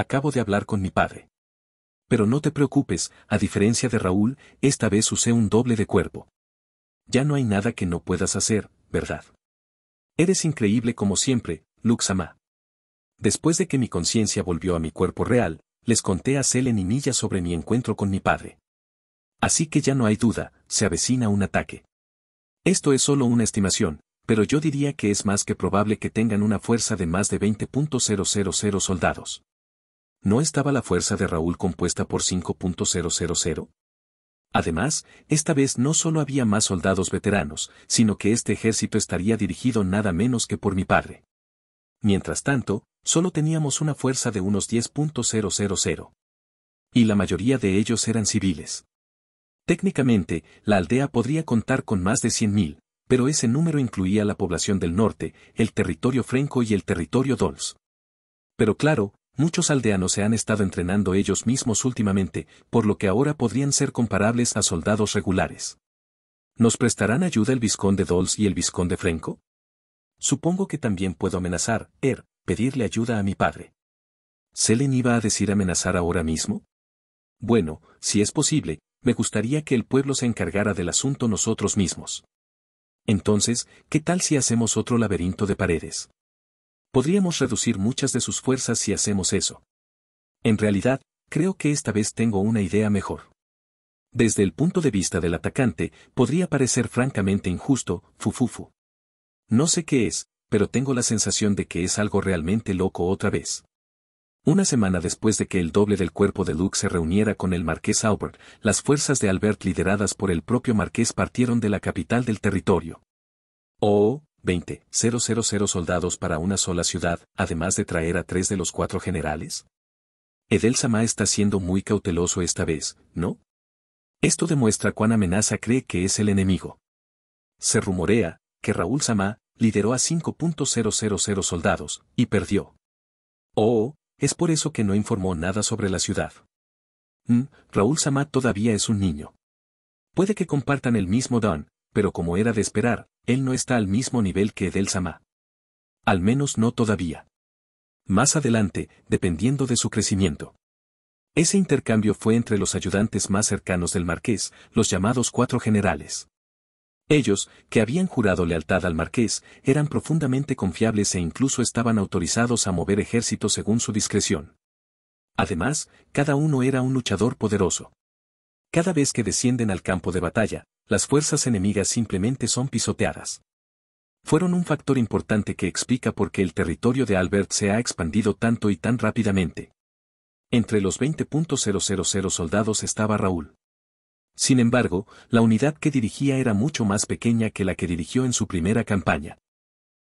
acabo de hablar con mi padre. Pero no te preocupes, a diferencia de Raúl, esta vez usé un doble de cuerpo. Ya no hay nada que no puedas hacer, ¿verdad? Eres increíble como siempre, Luxama. Después de que mi conciencia volvió a mi cuerpo real, les conté a Selen y Milla sobre mi encuentro con mi padre. Así que ya no hay duda, se avecina un ataque. Esto es solo una estimación, pero yo diría que es más que probable que tengan una fuerza de más de 20.000 soldados. ¿no estaba la fuerza de Raúl compuesta por 5.000? Además, esta vez no solo había más soldados veteranos, sino que este ejército estaría dirigido nada menos que por mi padre. Mientras tanto, solo teníamos una fuerza de unos 10.000. Y la mayoría de ellos eran civiles. Técnicamente, la aldea podría contar con más de 100.000, pero ese número incluía la población del norte, el territorio franco y el territorio Dols. Pero claro, muchos aldeanos se han estado entrenando ellos mismos últimamente, por lo que ahora podrían ser comparables a soldados regulares. ¿Nos prestarán ayuda el visconde Dols y el visconde Frenco? Supongo que también puedo amenazar, Er, pedirle ayuda a mi padre. ¿Selen iba a decir amenazar ahora mismo? Bueno, si es posible, me gustaría que el pueblo se encargara del asunto nosotros mismos. Entonces, ¿qué tal si hacemos otro laberinto de paredes? Podríamos reducir muchas de sus fuerzas si hacemos eso. En realidad, creo que esta vez tengo una idea mejor. Desde el punto de vista del atacante, podría parecer francamente injusto, fufufu. No sé qué es, pero tengo la sensación de que es algo realmente loco otra vez. Una semana después de que el doble del cuerpo de Luke se reuniera con el marqués Albert, las fuerzas de Albert lideradas por el propio marqués partieron de la capital del territorio. Oh, 20.000 soldados para una sola ciudad, además de traer a tres de los cuatro generales? Edel está siendo muy cauteloso esta vez, ¿no? Esto demuestra cuán amenaza cree que es el enemigo. Se rumorea que Raúl Samá lideró a 5.000 soldados y perdió. Oh, es por eso que no informó nada sobre la ciudad. Mm, Raúl Samá todavía es un niño. Puede que compartan el mismo don, pero como era de esperar, él no está al mismo nivel que Edel Al menos no todavía. Más adelante, dependiendo de su crecimiento. Ese intercambio fue entre los ayudantes más cercanos del marqués, los llamados cuatro generales. Ellos, que habían jurado lealtad al marqués, eran profundamente confiables e incluso estaban autorizados a mover ejército según su discreción. Además, cada uno era un luchador poderoso. Cada vez que descienden al campo de batalla, las fuerzas enemigas simplemente son pisoteadas. Fueron un factor importante que explica por qué el territorio de Albert se ha expandido tanto y tan rápidamente. Entre los 20.000 soldados estaba Raúl. Sin embargo, la unidad que dirigía era mucho más pequeña que la que dirigió en su primera campaña.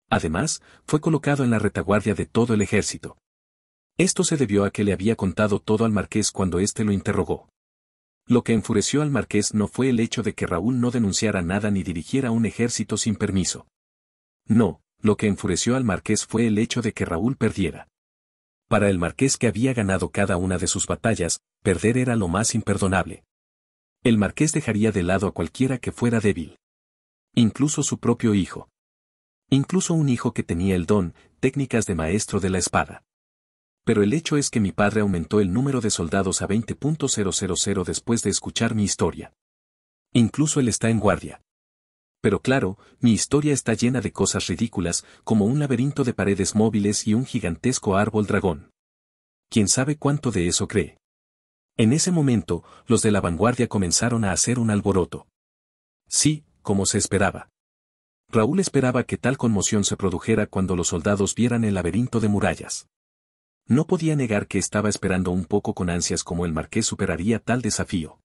Además, fue colocado en la retaguardia de todo el ejército. Esto se debió a que le había contado todo al marqués cuando éste lo interrogó. Lo que enfureció al marqués no fue el hecho de que Raúl no denunciara nada ni dirigiera un ejército sin permiso. No, lo que enfureció al marqués fue el hecho de que Raúl perdiera. Para el marqués que había ganado cada una de sus batallas, perder era lo más imperdonable. El marqués dejaría de lado a cualquiera que fuera débil. Incluso su propio hijo. Incluso un hijo que tenía el don, técnicas de maestro de la espada pero el hecho es que mi padre aumentó el número de soldados a 20.000 después de escuchar mi historia. Incluso él está en guardia. Pero claro, mi historia está llena de cosas ridículas, como un laberinto de paredes móviles y un gigantesco árbol dragón. ¿Quién sabe cuánto de eso cree? En ese momento, los de la vanguardia comenzaron a hacer un alboroto. Sí, como se esperaba. Raúl esperaba que tal conmoción se produjera cuando los soldados vieran el laberinto de murallas. No podía negar que estaba esperando un poco con ansias cómo el marqués superaría tal desafío.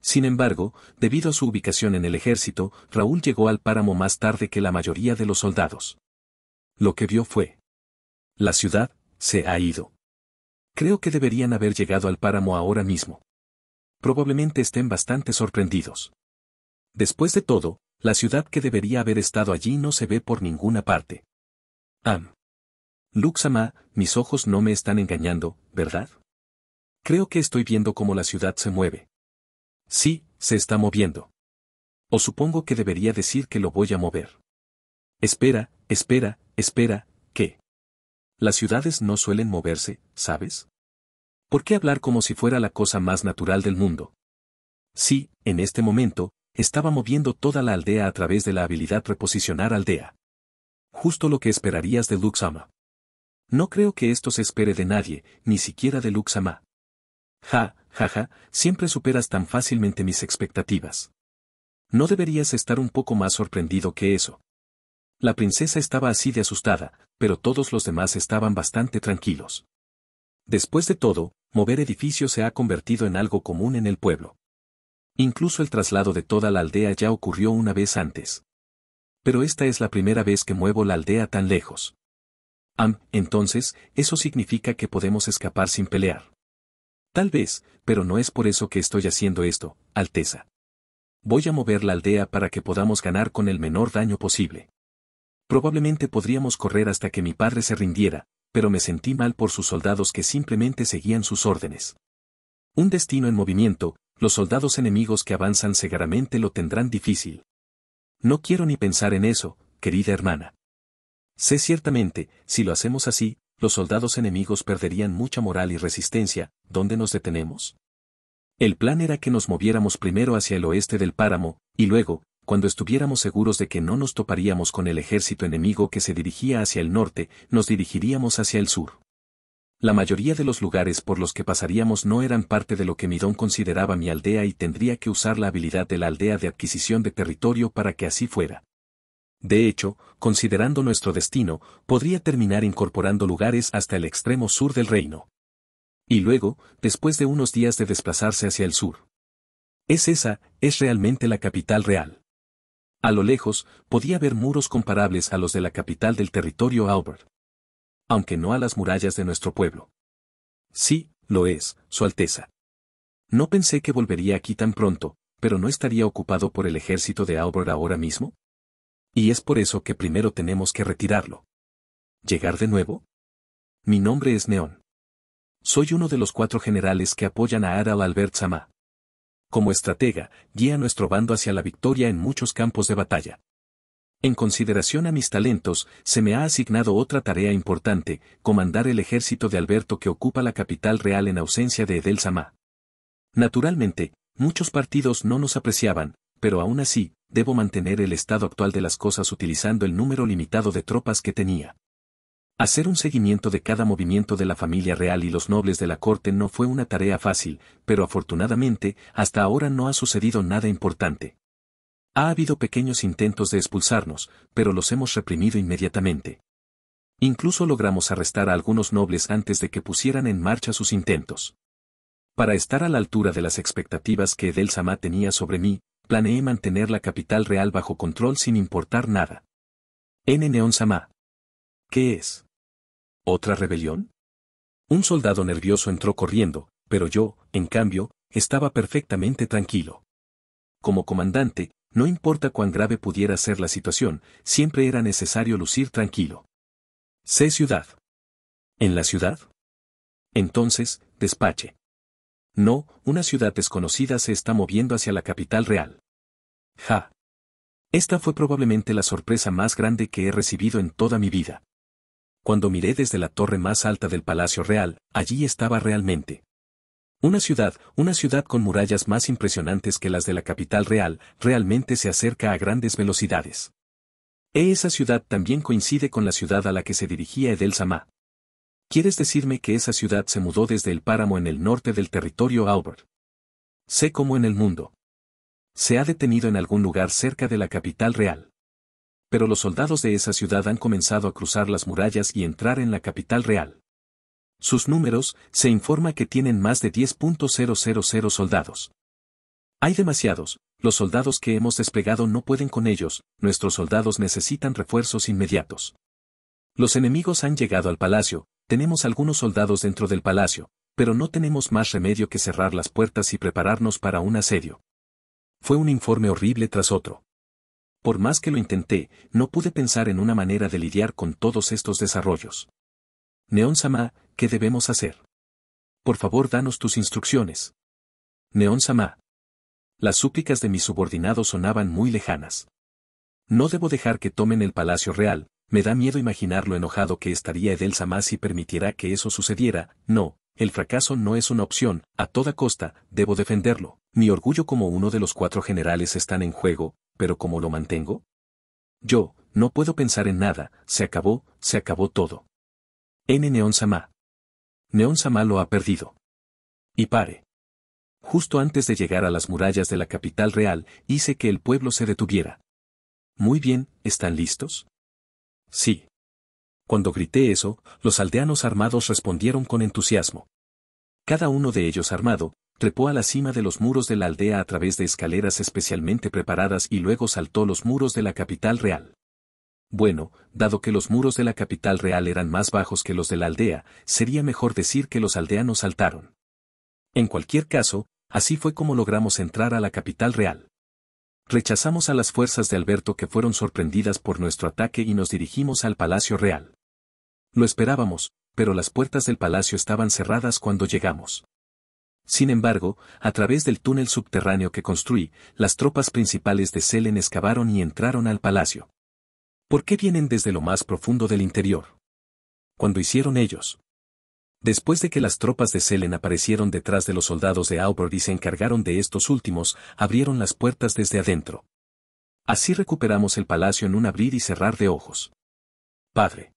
Sin embargo, debido a su ubicación en el ejército, Raúl llegó al páramo más tarde que la mayoría de los soldados. Lo que vio fue. La ciudad, se ha ido. Creo que deberían haber llegado al páramo ahora mismo. Probablemente estén bastante sorprendidos. Después de todo, la ciudad que debería haber estado allí no se ve por ninguna parte. Am. Luxama, mis ojos no me están engañando, ¿verdad? Creo que estoy viendo cómo la ciudad se mueve. Sí, se está moviendo. O supongo que debería decir que lo voy a mover. Espera, espera, espera, ¿qué? Las ciudades no suelen moverse, ¿sabes? ¿Por qué hablar como si fuera la cosa más natural del mundo? Sí, en este momento, estaba moviendo toda la aldea a través de la habilidad reposicionar aldea. Justo lo que esperarías de Luxama. No creo que esto se espere de nadie, ni siquiera de Luxama. Ja, ja, ja, siempre superas tan fácilmente mis expectativas. No deberías estar un poco más sorprendido que eso. La princesa estaba así de asustada, pero todos los demás estaban bastante tranquilos. Después de todo, mover edificios se ha convertido en algo común en el pueblo. Incluso el traslado de toda la aldea ya ocurrió una vez antes. Pero esta es la primera vez que muevo la aldea tan lejos. Am, entonces, eso significa que podemos escapar sin pelear. Tal vez, pero no es por eso que estoy haciendo esto, Alteza. Voy a mover la aldea para que podamos ganar con el menor daño posible. Probablemente podríamos correr hasta que mi padre se rindiera, pero me sentí mal por sus soldados que simplemente seguían sus órdenes. Un destino en movimiento, los soldados enemigos que avanzan cegaramente lo tendrán difícil. No quiero ni pensar en eso, querida hermana. Sé ciertamente, si lo hacemos así, los soldados enemigos perderían mucha moral y resistencia, ¿dónde nos detenemos? El plan era que nos moviéramos primero hacia el oeste del páramo, y luego, cuando estuviéramos seguros de que no nos toparíamos con el ejército enemigo que se dirigía hacia el norte, nos dirigiríamos hacia el sur. La mayoría de los lugares por los que pasaríamos no eran parte de lo que Midón consideraba mi aldea y tendría que usar la habilidad de la aldea de adquisición de territorio para que así fuera. De hecho, considerando nuestro destino, podría terminar incorporando lugares hasta el extremo sur del reino. Y luego, después de unos días de desplazarse hacia el sur. Es esa, es realmente la capital real. A lo lejos, podía ver muros comparables a los de la capital del territorio Albert. Aunque no a las murallas de nuestro pueblo. Sí, lo es, Su Alteza. No pensé que volvería aquí tan pronto, pero ¿no estaría ocupado por el ejército de Albert ahora mismo? Y es por eso que primero tenemos que retirarlo. ¿Llegar de nuevo? Mi nombre es Neón. Soy uno de los cuatro generales que apoyan a Adal Albert Samá. Como estratega, guía nuestro bando hacia la victoria en muchos campos de batalla. En consideración a mis talentos, se me ha asignado otra tarea importante, comandar el ejército de Alberto que ocupa la capital real en ausencia de Edel Samá. Naturalmente, muchos partidos no nos apreciaban, pero aún así, debo mantener el estado actual de las cosas utilizando el número limitado de tropas que tenía. Hacer un seguimiento de cada movimiento de la familia real y los nobles de la corte no fue una tarea fácil, pero afortunadamente, hasta ahora no ha sucedido nada importante. Ha habido pequeños intentos de expulsarnos, pero los hemos reprimido inmediatamente. Incluso logramos arrestar a algunos nobles antes de que pusieran en marcha sus intentos. Para estar a la altura de las expectativas que Edel tenía sobre mí, planeé mantener la capital real bajo control sin importar nada. N. Neón Sama. ¿Qué es? ¿Otra rebelión? Un soldado nervioso entró corriendo, pero yo, en cambio, estaba perfectamente tranquilo. Como comandante, no importa cuán grave pudiera ser la situación, siempre era necesario lucir tranquilo. C. Ciudad. ¿En la ciudad? Entonces, despache. No, una ciudad desconocida se está moviendo hacia la capital real. Ja. Esta fue probablemente la sorpresa más grande que he recibido en toda mi vida. Cuando miré desde la torre más alta del Palacio Real, allí estaba realmente. Una ciudad, una ciudad con murallas más impresionantes que las de la capital real, realmente se acerca a grandes velocidades. E esa ciudad también coincide con la ciudad a la que se dirigía Edel ¿Quieres decirme que esa ciudad se mudó desde el páramo en el norte del territorio Albert? Sé cómo en el mundo. Se ha detenido en algún lugar cerca de la capital real. Pero los soldados de esa ciudad han comenzado a cruzar las murallas y entrar en la capital real. Sus números, se informa que tienen más de 10.000 soldados. Hay demasiados, los soldados que hemos desplegado no pueden con ellos, nuestros soldados necesitan refuerzos inmediatos. Los enemigos han llegado al palacio, tenemos algunos soldados dentro del palacio, pero no tenemos más remedio que cerrar las puertas y prepararnos para un asedio. Fue un informe horrible tras otro. Por más que lo intenté, no pude pensar en una manera de lidiar con todos estos desarrollos. neón Sama, ¿qué debemos hacer? Por favor, danos tus instrucciones. neón Sama. Las súplicas de mi subordinados sonaban muy lejanas. No debo dejar que tomen el palacio real, me da miedo imaginar lo enojado que estaría Edel Sama si permitiera que eso sucediera, no, el fracaso no es una opción, a toda costa, debo defenderlo. Mi orgullo como uno de los cuatro generales están en juego, pero ¿cómo lo mantengo? Yo, no puedo pensar en nada, se acabó, se acabó todo. N. Neon Samá. Neon Samá lo ha perdido. Y pare. Justo antes de llegar a las murallas de la capital real, hice que el pueblo se detuviera. Muy bien, ¿están listos? Sí. Cuando grité eso, los aldeanos armados respondieron con entusiasmo. Cada uno de ellos armado, trepó a la cima de los muros de la aldea a través de escaleras especialmente preparadas y luego saltó los muros de la capital real. Bueno, dado que los muros de la capital real eran más bajos que los de la aldea, sería mejor decir que los aldeanos saltaron. En cualquier caso, así fue como logramos entrar a la capital real. Rechazamos a las fuerzas de Alberto que fueron sorprendidas por nuestro ataque y nos dirigimos al Palacio Real. Lo esperábamos, pero las puertas del palacio estaban cerradas cuando llegamos. Sin embargo, a través del túnel subterráneo que construí, las tropas principales de Selen excavaron y entraron al palacio. ¿Por qué vienen desde lo más profundo del interior? Cuando hicieron ellos? Después de que las tropas de Selen aparecieron detrás de los soldados de aubert y se encargaron de estos últimos, abrieron las puertas desde adentro. Así recuperamos el palacio en un abrir y cerrar de ojos. Padre.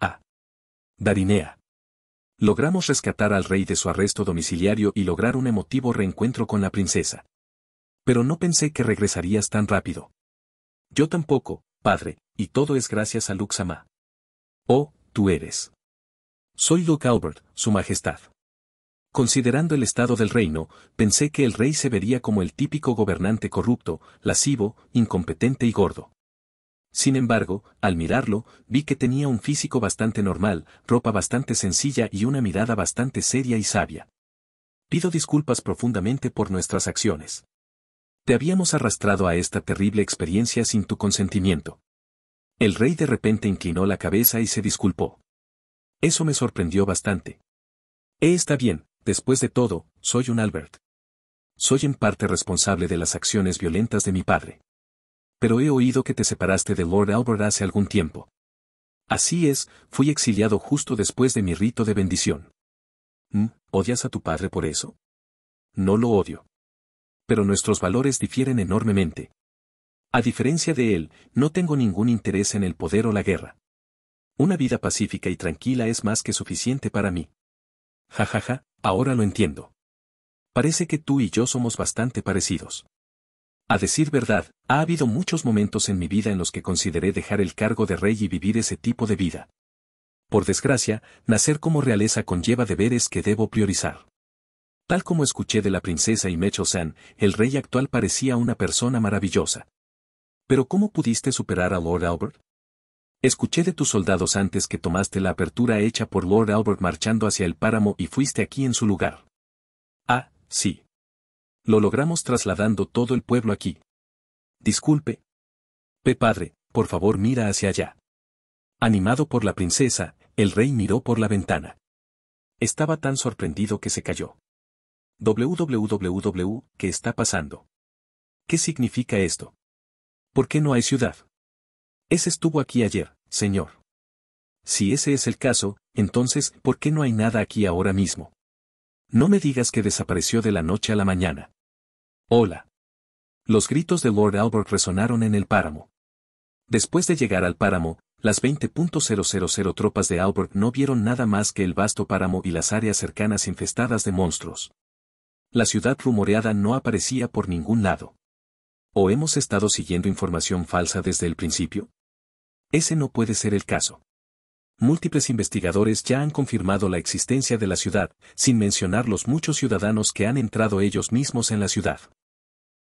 Ah. Darinea. Logramos rescatar al rey de su arresto domiciliario y lograr un emotivo reencuentro con la princesa. Pero no pensé que regresarías tan rápido. Yo tampoco, padre, y todo es gracias a Luxama. Oh, tú eres. Soy Luke Albert, Su Majestad. Considerando el estado del reino, pensé que el rey se vería como el típico gobernante corrupto, lascivo, incompetente y gordo. Sin embargo, al mirarlo, vi que tenía un físico bastante normal, ropa bastante sencilla y una mirada bastante seria y sabia. Pido disculpas profundamente por nuestras acciones. Te habíamos arrastrado a esta terrible experiencia sin tu consentimiento. El rey de repente inclinó la cabeza y se disculpó. Eso me sorprendió bastante. Eh, está bien, después de todo, soy un Albert. Soy en parte responsable de las acciones violentas de mi padre. Pero he oído que te separaste de Lord Albert hace algún tiempo. Así es, fui exiliado justo después de mi rito de bendición. Mm, ¿Odias a tu padre por eso? No lo odio. Pero nuestros valores difieren enormemente. A diferencia de él, no tengo ningún interés en el poder o la guerra. Una vida pacífica y tranquila es más que suficiente para mí. Ja ja ja, ahora lo entiendo. Parece que tú y yo somos bastante parecidos. A decir verdad, ha habido muchos momentos en mi vida en los que consideré dejar el cargo de rey y vivir ese tipo de vida. Por desgracia, nacer como realeza conlleva deberes que debo priorizar. Tal como escuché de la princesa y Mecho-san, el rey actual parecía una persona maravillosa. Pero ¿cómo pudiste superar a Lord Albert? Escuché de tus soldados antes que tomaste la apertura hecha por Lord Albert marchando hacia el páramo y fuiste aquí en su lugar. Ah, sí. Lo logramos trasladando todo el pueblo aquí. Disculpe. P. Padre, por favor mira hacia allá. Animado por la princesa, el rey miró por la ventana. Estaba tan sorprendido que se cayó. www, ¿qué está pasando? ¿Qué significa esto? ¿Por qué no hay ciudad? Ese estuvo aquí ayer, señor. Si ese es el caso, entonces, ¿por qué no hay nada aquí ahora mismo? No me digas que desapareció de la noche a la mañana. Hola. Los gritos de Lord Albert resonaron en el páramo. Después de llegar al páramo, las 20.000 tropas de Albert no vieron nada más que el vasto páramo y las áreas cercanas infestadas de monstruos. La ciudad rumoreada no aparecía por ningún lado. ¿O hemos estado siguiendo información falsa desde el principio? Ese no puede ser el caso. Múltiples investigadores ya han confirmado la existencia de la ciudad, sin mencionar los muchos ciudadanos que han entrado ellos mismos en la ciudad.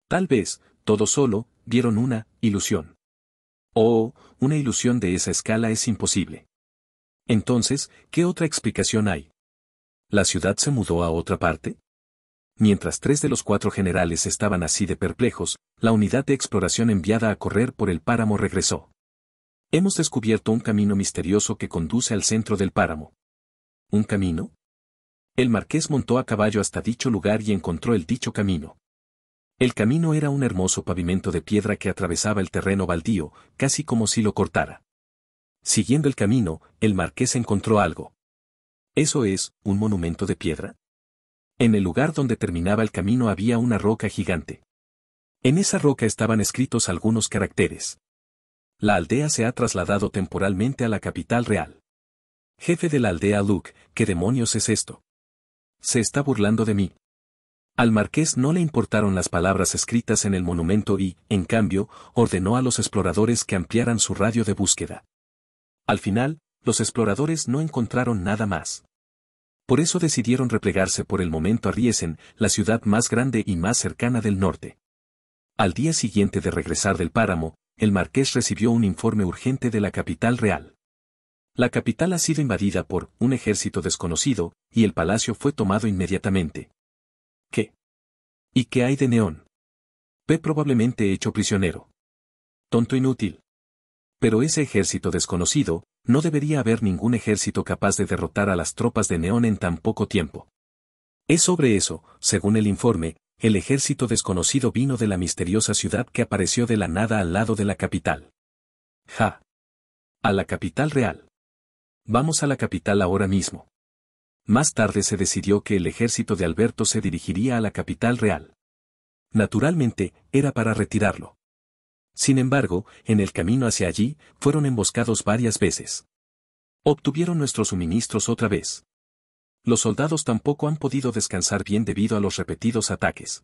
Tal vez, todo solo, dieron una ilusión. Oh, una ilusión de esa escala es imposible. Entonces, ¿qué otra explicación hay? ¿La ciudad se mudó a otra parte? Mientras tres de los cuatro generales estaban así de perplejos, la unidad de exploración enviada a correr por el páramo regresó. Hemos descubierto un camino misterioso que conduce al centro del páramo. ¿Un camino? El marqués montó a caballo hasta dicho lugar y encontró el dicho camino. El camino era un hermoso pavimento de piedra que atravesaba el terreno baldío, casi como si lo cortara. Siguiendo el camino, el marqués encontró algo. ¿Eso es, un monumento de piedra? En el lugar donde terminaba el camino había una roca gigante. En esa roca estaban escritos algunos caracteres. La aldea se ha trasladado temporalmente a la capital real. Jefe de la aldea Luke, ¿qué demonios es esto? Se está burlando de mí. Al marqués no le importaron las palabras escritas en el monumento y, en cambio, ordenó a los exploradores que ampliaran su radio de búsqueda. Al final, los exploradores no encontraron nada más. Por eso decidieron replegarse por el momento a Riesen, la ciudad más grande y más cercana del norte. Al día siguiente de regresar del páramo, el marqués recibió un informe urgente de la capital real. La capital ha sido invadida por un ejército desconocido, y el palacio fue tomado inmediatamente. ¿Qué? ¿Y qué hay de Neón? P probablemente hecho prisionero. Tonto e inútil. Pero ese ejército desconocido, no debería haber ningún ejército capaz de derrotar a las tropas de Neón en tan poco tiempo. Es sobre eso, según el informe, el ejército desconocido vino de la misteriosa ciudad que apareció de la nada al lado de la capital. Ja. A la capital real. Vamos a la capital ahora mismo. Más tarde se decidió que el ejército de Alberto se dirigiría a la capital real. Naturalmente, era para retirarlo. Sin embargo, en el camino hacia allí, fueron emboscados varias veces. Obtuvieron nuestros suministros otra vez. Los soldados tampoco han podido descansar bien debido a los repetidos ataques.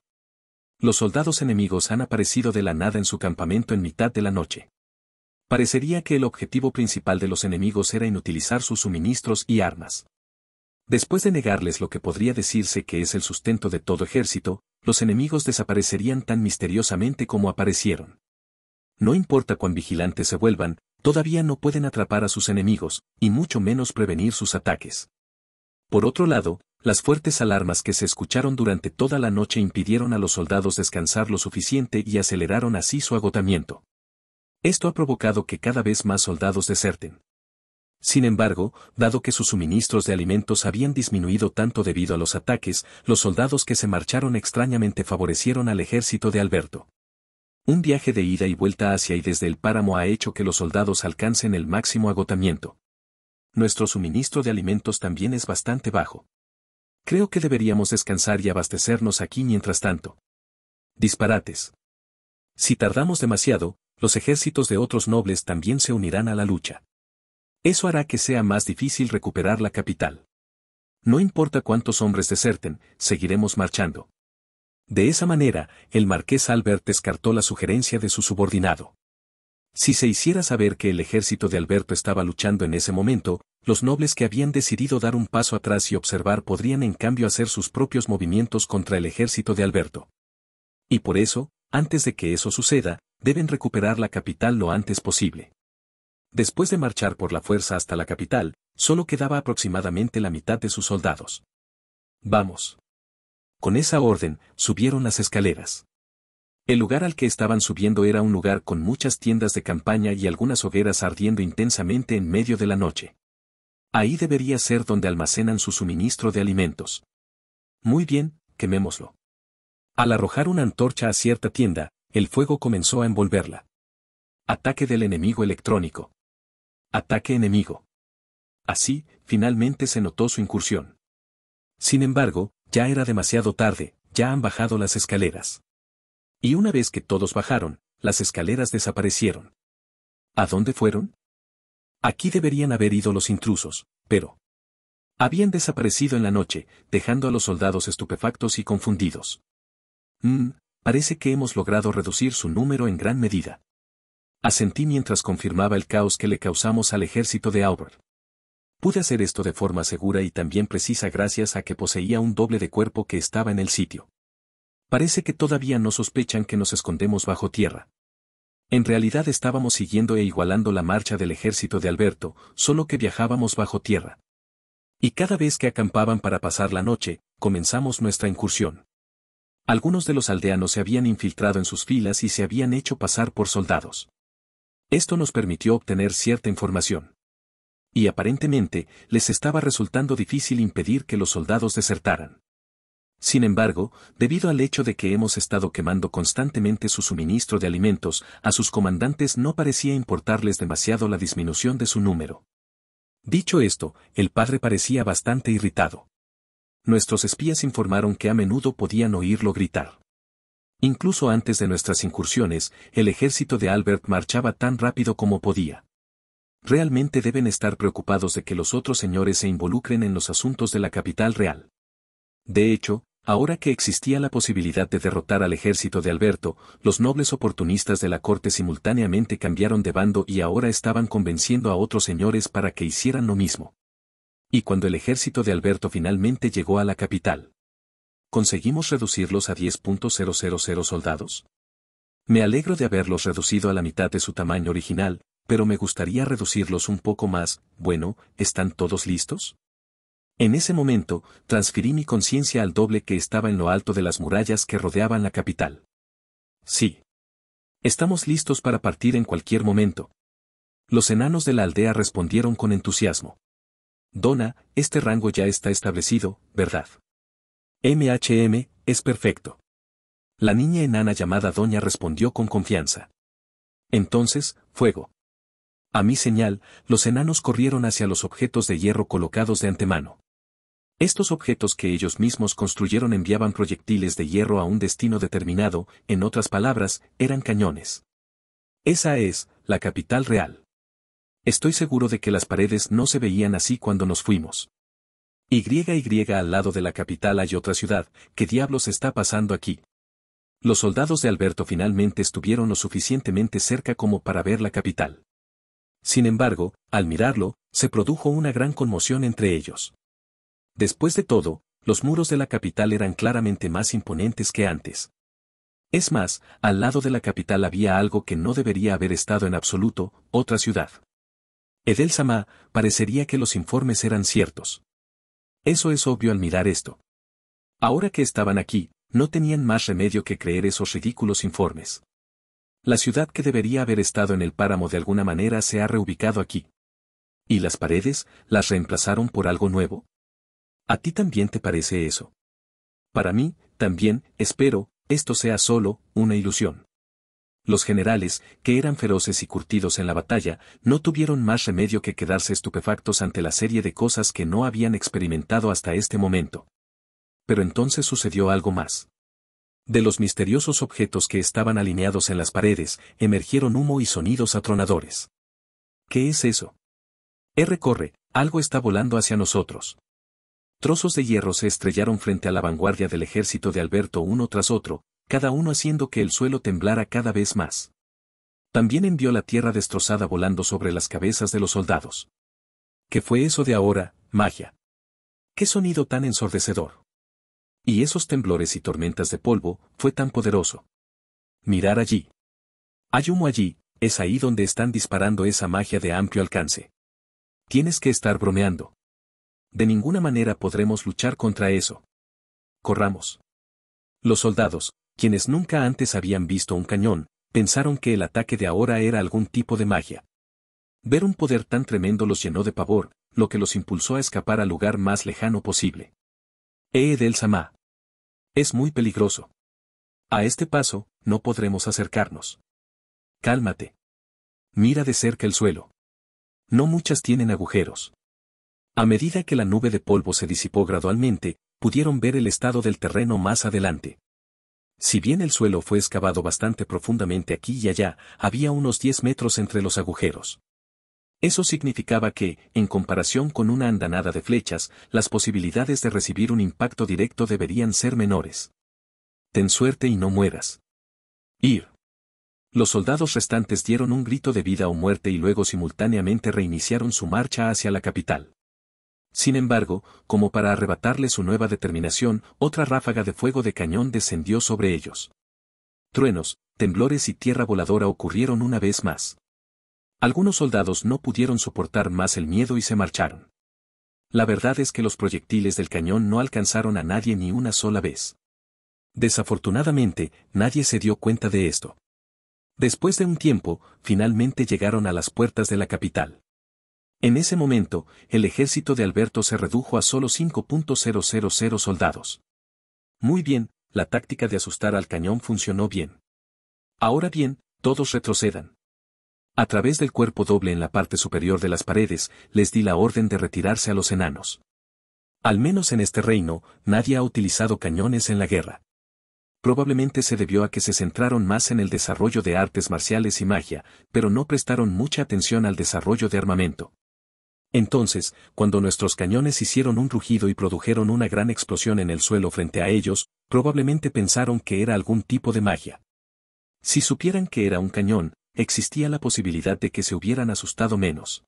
Los soldados enemigos han aparecido de la nada en su campamento en mitad de la noche. Parecería que el objetivo principal de los enemigos era inutilizar sus suministros y armas. Después de negarles lo que podría decirse que es el sustento de todo ejército, los enemigos desaparecerían tan misteriosamente como aparecieron. No importa cuán vigilantes se vuelvan, todavía no pueden atrapar a sus enemigos, y mucho menos prevenir sus ataques. Por otro lado, las fuertes alarmas que se escucharon durante toda la noche impidieron a los soldados descansar lo suficiente y aceleraron así su agotamiento. Esto ha provocado que cada vez más soldados deserten. Sin embargo, dado que sus suministros de alimentos habían disminuido tanto debido a los ataques, los soldados que se marcharon extrañamente favorecieron al ejército de Alberto. Un viaje de ida y vuelta hacia y desde el páramo ha hecho que los soldados alcancen el máximo agotamiento nuestro suministro de alimentos también es bastante bajo. Creo que deberíamos descansar y abastecernos aquí mientras tanto. Disparates. Si tardamos demasiado, los ejércitos de otros nobles también se unirán a la lucha. Eso hará que sea más difícil recuperar la capital. No importa cuántos hombres deserten, seguiremos marchando. De esa manera, el marqués Albert descartó la sugerencia de su subordinado. Si se hiciera saber que el ejército de Alberto estaba luchando en ese momento, los nobles que habían decidido dar un paso atrás y observar podrían en cambio hacer sus propios movimientos contra el ejército de Alberto. Y por eso, antes de que eso suceda, deben recuperar la capital lo antes posible. Después de marchar por la fuerza hasta la capital, solo quedaba aproximadamente la mitad de sus soldados. Vamos. Con esa orden, subieron las escaleras. El lugar al que estaban subiendo era un lugar con muchas tiendas de campaña y algunas hogueras ardiendo intensamente en medio de la noche. Ahí debería ser donde almacenan su suministro de alimentos. Muy bien, quemémoslo. Al arrojar una antorcha a cierta tienda, el fuego comenzó a envolverla. Ataque del enemigo electrónico. Ataque enemigo. Así, finalmente se notó su incursión. Sin embargo, ya era demasiado tarde, ya han bajado las escaleras. Y una vez que todos bajaron, las escaleras desaparecieron. ¿A dónde fueron? Aquí deberían haber ido los intrusos, pero... Habían desaparecido en la noche, dejando a los soldados estupefactos y confundidos. Mmm, parece que hemos logrado reducir su número en gran medida. Asentí mientras confirmaba el caos que le causamos al ejército de Albert. Pude hacer esto de forma segura y también precisa gracias a que poseía un doble de cuerpo que estaba en el sitio. Parece que todavía no sospechan que nos escondemos bajo tierra. En realidad estábamos siguiendo e igualando la marcha del ejército de Alberto, solo que viajábamos bajo tierra. Y cada vez que acampaban para pasar la noche, comenzamos nuestra incursión. Algunos de los aldeanos se habían infiltrado en sus filas y se habían hecho pasar por soldados. Esto nos permitió obtener cierta información. Y aparentemente, les estaba resultando difícil impedir que los soldados desertaran. Sin embargo, debido al hecho de que hemos estado quemando constantemente su suministro de alimentos, a sus comandantes no parecía importarles demasiado la disminución de su número. Dicho esto, el padre parecía bastante irritado. Nuestros espías informaron que a menudo podían oírlo gritar. Incluso antes de nuestras incursiones, el ejército de Albert marchaba tan rápido como podía. Realmente deben estar preocupados de que los otros señores se involucren en los asuntos de la capital real. De hecho, Ahora que existía la posibilidad de derrotar al ejército de Alberto, los nobles oportunistas de la corte simultáneamente cambiaron de bando y ahora estaban convenciendo a otros señores para que hicieran lo mismo. Y cuando el ejército de Alberto finalmente llegó a la capital, ¿conseguimos reducirlos a 10.000 soldados? Me alegro de haberlos reducido a la mitad de su tamaño original, pero me gustaría reducirlos un poco más, bueno, ¿están todos listos? En ese momento, transferí mi conciencia al doble que estaba en lo alto de las murallas que rodeaban la capital. Sí. Estamos listos para partir en cualquier momento. Los enanos de la aldea respondieron con entusiasmo. Dona, este rango ya está establecido, ¿verdad? MHM, es perfecto. La niña enana llamada Doña respondió con confianza. Entonces, fuego. A mi señal, los enanos corrieron hacia los objetos de hierro colocados de antemano. Estos objetos que ellos mismos construyeron enviaban proyectiles de hierro a un destino determinado, en otras palabras, eran cañones. Esa es, la capital real. Estoy seguro de que las paredes no se veían así cuando nos fuimos. Y y al lado de la capital hay otra ciudad, ¿qué diablos está pasando aquí? Los soldados de Alberto finalmente estuvieron lo suficientemente cerca como para ver la capital. Sin embargo, al mirarlo, se produjo una gran conmoción entre ellos. Después de todo, los muros de la capital eran claramente más imponentes que antes. Es más, al lado de la capital había algo que no debería haber estado en absoluto, otra ciudad. Edel parecería que los informes eran ciertos. Eso es obvio al mirar esto. Ahora que estaban aquí, no tenían más remedio que creer esos ridículos informes. La ciudad que debería haber estado en el páramo de alguna manera se ha reubicado aquí. ¿Y las paredes las reemplazaron por algo nuevo? ¿A ti también te parece eso? Para mí, también, espero, esto sea solo una ilusión. Los generales, que eran feroces y curtidos en la batalla, no tuvieron más remedio que quedarse estupefactos ante la serie de cosas que no habían experimentado hasta este momento. Pero entonces sucedió algo más. De los misteriosos objetos que estaban alineados en las paredes, emergieron humo y sonidos atronadores. ¿Qué es eso? R corre, algo está volando hacia nosotros. Trozos de hierro se estrellaron frente a la vanguardia del ejército de Alberto uno tras otro, cada uno haciendo que el suelo temblara cada vez más. También envió la tierra destrozada volando sobre las cabezas de los soldados. ¿Qué fue eso de ahora, magia? ¿Qué sonido tan ensordecedor? Y esos temblores y tormentas de polvo, fue tan poderoso. Mirar allí. Hay humo allí, es ahí donde están disparando esa magia de amplio alcance. Tienes que estar bromeando. De ninguna manera podremos luchar contra eso. Corramos. Los soldados, quienes nunca antes habían visto un cañón, pensaron que el ataque de ahora era algún tipo de magia. Ver un poder tan tremendo los llenó de pavor, lo que los impulsó a escapar al lugar más lejano posible. He del Samá. Es muy peligroso. A este paso, no podremos acercarnos. Cálmate. Mira de cerca el suelo. No muchas tienen agujeros. A medida que la nube de polvo se disipó gradualmente, pudieron ver el estado del terreno más adelante. Si bien el suelo fue excavado bastante profundamente aquí y allá, había unos 10 metros entre los agujeros. Eso significaba que, en comparación con una andanada de flechas, las posibilidades de recibir un impacto directo deberían ser menores. Ten suerte y no mueras. Ir. Los soldados restantes dieron un grito de vida o muerte y luego simultáneamente reiniciaron su marcha hacia la capital. Sin embargo, como para arrebatarle su nueva determinación, otra ráfaga de fuego de cañón descendió sobre ellos. Truenos, temblores y tierra voladora ocurrieron una vez más. Algunos soldados no pudieron soportar más el miedo y se marcharon. La verdad es que los proyectiles del cañón no alcanzaron a nadie ni una sola vez. Desafortunadamente, nadie se dio cuenta de esto. Después de un tiempo, finalmente llegaron a las puertas de la capital. En ese momento, el ejército de Alberto se redujo a solo 5.000 soldados. Muy bien, la táctica de asustar al cañón funcionó bien. Ahora bien, todos retrocedan. A través del cuerpo doble en la parte superior de las paredes, les di la orden de retirarse a los enanos. Al menos en este reino, nadie ha utilizado cañones en la guerra. Probablemente se debió a que se centraron más en el desarrollo de artes marciales y magia, pero no prestaron mucha atención al desarrollo de armamento. Entonces, cuando nuestros cañones hicieron un rugido y produjeron una gran explosión en el suelo frente a ellos, probablemente pensaron que era algún tipo de magia. Si supieran que era un cañón, existía la posibilidad de que se hubieran asustado menos.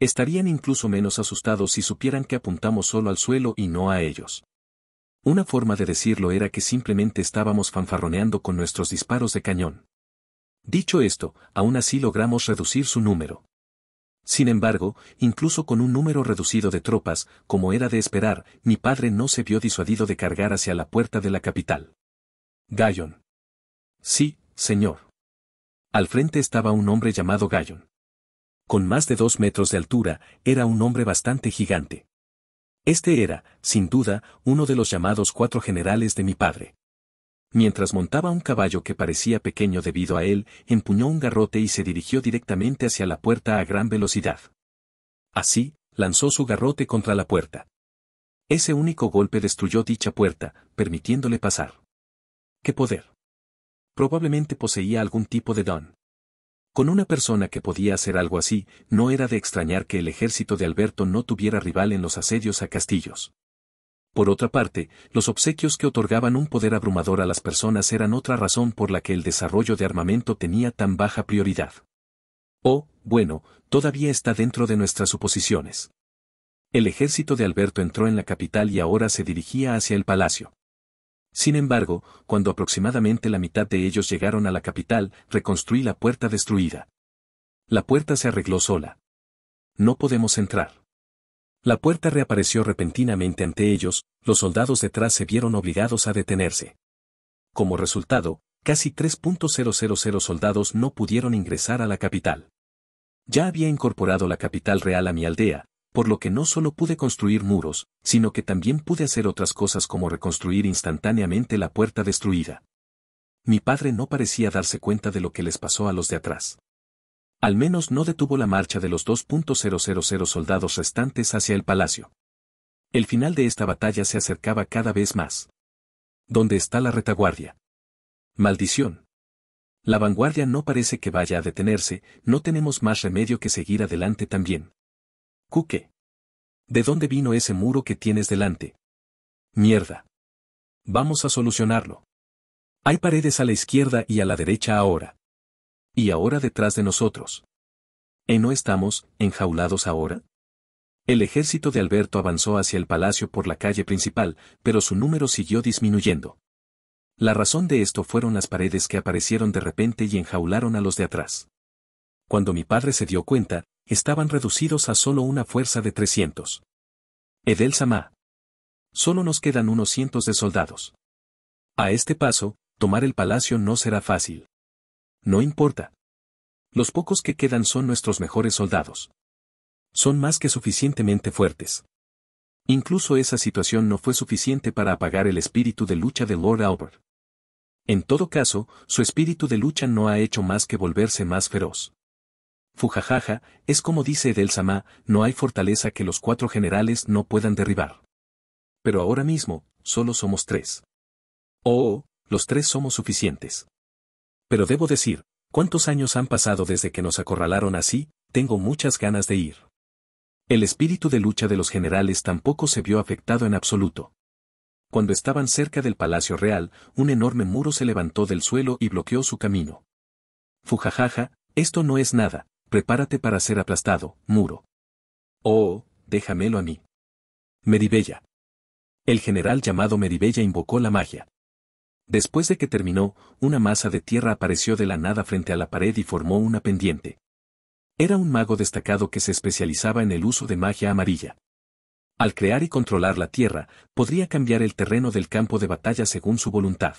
Estarían incluso menos asustados si supieran que apuntamos solo al suelo y no a ellos. Una forma de decirlo era que simplemente estábamos fanfarroneando con nuestros disparos de cañón. Dicho esto, aún así logramos reducir su número. Sin embargo, incluso con un número reducido de tropas, como era de esperar, mi padre no se vio disuadido de cargar hacia la puerta de la capital. Gallon. Sí, señor. Al frente estaba un hombre llamado Gallon. Con más de dos metros de altura, era un hombre bastante gigante. Este era, sin duda, uno de los llamados cuatro generales de mi padre mientras montaba un caballo que parecía pequeño debido a él, empuñó un garrote y se dirigió directamente hacia la puerta a gran velocidad. Así, lanzó su garrote contra la puerta. Ese único golpe destruyó dicha puerta, permitiéndole pasar. ¡Qué poder! Probablemente poseía algún tipo de don. Con una persona que podía hacer algo así, no era de extrañar que el ejército de Alberto no tuviera rival en los asedios a castillos. Por otra parte, los obsequios que otorgaban un poder abrumador a las personas eran otra razón por la que el desarrollo de armamento tenía tan baja prioridad. O, bueno, todavía está dentro de nuestras suposiciones. El ejército de Alberto entró en la capital y ahora se dirigía hacia el palacio. Sin embargo, cuando aproximadamente la mitad de ellos llegaron a la capital, reconstruí la puerta destruida. La puerta se arregló sola. No podemos entrar. La puerta reapareció repentinamente ante ellos, los soldados detrás se vieron obligados a detenerse. Como resultado, casi 3.000 soldados no pudieron ingresar a la capital. Ya había incorporado la capital real a mi aldea, por lo que no solo pude construir muros, sino que también pude hacer otras cosas como reconstruir instantáneamente la puerta destruida. Mi padre no parecía darse cuenta de lo que les pasó a los de atrás. Al menos no detuvo la marcha de los 2.000 soldados restantes hacia el palacio. El final de esta batalla se acercaba cada vez más. ¿Dónde está la retaguardia? Maldición. La vanguardia no parece que vaya a detenerse, no tenemos más remedio que seguir adelante también. Cuque. ¿De dónde vino ese muro que tienes delante? Mierda. Vamos a solucionarlo. Hay paredes a la izquierda y a la derecha ahora y ahora detrás de nosotros. ¿En no estamos, enjaulados ahora? El ejército de Alberto avanzó hacia el palacio por la calle principal, pero su número siguió disminuyendo. La razón de esto fueron las paredes que aparecieron de repente y enjaularon a los de atrás. Cuando mi padre se dio cuenta, estaban reducidos a solo una fuerza de 300. Edel Samá. Solo nos quedan unos cientos de soldados. A este paso, tomar el palacio no será fácil. No importa. Los pocos que quedan son nuestros mejores soldados. Son más que suficientemente fuertes. Incluso esa situación no fue suficiente para apagar el espíritu de lucha de Lord Albert. En todo caso, su espíritu de lucha no ha hecho más que volverse más feroz. Fujajaja, es como dice Edel no hay fortaleza que los cuatro generales no puedan derribar. Pero ahora mismo, solo somos tres. Oh, los tres somos suficientes. Pero debo decir, ¿cuántos años han pasado desde que nos acorralaron así? Tengo muchas ganas de ir. El espíritu de lucha de los generales tampoco se vio afectado en absoluto. Cuando estaban cerca del Palacio Real, un enorme muro se levantó del suelo y bloqueó su camino. Fujajaja, esto no es nada, prepárate para ser aplastado, muro. Oh, déjamelo a mí. Meribella. El general llamado Meribella invocó la magia. Después de que terminó, una masa de tierra apareció de la nada frente a la pared y formó una pendiente. Era un mago destacado que se especializaba en el uso de magia amarilla. Al crear y controlar la tierra, podría cambiar el terreno del campo de batalla según su voluntad.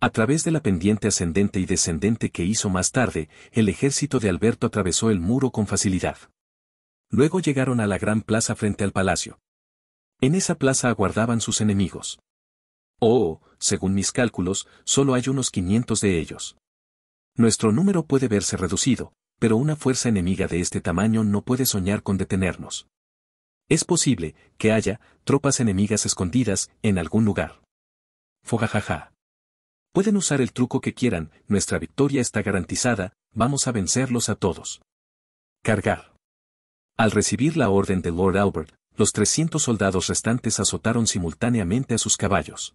A través de la pendiente ascendente y descendente que hizo más tarde, el ejército de Alberto atravesó el muro con facilidad. Luego llegaron a la gran plaza frente al palacio. En esa plaza aguardaban sus enemigos. Oh, según mis cálculos, solo hay unos 500 de ellos. Nuestro número puede verse reducido, pero una fuerza enemiga de este tamaño no puede soñar con detenernos. Es posible que haya tropas enemigas escondidas en algún lugar. Fojajaja. Pueden usar el truco que quieran, nuestra victoria está garantizada, vamos a vencerlos a todos. Cargar. Al recibir la orden de Lord Albert, los 300 soldados restantes azotaron simultáneamente a sus caballos.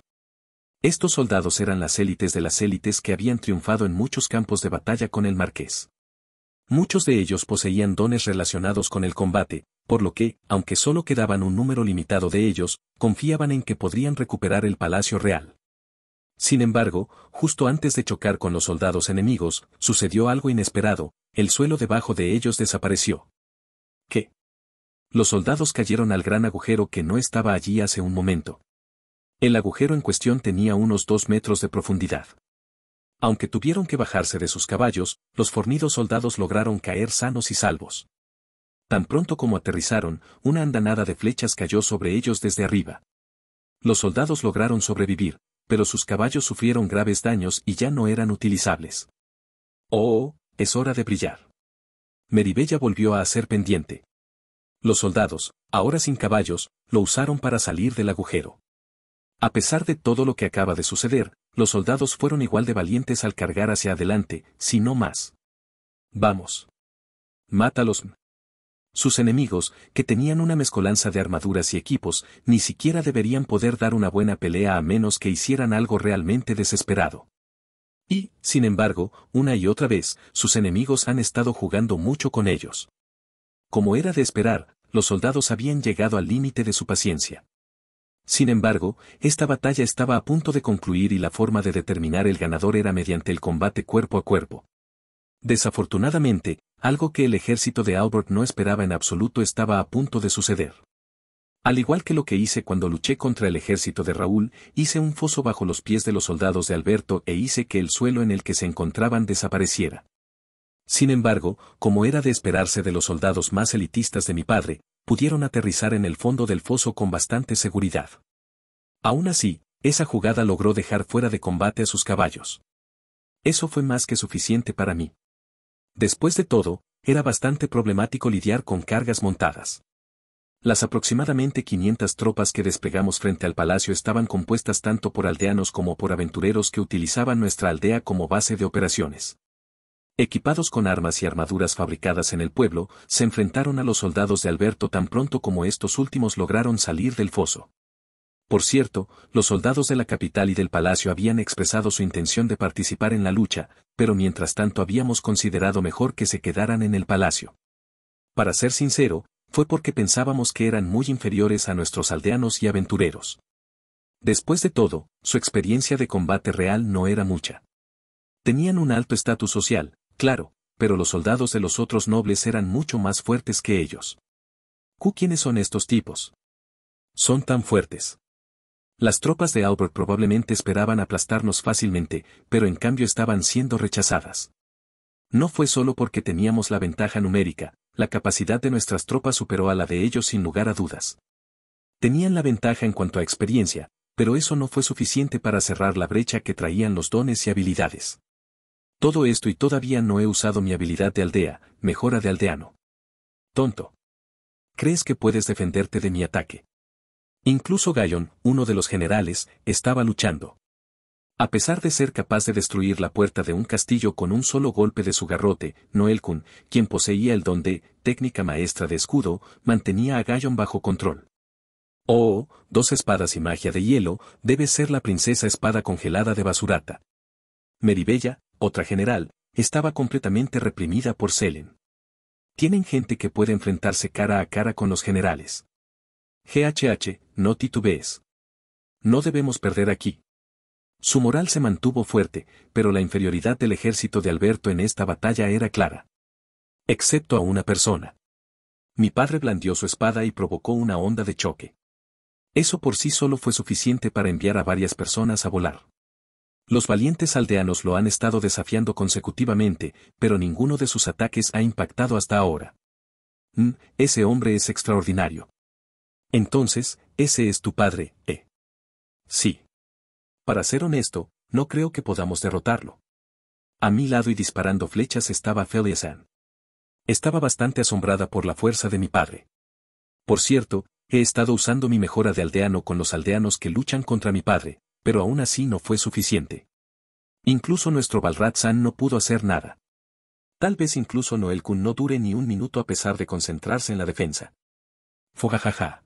Estos soldados eran las élites de las élites que habían triunfado en muchos campos de batalla con el marqués. Muchos de ellos poseían dones relacionados con el combate, por lo que, aunque solo quedaban un número limitado de ellos, confiaban en que podrían recuperar el palacio real. Sin embargo, justo antes de chocar con los soldados enemigos, sucedió algo inesperado, el suelo debajo de ellos desapareció. ¿Qué? Los soldados cayeron al gran agujero que no estaba allí hace un momento. El agujero en cuestión tenía unos dos metros de profundidad. Aunque tuvieron que bajarse de sus caballos, los fornidos soldados lograron caer sanos y salvos. Tan pronto como aterrizaron, una andanada de flechas cayó sobre ellos desde arriba. Los soldados lograron sobrevivir, pero sus caballos sufrieron graves daños y ya no eran utilizables. Oh, es hora de brillar. Meribella volvió a hacer pendiente. Los soldados, ahora sin caballos, lo usaron para salir del agujero. A pesar de todo lo que acaba de suceder, los soldados fueron igual de valientes al cargar hacia adelante, si no más. Vamos. Mátalos. Sus enemigos, que tenían una mezcolanza de armaduras y equipos, ni siquiera deberían poder dar una buena pelea a menos que hicieran algo realmente desesperado. Y, sin embargo, una y otra vez, sus enemigos han estado jugando mucho con ellos. Como era de esperar, los soldados habían llegado al límite de su paciencia. Sin embargo, esta batalla estaba a punto de concluir y la forma de determinar el ganador era mediante el combate cuerpo a cuerpo. Desafortunadamente, algo que el ejército de Albert no esperaba en absoluto estaba a punto de suceder. Al igual que lo que hice cuando luché contra el ejército de Raúl, hice un foso bajo los pies de los soldados de Alberto e hice que el suelo en el que se encontraban desapareciera. Sin embargo, como era de esperarse de los soldados más elitistas de mi padre, pudieron aterrizar en el fondo del foso con bastante seguridad. Aún así, esa jugada logró dejar fuera de combate a sus caballos. Eso fue más que suficiente para mí. Después de todo, era bastante problemático lidiar con cargas montadas. Las aproximadamente 500 tropas que despegamos frente al palacio estaban compuestas tanto por aldeanos como por aventureros que utilizaban nuestra aldea como base de operaciones equipados con armas y armaduras fabricadas en el pueblo, se enfrentaron a los soldados de Alberto tan pronto como estos últimos lograron salir del foso. Por cierto, los soldados de la capital y del palacio habían expresado su intención de participar en la lucha, pero mientras tanto habíamos considerado mejor que se quedaran en el palacio. Para ser sincero, fue porque pensábamos que eran muy inferiores a nuestros aldeanos y aventureros. Después de todo, su experiencia de combate real no era mucha. Tenían un alto estatus social, Claro, pero los soldados de los otros nobles eran mucho más fuertes que ellos. quiénes son estos tipos? Son tan fuertes. Las tropas de Albert probablemente esperaban aplastarnos fácilmente, pero en cambio estaban siendo rechazadas. No fue solo porque teníamos la ventaja numérica, la capacidad de nuestras tropas superó a la de ellos sin lugar a dudas. Tenían la ventaja en cuanto a experiencia, pero eso no fue suficiente para cerrar la brecha que traían los dones y habilidades. Todo esto y todavía no he usado mi habilidad de aldea, mejora de aldeano. Tonto. ¿Crees que puedes defenderte de mi ataque? Incluso Gallon, uno de los generales, estaba luchando. A pesar de ser capaz de destruir la puerta de un castillo con un solo golpe de su garrote, Noel Kun, quien poseía el don de técnica maestra de escudo, mantenía a Gallon bajo control. Oh, dos espadas y magia de hielo, debe ser la princesa espada congelada de Basurata. Meribella, otra general, estaba completamente reprimida por Selen. Tienen gente que puede enfrentarse cara a cara con los generales. GHH, no titubees. No debemos perder aquí. Su moral se mantuvo fuerte, pero la inferioridad del ejército de Alberto en esta batalla era clara. Excepto a una persona. Mi padre blandió su espada y provocó una onda de choque. Eso por sí solo fue suficiente para enviar a varias personas a volar. Los valientes aldeanos lo han estado desafiando consecutivamente, pero ninguno de sus ataques ha impactado hasta ahora. Mm, ese hombre es extraordinario. Entonces, ese es tu padre, ¿eh? Sí. Para ser honesto, no creo que podamos derrotarlo. A mi lado y disparando flechas estaba Feliasan. Estaba bastante asombrada por la fuerza de mi padre. Por cierto, he estado usando mi mejora de aldeano con los aldeanos que luchan contra mi padre, pero aún así no fue suficiente. Incluso nuestro Balrat San no pudo hacer nada. Tal vez incluso Noel Kun no dure ni un minuto a pesar de concentrarse en la defensa. Fojajaja.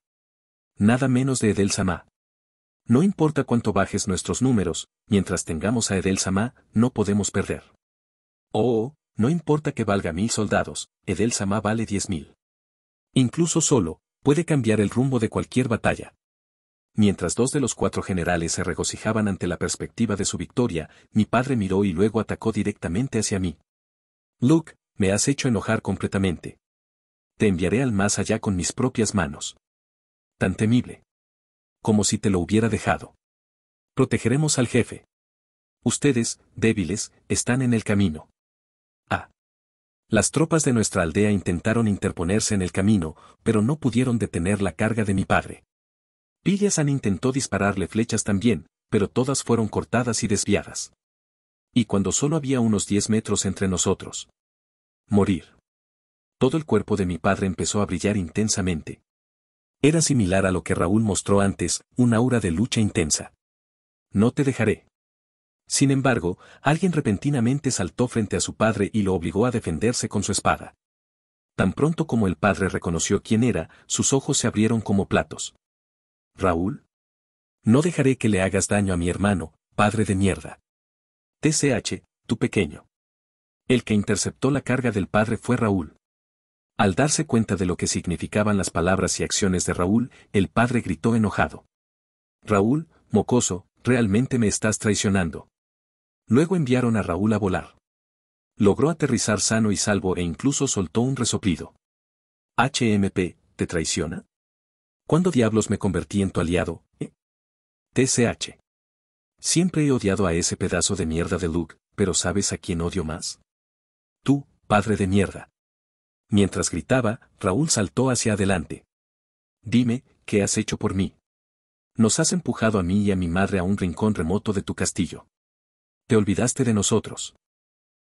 Nada menos de Edel No importa cuánto bajes nuestros números, mientras tengamos a Edel no podemos perder. Oh, no importa que valga mil soldados, Edel vale diez mil. Incluso solo, puede cambiar el rumbo de cualquier batalla. Mientras dos de los cuatro generales se regocijaban ante la perspectiva de su victoria, mi padre miró y luego atacó directamente hacia mí. Luke, me has hecho enojar completamente. Te enviaré al más allá con mis propias manos. Tan temible. Como si te lo hubiera dejado. Protegeremos al jefe. Ustedes, débiles, están en el camino. Ah. Las tropas de nuestra aldea intentaron interponerse en el camino, pero no pudieron detener la carga de mi padre. Pillasan intentó dispararle flechas también, pero todas fueron cortadas y desviadas. Y cuando solo había unos diez metros entre nosotros. Morir. Todo el cuerpo de mi padre empezó a brillar intensamente. Era similar a lo que Raúl mostró antes, una aura de lucha intensa. No te dejaré. Sin embargo, alguien repentinamente saltó frente a su padre y lo obligó a defenderse con su espada. Tan pronto como el padre reconoció quién era, sus ojos se abrieron como platos. Raúl? No dejaré que le hagas daño a mi hermano, padre de mierda. TCH, tu pequeño. El que interceptó la carga del padre fue Raúl. Al darse cuenta de lo que significaban las palabras y acciones de Raúl, el padre gritó enojado. Raúl, mocoso, realmente me estás traicionando. Luego enviaron a Raúl a volar. Logró aterrizar sano y salvo e incluso soltó un resoplido. HMP, ¿te traiciona? ¿Cuándo diablos me convertí en tu aliado? Eh? TCH. Siempre he odiado a ese pedazo de mierda de Luke, pero ¿sabes a quién odio más? Tú, padre de mierda. Mientras gritaba, Raúl saltó hacia adelante. Dime, ¿qué has hecho por mí? Nos has empujado a mí y a mi madre a un rincón remoto de tu castillo. Te olvidaste de nosotros.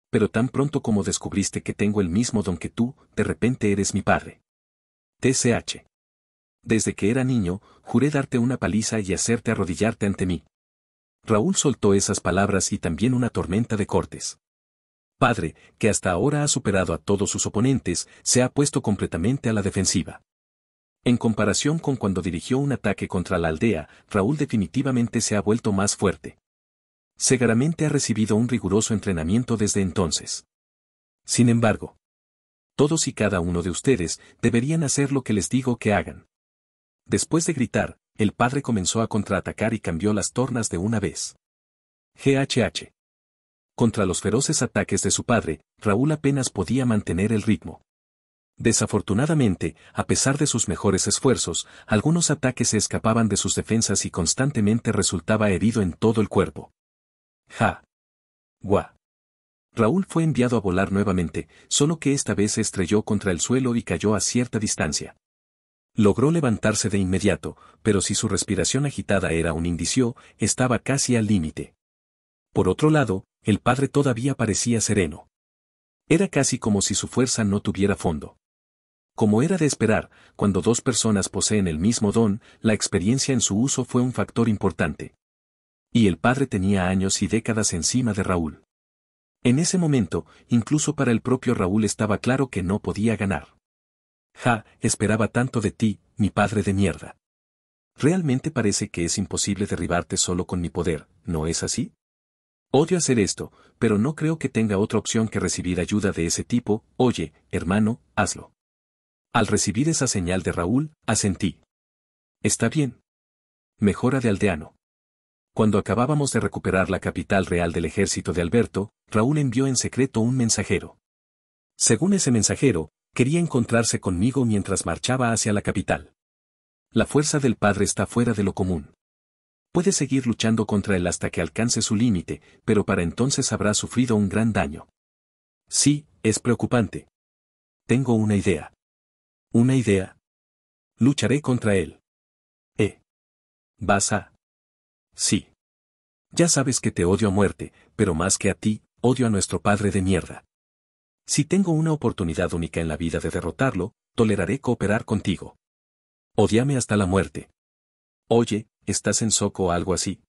Pero tan pronto como descubriste que tengo el mismo don que tú, de repente eres mi padre. TCH desde que era niño, juré darte una paliza y hacerte arrodillarte ante mí. Raúl soltó esas palabras y también una tormenta de cortes. Padre, que hasta ahora ha superado a todos sus oponentes, se ha puesto completamente a la defensiva. En comparación con cuando dirigió un ataque contra la aldea, Raúl definitivamente se ha vuelto más fuerte. Seguramente ha recibido un riguroso entrenamiento desde entonces. Sin embargo, todos y cada uno de ustedes deberían hacer lo que les digo que hagan. Después de gritar, el padre comenzó a contraatacar y cambió las tornas de una vez. GHH. Contra los feroces ataques de su padre, Raúl apenas podía mantener el ritmo. Desafortunadamente, a pesar de sus mejores esfuerzos, algunos ataques se escapaban de sus defensas y constantemente resultaba herido en todo el cuerpo. Ja. Gua. Raúl fue enviado a volar nuevamente, solo que esta vez se estrelló contra el suelo y cayó a cierta distancia. Logró levantarse de inmediato, pero si su respiración agitada era un indicio, estaba casi al límite. Por otro lado, el padre todavía parecía sereno. Era casi como si su fuerza no tuviera fondo. Como era de esperar, cuando dos personas poseen el mismo don, la experiencia en su uso fue un factor importante. Y el padre tenía años y décadas encima de Raúl. En ese momento, incluso para el propio Raúl estaba claro que no podía ganar. Ja, esperaba tanto de ti, mi padre de mierda. Realmente parece que es imposible derribarte solo con mi poder, ¿no es así? Odio hacer esto, pero no creo que tenga otra opción que recibir ayuda de ese tipo, oye, hermano, hazlo. Al recibir esa señal de Raúl, asentí. Está bien. Mejora de aldeano. Cuando acabábamos de recuperar la capital real del ejército de Alberto, Raúl envió en secreto un mensajero. Según ese mensajero, quería encontrarse conmigo mientras marchaba hacia la capital. La fuerza del padre está fuera de lo común. Puede seguir luchando contra él hasta que alcance su límite, pero para entonces habrá sufrido un gran daño. Sí, es preocupante. Tengo una idea. Una idea. Lucharé contra él. Eh. ¿Vas a? Sí. Ya sabes que te odio a muerte, pero más que a ti, odio a nuestro padre de mierda. Si tengo una oportunidad única en la vida de derrotarlo, toleraré cooperar contigo. Odiame hasta la muerte. Oye, estás en soco o algo así.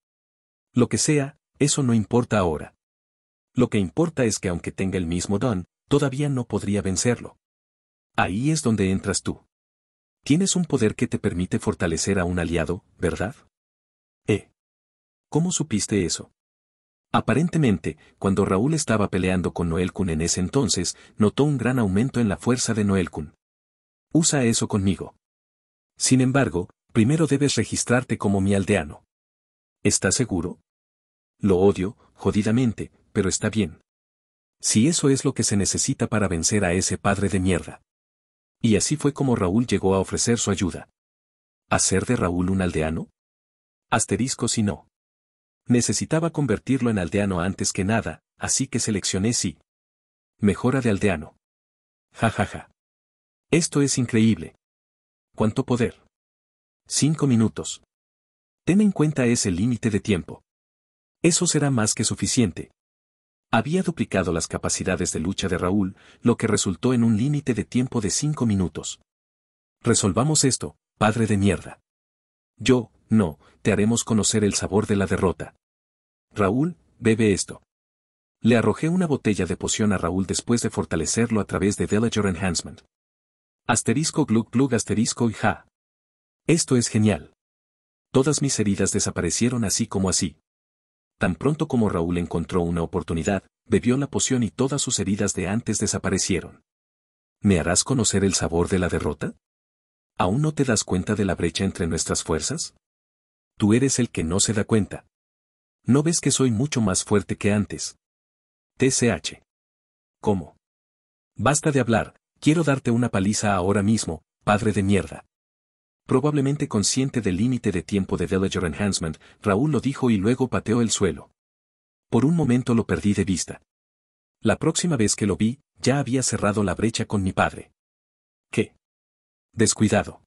Lo que sea, eso no importa ahora. Lo que importa es que aunque tenga el mismo don, todavía no podría vencerlo. Ahí es donde entras tú. Tienes un poder que te permite fortalecer a un aliado, ¿verdad? ¿Eh? ¿Cómo supiste eso? Aparentemente, cuando Raúl estaba peleando con Noel en ese entonces, notó un gran aumento en la fuerza de Noelkun. Usa eso conmigo. Sin embargo, primero debes registrarte como mi aldeano. ¿Estás seguro? Lo odio, jodidamente, pero está bien. Si eso es lo que se necesita para vencer a ese padre de mierda. Y así fue como Raúl llegó a ofrecer su ayuda. ¿Hacer de Raúl un aldeano? Asterisco si no. Necesitaba convertirlo en aldeano antes que nada, así que seleccioné sí. Mejora de aldeano. Ja ja ja. Esto es increíble. ¿Cuánto poder? Cinco minutos. Ten en cuenta ese límite de tiempo. Eso será más que suficiente. Había duplicado las capacidades de lucha de Raúl, lo que resultó en un límite de tiempo de cinco minutos. Resolvamos esto, padre de mierda. Yo, no, te haremos conocer el sabor de la derrota. Raúl, bebe esto. Le arrojé una botella de poción a Raúl después de fortalecerlo a través de Villager Enhancement. Asterisco glug glug asterisco y ja. Esto es genial. Todas mis heridas desaparecieron así como así. Tan pronto como Raúl encontró una oportunidad, bebió la poción y todas sus heridas de antes desaparecieron. ¿Me harás conocer el sabor de la derrota? ¿Aún no te das cuenta de la brecha entre nuestras fuerzas? tú eres el que no se da cuenta. ¿No ves que soy mucho más fuerte que antes? TCH. ¿Cómo? Basta de hablar, quiero darte una paliza ahora mismo, padre de mierda. Probablemente consciente del límite de tiempo de Villager Enhancement, Raúl lo dijo y luego pateó el suelo. Por un momento lo perdí de vista. La próxima vez que lo vi, ya había cerrado la brecha con mi padre. ¿Qué? Descuidado.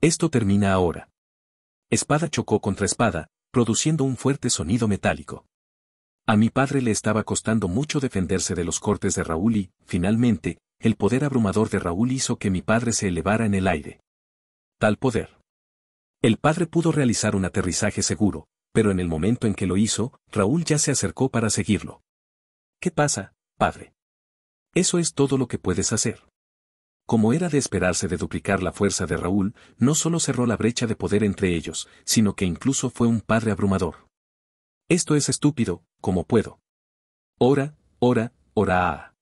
Esto termina ahora. Espada chocó contra espada, produciendo un fuerte sonido metálico. A mi padre le estaba costando mucho defenderse de los cortes de Raúl y, finalmente, el poder abrumador de Raúl hizo que mi padre se elevara en el aire. Tal poder. El padre pudo realizar un aterrizaje seguro, pero en el momento en que lo hizo, Raúl ya se acercó para seguirlo. ¿Qué pasa, padre? Eso es todo lo que puedes hacer. Como era de esperarse de duplicar la fuerza de Raúl, no solo cerró la brecha de poder entre ellos, sino que incluso fue un padre abrumador. Esto es estúpido, como puedo. Ora, ora, ora. Ah.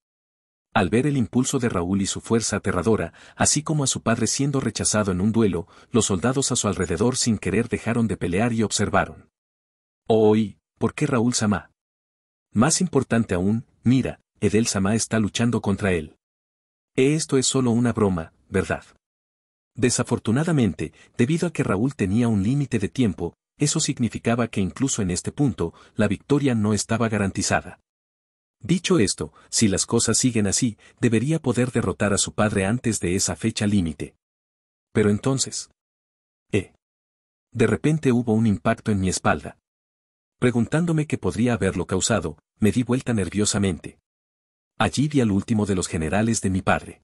Al ver el impulso de Raúl y su fuerza aterradora, así como a su padre siendo rechazado en un duelo, los soldados a su alrededor sin querer dejaron de pelear y observaron. Hoy, ¿por qué Raúl Samá? Más importante aún, mira, Edel Samá está luchando contra él. Eh, esto es solo una broma, ¿verdad? Desafortunadamente, debido a que Raúl tenía un límite de tiempo, eso significaba que incluso en este punto, la victoria no estaba garantizada. Dicho esto, si las cosas siguen así, debería poder derrotar a su padre antes de esa fecha límite. Pero entonces... Eh. De repente hubo un impacto en mi espalda. Preguntándome qué podría haberlo causado, me di vuelta nerviosamente. Allí vi al último de los generales de mi padre.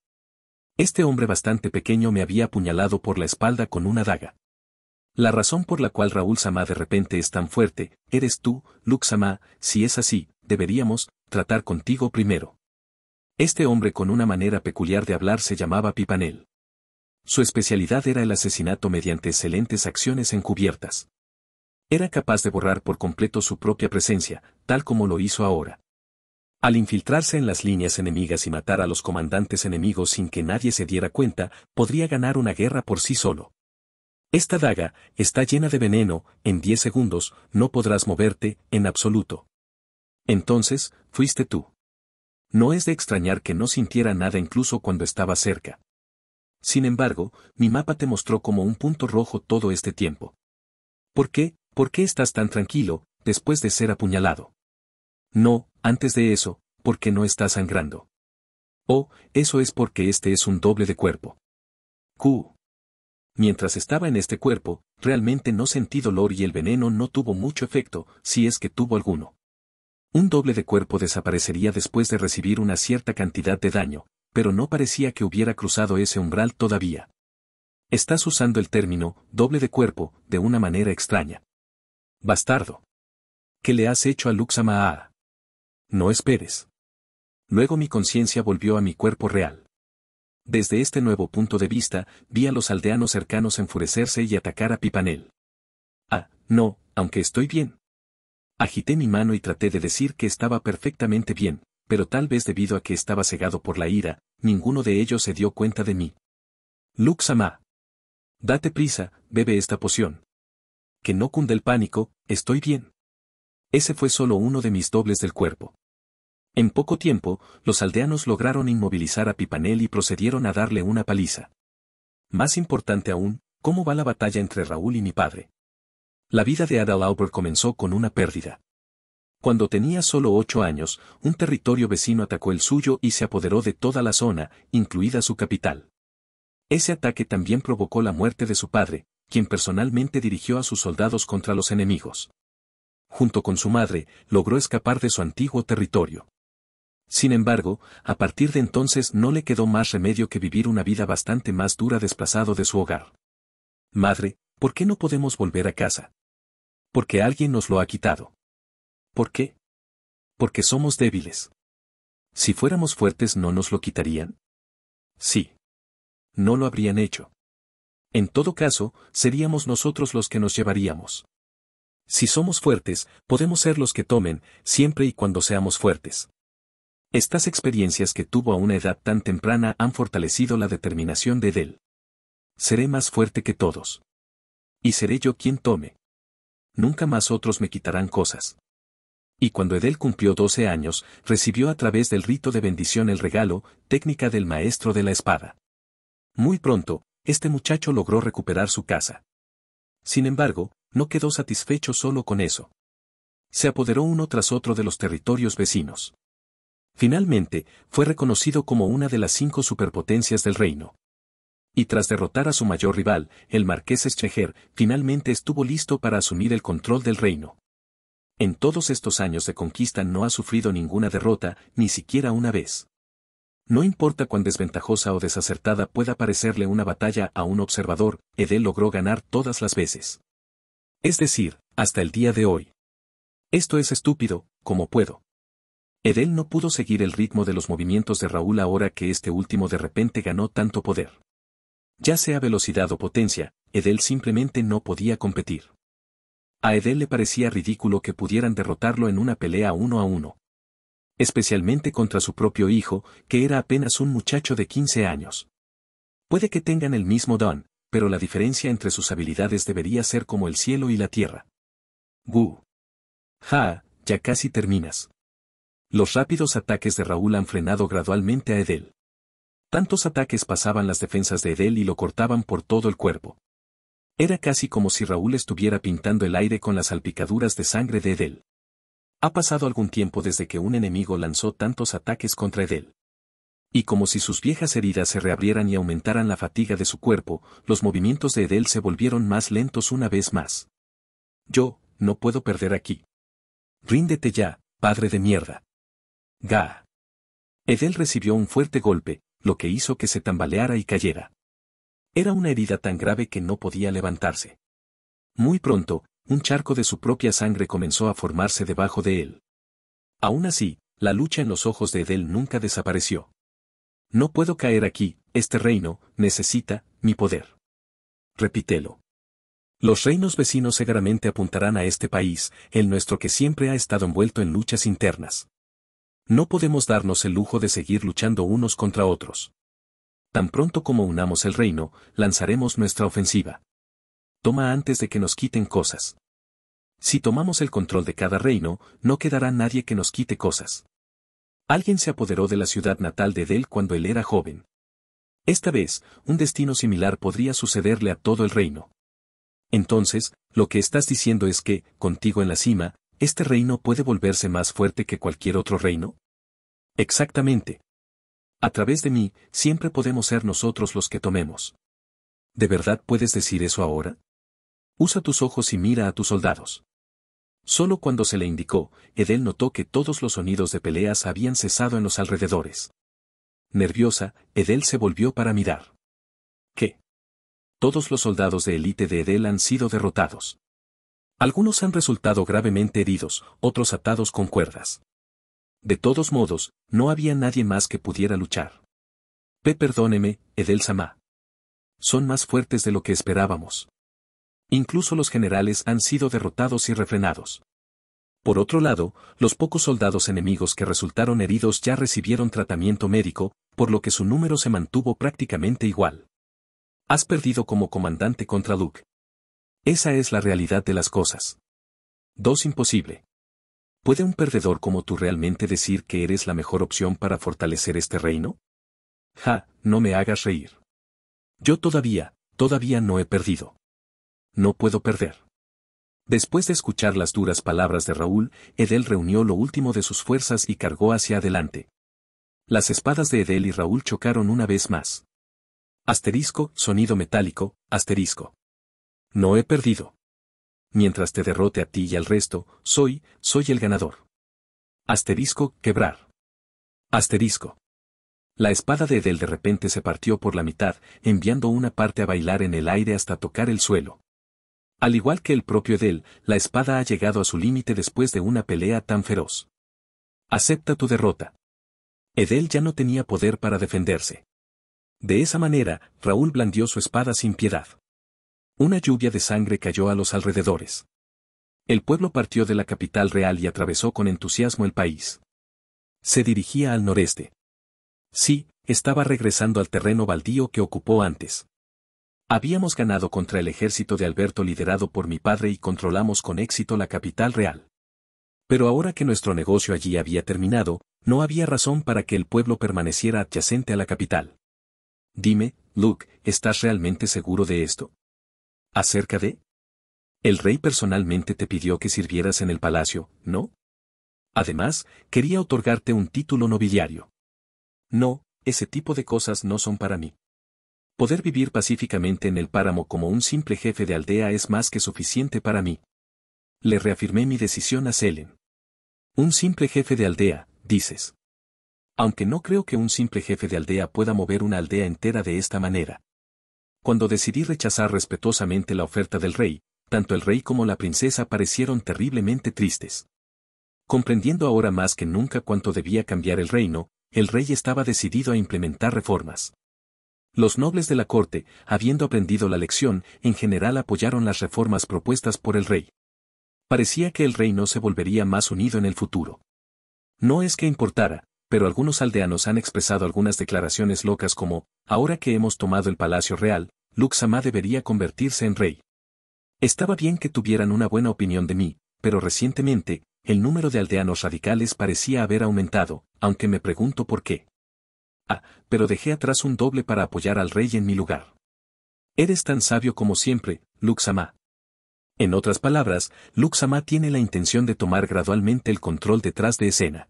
Este hombre bastante pequeño me había apuñalado por la espalda con una daga. La razón por la cual Raúl Samá de repente es tan fuerte, eres tú, Luke si es así, deberíamos, tratar contigo primero. Este hombre con una manera peculiar de hablar se llamaba Pipanel. Su especialidad era el asesinato mediante excelentes acciones encubiertas. Era capaz de borrar por completo su propia presencia, tal como lo hizo ahora. Al infiltrarse en las líneas enemigas y matar a los comandantes enemigos sin que nadie se diera cuenta, podría ganar una guerra por sí solo. Esta daga está llena de veneno, en 10 segundos no podrás moverte, en absoluto. Entonces, fuiste tú. No es de extrañar que no sintiera nada incluso cuando estaba cerca. Sin embargo, mi mapa te mostró como un punto rojo todo este tiempo. ¿Por qué? ¿Por qué estás tan tranquilo, después de ser apuñalado? No, antes de eso, porque no está sangrando. Oh, eso es porque este es un doble de cuerpo. Q. Mientras estaba en este cuerpo, realmente no sentí dolor y el veneno no tuvo mucho efecto, si es que tuvo alguno. Un doble de cuerpo desaparecería después de recibir una cierta cantidad de daño, pero no parecía que hubiera cruzado ese umbral todavía. Estás usando el término doble de cuerpo de una manera extraña. Bastardo. ¿Qué le has hecho a Luxamaa? No esperes. Luego mi conciencia volvió a mi cuerpo real. Desde este nuevo punto de vista, vi a los aldeanos cercanos enfurecerse y atacar a Pipanel. Ah, no, aunque estoy bien. Agité mi mano y traté de decir que estaba perfectamente bien, pero tal vez debido a que estaba cegado por la ira, ninguno de ellos se dio cuenta de mí. Luxama. Date prisa, bebe esta poción. Que no cunde el pánico, estoy bien. Ese fue solo uno de mis dobles del cuerpo. En poco tiempo, los aldeanos lograron inmovilizar a Pipanel y procedieron a darle una paliza. Más importante aún, ¿cómo va la batalla entre Raúl y mi padre? La vida de Adalauber comenzó con una pérdida. Cuando tenía solo ocho años, un territorio vecino atacó el suyo y se apoderó de toda la zona, incluida su capital. Ese ataque también provocó la muerte de su padre, quien personalmente dirigió a sus soldados contra los enemigos. Junto con su madre, logró escapar de su antiguo territorio. Sin embargo, a partir de entonces no le quedó más remedio que vivir una vida bastante más dura desplazado de su hogar. Madre, ¿por qué no podemos volver a casa? Porque alguien nos lo ha quitado. ¿Por qué? Porque somos débiles. Si fuéramos fuertes no nos lo quitarían. Sí. No lo habrían hecho. En todo caso, seríamos nosotros los que nos llevaríamos. Si somos fuertes, podemos ser los que tomen, siempre y cuando seamos fuertes. Estas experiencias que tuvo a una edad tan temprana han fortalecido la determinación de Edel. Seré más fuerte que todos. Y seré yo quien tome. Nunca más otros me quitarán cosas. Y cuando Edel cumplió 12 años, recibió a través del rito de bendición el regalo, técnica del maestro de la espada. Muy pronto, este muchacho logró recuperar su casa. Sin embargo, no quedó satisfecho solo con eso. Se apoderó uno tras otro de los territorios vecinos. Finalmente, fue reconocido como una de las cinco superpotencias del reino. Y tras derrotar a su mayor rival, el marqués Scheger, finalmente estuvo listo para asumir el control del reino. En todos estos años de conquista no ha sufrido ninguna derrota, ni siquiera una vez. No importa cuán desventajosa o desacertada pueda parecerle una batalla a un observador, Edel logró ganar todas las veces. Es decir, hasta el día de hoy. Esto es estúpido, como puedo. Edel no pudo seguir el ritmo de los movimientos de Raúl ahora que este último de repente ganó tanto poder. Ya sea velocidad o potencia, Edel simplemente no podía competir. A Edel le parecía ridículo que pudieran derrotarlo en una pelea uno a uno. Especialmente contra su propio hijo, que era apenas un muchacho de 15 años. Puede que tengan el mismo don, pero la diferencia entre sus habilidades debería ser como el cielo y la tierra. Gu. Ja, ya casi terminas. Los rápidos ataques de Raúl han frenado gradualmente a Edel. Tantos ataques pasaban las defensas de Edel y lo cortaban por todo el cuerpo. Era casi como si Raúl estuviera pintando el aire con las salpicaduras de sangre de Edel. Ha pasado algún tiempo desde que un enemigo lanzó tantos ataques contra Edel. Y como si sus viejas heridas se reabrieran y aumentaran la fatiga de su cuerpo, los movimientos de Edel se volvieron más lentos una vez más. Yo, no puedo perder aquí. Ríndete ya, padre de mierda. Ga. Edel recibió un fuerte golpe, lo que hizo que se tambaleara y cayera. Era una herida tan grave que no podía levantarse. Muy pronto, un charco de su propia sangre comenzó a formarse debajo de él. Aún así, la lucha en los ojos de Edel nunca desapareció. No puedo caer aquí, este reino, necesita, mi poder. Repítelo. Los reinos vecinos seguramente apuntarán a este país, el nuestro que siempre ha estado envuelto en luchas internas. No podemos darnos el lujo de seguir luchando unos contra otros. Tan pronto como unamos el reino, lanzaremos nuestra ofensiva. Toma antes de que nos quiten cosas. Si tomamos el control de cada reino, no quedará nadie que nos quite cosas. Alguien se apoderó de la ciudad natal de Del cuando él era joven. Esta vez, un destino similar podría sucederle a todo el reino. Entonces, lo que estás diciendo es que, contigo en la cima, ¿este reino puede volverse más fuerte que cualquier otro reino? Exactamente. A través de mí, siempre podemos ser nosotros los que tomemos. ¿De verdad puedes decir eso ahora? Usa tus ojos y mira a tus soldados. Solo cuando se le indicó, Edel notó que todos los sonidos de peleas habían cesado en los alrededores. Nerviosa, Edel se volvió para mirar. ¿Qué? Todos los soldados de élite de Edel han sido derrotados. Algunos han resultado gravemente heridos, otros atados con cuerdas. De todos modos, no había nadie más que pudiera luchar. P. Perdóneme, Edel Samá. Son más fuertes de lo que esperábamos. Incluso los generales han sido derrotados y refrenados. Por otro lado, los pocos soldados enemigos que resultaron heridos ya recibieron tratamiento médico, por lo que su número se mantuvo prácticamente igual. Has perdido como comandante contra Luke. Esa es la realidad de las cosas. 2. Imposible. ¿Puede un perdedor como tú realmente decir que eres la mejor opción para fortalecer este reino? Ja, no me hagas reír. Yo todavía, todavía no he perdido. No puedo perder. Después de escuchar las duras palabras de Raúl, Edel reunió lo último de sus fuerzas y cargó hacia adelante. Las espadas de Edel y Raúl chocaron una vez más. Asterisco, sonido metálico, asterisco. No he perdido. Mientras te derrote a ti y al resto, soy, soy el ganador. Asterisco, quebrar. Asterisco. La espada de Edel de repente se partió por la mitad, enviando una parte a bailar en el aire hasta tocar el suelo. Al igual que el propio Edel, la espada ha llegado a su límite después de una pelea tan feroz. Acepta tu derrota. Edel ya no tenía poder para defenderse. De esa manera, Raúl blandió su espada sin piedad. Una lluvia de sangre cayó a los alrededores. El pueblo partió de la capital real y atravesó con entusiasmo el país. Se dirigía al noreste. Sí, estaba regresando al terreno baldío que ocupó antes. Habíamos ganado contra el ejército de Alberto liderado por mi padre y controlamos con éxito la capital real. Pero ahora que nuestro negocio allí había terminado, no había razón para que el pueblo permaneciera adyacente a la capital. Dime, Luke, ¿estás realmente seguro de esto? ¿Acerca de? El rey personalmente te pidió que sirvieras en el palacio, ¿no? Además, quería otorgarte un título nobiliario. No, ese tipo de cosas no son para mí. Poder vivir pacíficamente en el páramo como un simple jefe de aldea es más que suficiente para mí. Le reafirmé mi decisión a Selen. Un simple jefe de aldea, dices. Aunque no creo que un simple jefe de aldea pueda mover una aldea entera de esta manera. Cuando decidí rechazar respetuosamente la oferta del rey, tanto el rey como la princesa parecieron terriblemente tristes. Comprendiendo ahora más que nunca cuánto debía cambiar el reino, el rey estaba decidido a implementar reformas. Los nobles de la corte, habiendo aprendido la lección, en general apoyaron las reformas propuestas por el rey. Parecía que el reino se volvería más unido en el futuro. No es que importara, pero algunos aldeanos han expresado algunas declaraciones locas como, ahora que hemos tomado el Palacio Real, Luxama debería convertirse en rey. Estaba bien que tuvieran una buena opinión de mí, pero recientemente, el número de aldeanos radicales parecía haber aumentado, aunque me pregunto por qué. Ah, pero dejé atrás un doble para apoyar al rey en mi lugar. Eres tan sabio como siempre, Luxama. En otras palabras, Luxama tiene la intención de tomar gradualmente el control detrás de escena.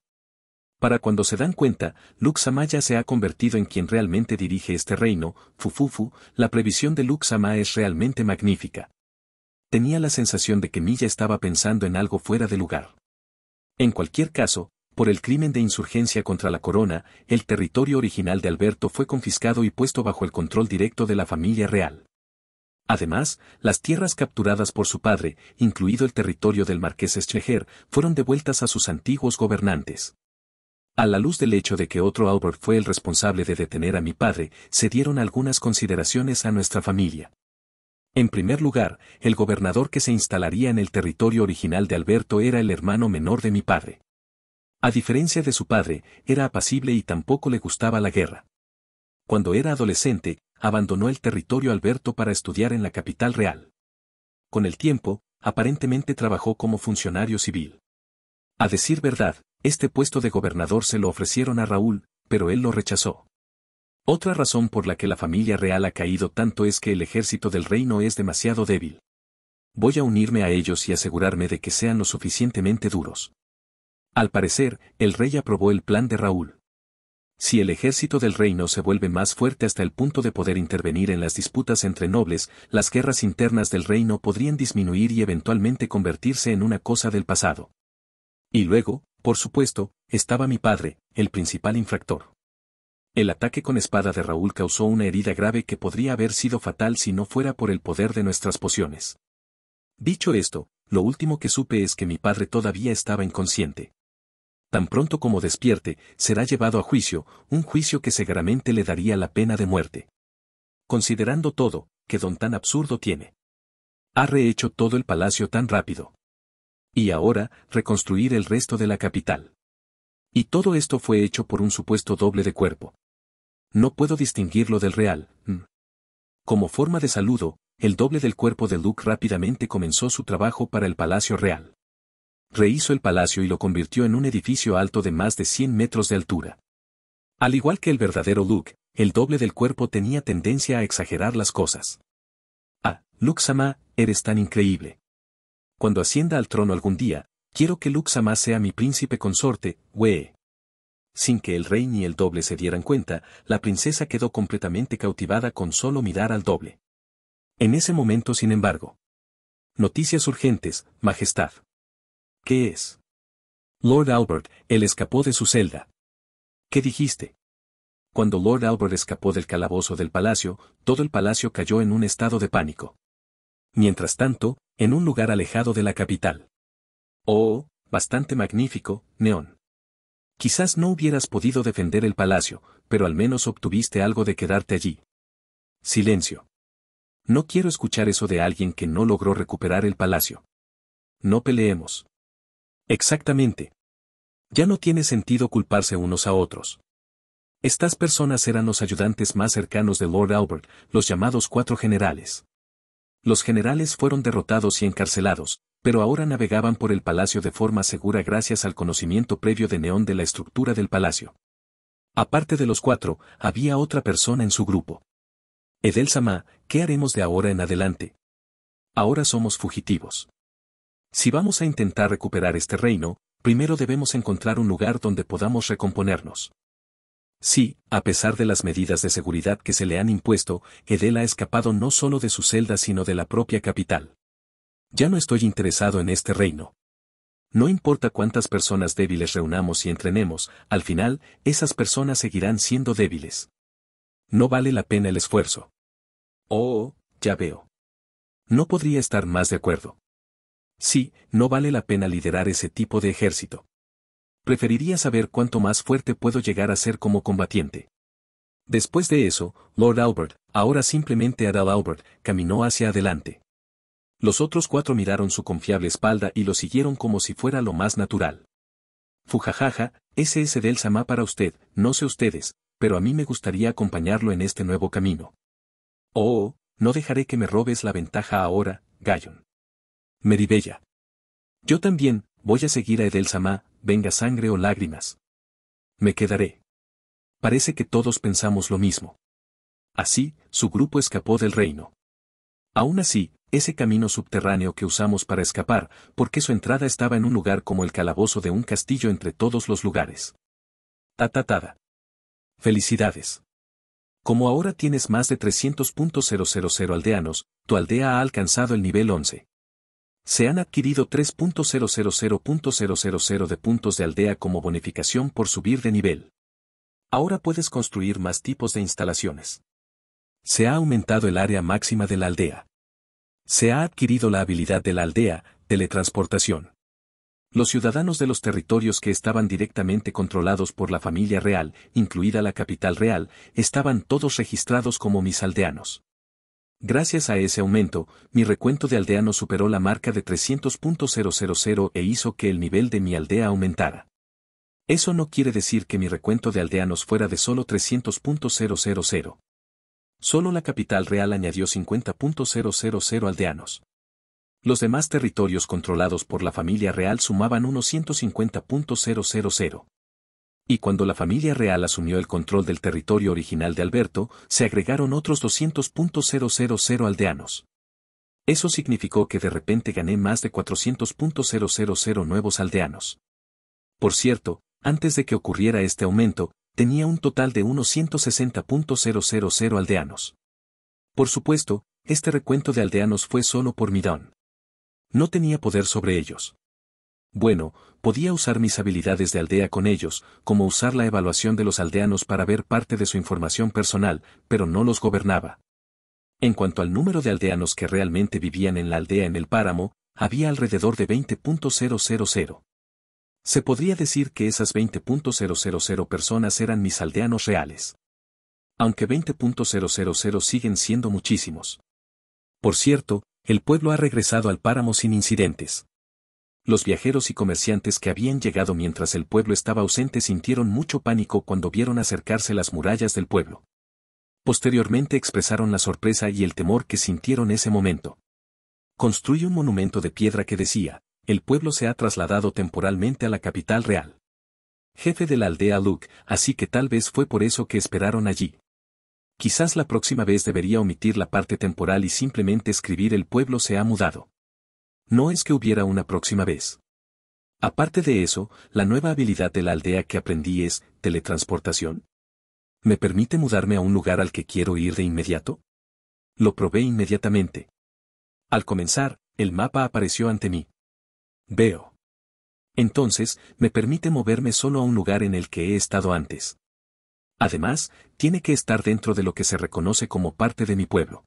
Para cuando se dan cuenta, Luxama ya se ha convertido en quien realmente dirige este reino, Fufufu, la previsión de Luxama es realmente magnífica. Tenía la sensación de que Milla estaba pensando en algo fuera de lugar. En cualquier caso, por el crimen de insurgencia contra la corona, el territorio original de Alberto fue confiscado y puesto bajo el control directo de la familia real. Además, las tierras capturadas por su padre, incluido el territorio del marqués Escheger, fueron devueltas a sus antiguos gobernantes. A la luz del hecho de que otro Albert fue el responsable de detener a mi padre, se dieron algunas consideraciones a nuestra familia. En primer lugar, el gobernador que se instalaría en el territorio original de Alberto era el hermano menor de mi padre. A diferencia de su padre, era apacible y tampoco le gustaba la guerra. Cuando era adolescente, abandonó el territorio Alberto para estudiar en la capital real. Con el tiempo, aparentemente trabajó como funcionario civil. A decir verdad, este puesto de gobernador se lo ofrecieron a Raúl, pero él lo rechazó. Otra razón por la que la familia real ha caído tanto es que el ejército del reino es demasiado débil. Voy a unirme a ellos y asegurarme de que sean lo suficientemente duros. Al parecer, el rey aprobó el plan de Raúl. Si el ejército del reino se vuelve más fuerte hasta el punto de poder intervenir en las disputas entre nobles, las guerras internas del reino podrían disminuir y eventualmente convertirse en una cosa del pasado. Y luego, por supuesto, estaba mi padre, el principal infractor. El ataque con espada de Raúl causó una herida grave que podría haber sido fatal si no fuera por el poder de nuestras pociones. Dicho esto, lo último que supe es que mi padre todavía estaba inconsciente. Tan pronto como despierte, será llevado a juicio, un juicio que seguramente le daría la pena de muerte. Considerando todo, que don tan absurdo tiene. Ha rehecho todo el palacio tan rápido y ahora reconstruir el resto de la capital. Y todo esto fue hecho por un supuesto doble de cuerpo. No puedo distinguirlo del real. Mm. Como forma de saludo, el doble del cuerpo de Luke rápidamente comenzó su trabajo para el Palacio Real. Rehizo el palacio y lo convirtió en un edificio alto de más de 100 metros de altura. Al igual que el verdadero Luke, el doble del cuerpo tenía tendencia a exagerar las cosas. Ah, Luke Sama, eres tan increíble cuando ascienda al trono algún día, quiero que Luxama sea mi príncipe consorte, wee. Sin que el rey ni el doble se dieran cuenta, la princesa quedó completamente cautivada con solo mirar al doble. En ese momento, sin embargo. Noticias urgentes, Majestad. ¿Qué es? Lord Albert, él escapó de su celda. ¿Qué dijiste? Cuando Lord Albert escapó del calabozo del palacio, todo el palacio cayó en un estado de pánico mientras tanto, en un lugar alejado de la capital. Oh, bastante magnífico, Neón. Quizás no hubieras podido defender el palacio, pero al menos obtuviste algo de quedarte allí. Silencio. No quiero escuchar eso de alguien que no logró recuperar el palacio. No peleemos. Exactamente. Ya no tiene sentido culparse unos a otros. Estas personas eran los ayudantes más cercanos de Lord Albert, los llamados cuatro generales. Los generales fueron derrotados y encarcelados, pero ahora navegaban por el palacio de forma segura gracias al conocimiento previo de Neón de la estructura del palacio. Aparte de los cuatro, había otra persona en su grupo. Edelsama, ¿qué haremos de ahora en adelante? Ahora somos fugitivos. Si vamos a intentar recuperar este reino, primero debemos encontrar un lugar donde podamos recomponernos. Sí, a pesar de las medidas de seguridad que se le han impuesto, Edel ha escapado no solo de su celda sino de la propia capital. Ya no estoy interesado en este reino. No importa cuántas personas débiles reunamos y entrenemos, al final, esas personas seguirán siendo débiles. No vale la pena el esfuerzo. Oh, ya veo. No podría estar más de acuerdo. Sí, no vale la pena liderar ese tipo de ejército preferiría saber cuánto más fuerte puedo llegar a ser como combatiente. Después de eso, Lord Albert, ahora simplemente Adal Albert, caminó hacia adelante. Los otros cuatro miraron su confiable espalda y lo siguieron como si fuera lo más natural. Fujajaja, ese es Del samá para usted, no sé ustedes, pero a mí me gustaría acompañarlo en este nuevo camino. Oh, no dejaré que me robes la ventaja ahora, Gallon. Meribella. Yo también, Voy a seguir a Edelsama, venga sangre o lágrimas. Me quedaré. Parece que todos pensamos lo mismo. Así, su grupo escapó del reino. Aún así, ese camino subterráneo que usamos para escapar, porque su entrada estaba en un lugar como el calabozo de un castillo entre todos los lugares. Tatatada. Felicidades. Como ahora tienes más de 300.000 aldeanos, tu aldea ha alcanzado el nivel 11. Se han adquirido 3.000.000 de puntos de aldea como bonificación por subir de nivel. Ahora puedes construir más tipos de instalaciones. Se ha aumentado el área máxima de la aldea. Se ha adquirido la habilidad de la aldea, teletransportación. Los ciudadanos de los territorios que estaban directamente controlados por la familia real, incluida la capital real, estaban todos registrados como mis aldeanos. Gracias a ese aumento, mi recuento de aldeanos superó la marca de 300.000 e hizo que el nivel de mi aldea aumentara. Eso no quiere decir que mi recuento de aldeanos fuera de solo 300.000. Solo la capital real añadió 50.000 aldeanos. Los demás territorios controlados por la familia real sumaban unos 150.000 y cuando la familia real asumió el control del territorio original de Alberto, se agregaron otros 200.000 aldeanos. Eso significó que de repente gané más de 400.000 nuevos aldeanos. Por cierto, antes de que ocurriera este aumento, tenía un total de unos 160.000 aldeanos. Por supuesto, este recuento de aldeanos fue solo por mi No tenía poder sobre ellos. Bueno, podía usar mis habilidades de aldea con ellos, como usar la evaluación de los aldeanos para ver parte de su información personal, pero no los gobernaba. En cuanto al número de aldeanos que realmente vivían en la aldea en el páramo, había alrededor de 20.000. Se podría decir que esas 20.000 personas eran mis aldeanos reales. Aunque 20.000 siguen siendo muchísimos. Por cierto, el pueblo ha regresado al páramo sin incidentes. Los viajeros y comerciantes que habían llegado mientras el pueblo estaba ausente sintieron mucho pánico cuando vieron acercarse las murallas del pueblo. Posteriormente expresaron la sorpresa y el temor que sintieron ese momento. Construyó un monumento de piedra que decía, el pueblo se ha trasladado temporalmente a la capital real. Jefe de la aldea Luke, así que tal vez fue por eso que esperaron allí. Quizás la próxima vez debería omitir la parte temporal y simplemente escribir el pueblo se ha mudado. No es que hubiera una próxima vez. Aparte de eso, la nueva habilidad de la aldea que aprendí es teletransportación. ¿Me permite mudarme a un lugar al que quiero ir de inmediato? Lo probé inmediatamente. Al comenzar, el mapa apareció ante mí. Veo. Entonces, me permite moverme solo a un lugar en el que he estado antes. Además, tiene que estar dentro de lo que se reconoce como parte de mi pueblo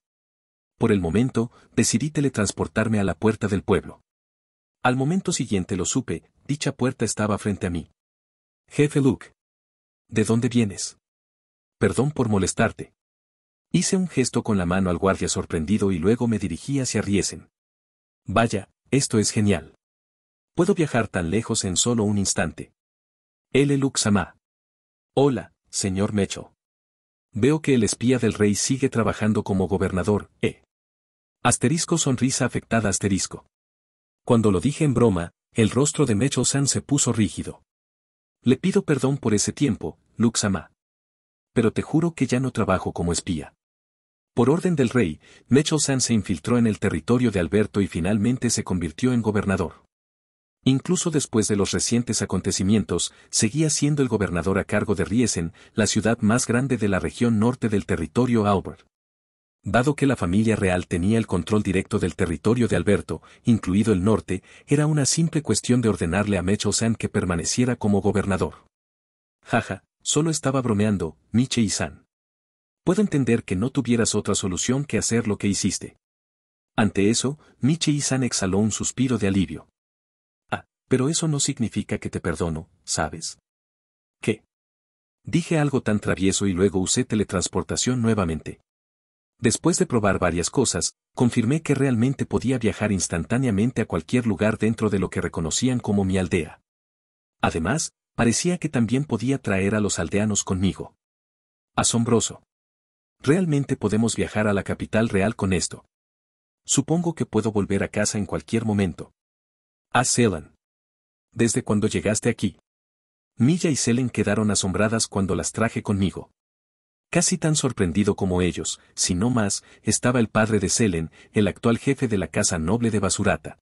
por el momento, decidí teletransportarme a la puerta del pueblo. Al momento siguiente lo supe, dicha puerta estaba frente a mí. Jefe Luke. ¿De dónde vienes? Perdón por molestarte. Hice un gesto con la mano al guardia sorprendido y luego me dirigí hacia Riesen. Vaya, esto es genial. Puedo viajar tan lejos en solo un instante. L. Luke Sama. Hola, señor Mecho. Veo que el espía del rey sigue trabajando como gobernador, ¿eh? Asterisco sonrisa afectada asterisco. Cuando lo dije en broma, el rostro de Mecho-san se puso rígido. Le pido perdón por ese tiempo, Luxama. Pero te juro que ya no trabajo como espía. Por orden del rey, Mecho-san se infiltró en el territorio de Alberto y finalmente se convirtió en gobernador. Incluso después de los recientes acontecimientos, seguía siendo el gobernador a cargo de Riesen, la ciudad más grande de la región norte del territorio Albert. Dado que la familia real tenía el control directo del territorio de Alberto, incluido el norte, era una simple cuestión de ordenarle a Mecho-san que permaneciera como gobernador. Jaja, solo estaba bromeando, Miche y San. Puedo entender que no tuvieras otra solución que hacer lo que hiciste. Ante eso, Miche y San exhaló un suspiro de alivio. Ah, pero eso no significa que te perdono, ¿sabes? ¿Qué? Dije algo tan travieso y luego usé teletransportación nuevamente. Después de probar varias cosas, confirmé que realmente podía viajar instantáneamente a cualquier lugar dentro de lo que reconocían como mi aldea. Además, parecía que también podía traer a los aldeanos conmigo. Asombroso. Realmente podemos viajar a la capital real con esto. Supongo que puedo volver a casa en cualquier momento. A Selen. ¿Desde cuando llegaste aquí? Milla y Selen quedaron asombradas cuando las traje conmigo. Casi tan sorprendido como ellos, si no más, estaba el padre de Selen, el actual jefe de la casa noble de Basurata.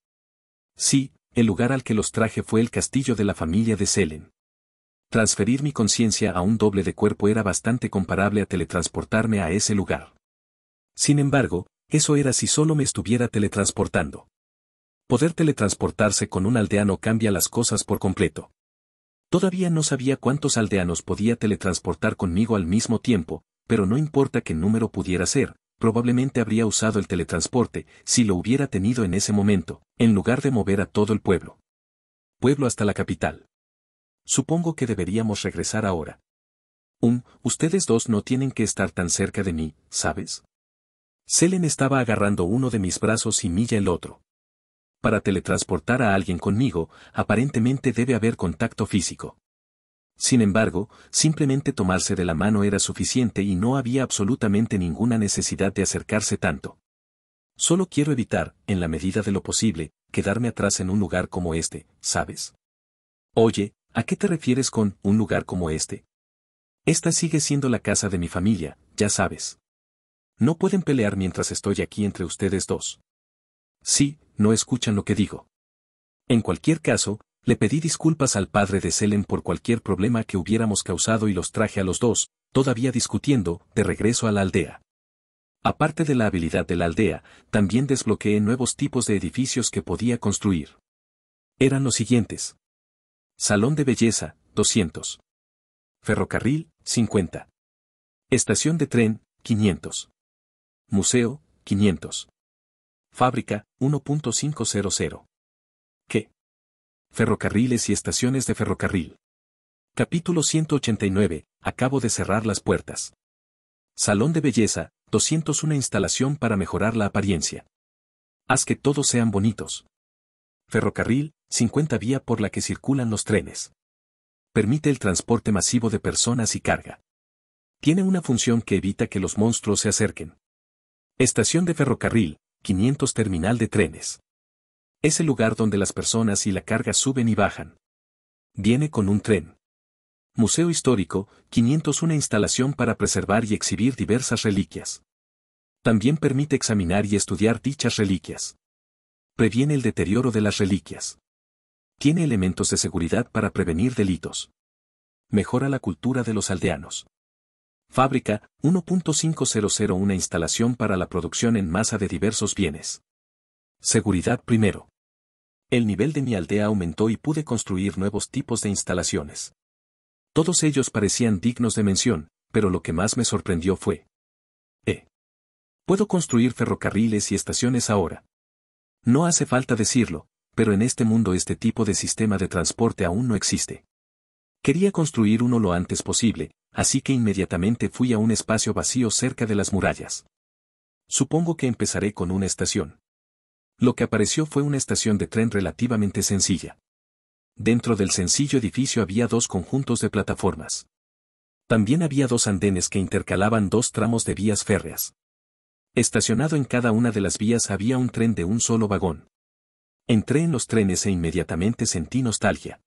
Sí, el lugar al que los traje fue el castillo de la familia de Selen. Transferir mi conciencia a un doble de cuerpo era bastante comparable a teletransportarme a ese lugar. Sin embargo, eso era si solo me estuviera teletransportando. Poder teletransportarse con un aldeano cambia las cosas por completo. Todavía no sabía cuántos aldeanos podía teletransportar conmigo al mismo tiempo, pero no importa qué número pudiera ser, probablemente habría usado el teletransporte si lo hubiera tenido en ese momento, en lugar de mover a todo el pueblo. Pueblo hasta la capital. Supongo que deberíamos regresar ahora. Um, ustedes dos no tienen que estar tan cerca de mí, ¿sabes? Selen estaba agarrando uno de mis brazos y Milla el otro para teletransportar a alguien conmigo, aparentemente debe haber contacto físico. Sin embargo, simplemente tomarse de la mano era suficiente y no había absolutamente ninguna necesidad de acercarse tanto. Solo quiero evitar, en la medida de lo posible, quedarme atrás en un lugar como este, ¿sabes? Oye, ¿a qué te refieres con un lugar como este? Esta sigue siendo la casa de mi familia, ya sabes. No pueden pelear mientras estoy aquí entre ustedes dos. Sí, no escuchan lo que digo. En cualquier caso, le pedí disculpas al padre de Selen por cualquier problema que hubiéramos causado y los traje a los dos, todavía discutiendo, de regreso a la aldea. Aparte de la habilidad de la aldea, también desbloqueé nuevos tipos de edificios que podía construir. Eran los siguientes. Salón de Belleza, 200. Ferrocarril, 50. Estación de tren, 500. Museo, 500. Fábrica, 1.500. ¿Qué? Ferrocarriles y estaciones de ferrocarril. Capítulo 189. Acabo de cerrar las puertas. Salón de belleza, 201 instalación para mejorar la apariencia. Haz que todos sean bonitos. Ferrocarril, 50 vía por la que circulan los trenes. Permite el transporte masivo de personas y carga. Tiene una función que evita que los monstruos se acerquen. Estación de ferrocarril, 500 Terminal de Trenes. Es el lugar donde las personas y la carga suben y bajan. Viene con un tren. Museo Histórico, 500 Una instalación para preservar y exhibir diversas reliquias. También permite examinar y estudiar dichas reliquias. Previene el deterioro de las reliquias. Tiene elementos de seguridad para prevenir delitos. Mejora la cultura de los aldeanos. Fábrica, 1.500 Una instalación para la producción en masa de diversos bienes. Seguridad primero. El nivel de mi aldea aumentó y pude construir nuevos tipos de instalaciones. Todos ellos parecían dignos de mención, pero lo que más me sorprendió fue. E. Puedo construir ferrocarriles y estaciones ahora. No hace falta decirlo, pero en este mundo este tipo de sistema de transporte aún no existe. Quería construir uno lo antes posible, Así que inmediatamente fui a un espacio vacío cerca de las murallas. Supongo que empezaré con una estación. Lo que apareció fue una estación de tren relativamente sencilla. Dentro del sencillo edificio había dos conjuntos de plataformas. También había dos andenes que intercalaban dos tramos de vías férreas. Estacionado en cada una de las vías había un tren de un solo vagón. Entré en los trenes e inmediatamente sentí nostalgia.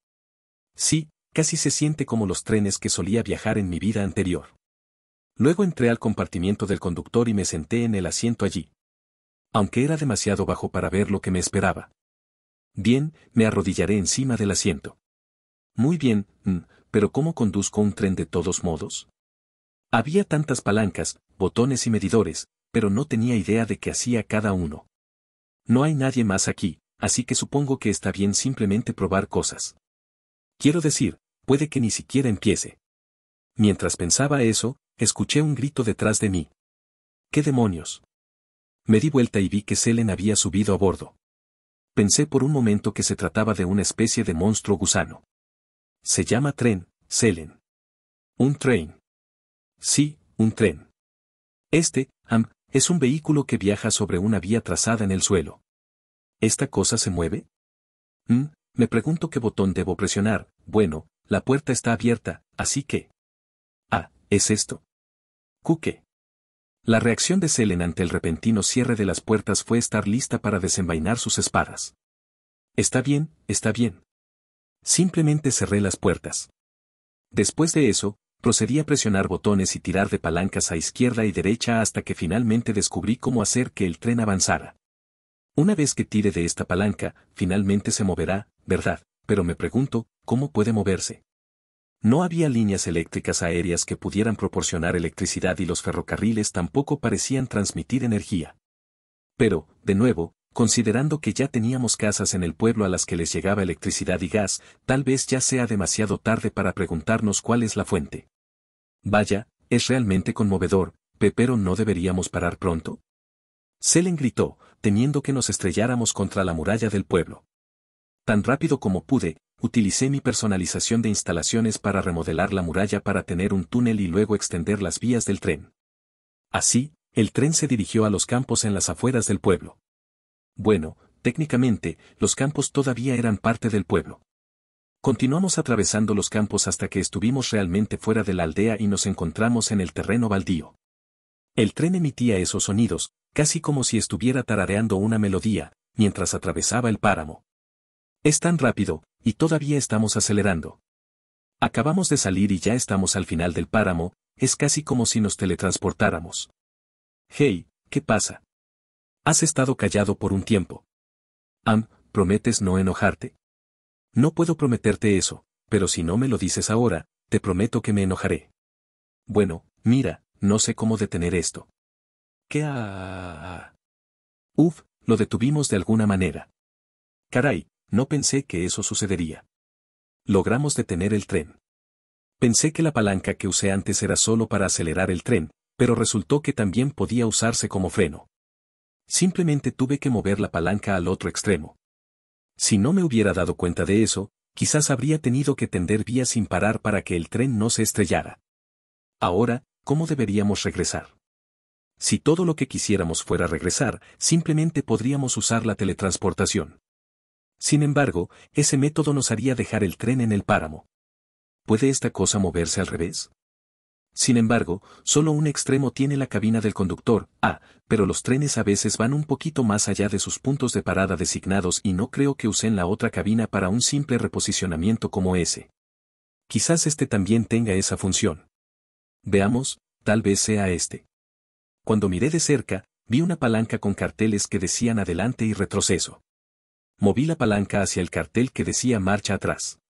Sí, casi se siente como los trenes que solía viajar en mi vida anterior. Luego entré al compartimiento del conductor y me senté en el asiento allí. Aunque era demasiado bajo para ver lo que me esperaba. Bien, me arrodillaré encima del asiento. Muy bien, mm, pero ¿cómo conduzco un tren de todos modos? Había tantas palancas, botones y medidores, pero no tenía idea de qué hacía cada uno. No hay nadie más aquí, así que supongo que está bien simplemente probar cosas. Quiero decir, puede que ni siquiera empiece. Mientras pensaba eso, escuché un grito detrás de mí. ¿Qué demonios? Me di vuelta y vi que Selen había subido a bordo. Pensé por un momento que se trataba de una especie de monstruo gusano. Se llama tren, Selen. Un tren. Sí, un tren. Este, AM, es un vehículo que viaja sobre una vía trazada en el suelo. ¿Esta cosa se mueve? Mm, me pregunto qué botón debo presionar, bueno, la puerta está abierta, así que... Ah, es esto. Cuque. La reacción de Selen ante el repentino cierre de las puertas fue estar lista para desenvainar sus espadas. Está bien, está bien. Simplemente cerré las puertas. Después de eso, procedí a presionar botones y tirar de palancas a izquierda y derecha hasta que finalmente descubrí cómo hacer que el tren avanzara. Una vez que tire de esta palanca, finalmente se moverá, ¿verdad? Pero me pregunto, ¿Cómo puede moverse? No había líneas eléctricas aéreas que pudieran proporcionar electricidad y los ferrocarriles tampoco parecían transmitir energía. Pero, de nuevo, considerando que ya teníamos casas en el pueblo a las que les llegaba electricidad y gas, tal vez ya sea demasiado tarde para preguntarnos cuál es la fuente. Vaya, es realmente conmovedor, Pepero, no deberíamos parar pronto. Selen gritó, temiendo que nos estrelláramos contra la muralla del pueblo. Tan rápido como pude, utilicé mi personalización de instalaciones para remodelar la muralla para tener un túnel y luego extender las vías del tren. Así, el tren se dirigió a los campos en las afueras del pueblo. Bueno, técnicamente, los campos todavía eran parte del pueblo. Continuamos atravesando los campos hasta que estuvimos realmente fuera de la aldea y nos encontramos en el terreno baldío. El tren emitía esos sonidos, casi como si estuviera tarareando una melodía, mientras atravesaba el páramo. Es tan rápido, y todavía estamos acelerando. Acabamos de salir y ya estamos al final del páramo, es casi como si nos teletransportáramos. Hey, ¿qué pasa? Has estado callado por un tiempo. Am, ¿prometes no enojarte? No puedo prometerte eso, pero si no me lo dices ahora, te prometo que me enojaré. Bueno, mira, no sé cómo detener esto. ¿Qué a... Uf, lo detuvimos de alguna manera. Caray, no pensé que eso sucedería. Logramos detener el tren. Pensé que la palanca que usé antes era solo para acelerar el tren, pero resultó que también podía usarse como freno. Simplemente tuve que mover la palanca al otro extremo. Si no me hubiera dado cuenta de eso, quizás habría tenido que tender vías sin parar para que el tren no se estrellara. Ahora, ¿cómo deberíamos regresar? Si todo lo que quisiéramos fuera regresar, simplemente podríamos usar la teletransportación. Sin embargo, ese método nos haría dejar el tren en el páramo. ¿Puede esta cosa moverse al revés? Sin embargo, solo un extremo tiene la cabina del conductor, ah, pero los trenes a veces van un poquito más allá de sus puntos de parada designados y no creo que usen la otra cabina para un simple reposicionamiento como ese. Quizás este también tenga esa función. Veamos, tal vez sea este. Cuando miré de cerca, vi una palanca con carteles que decían adelante y retroceso. Moví la palanca hacia el cartel que decía marcha atrás.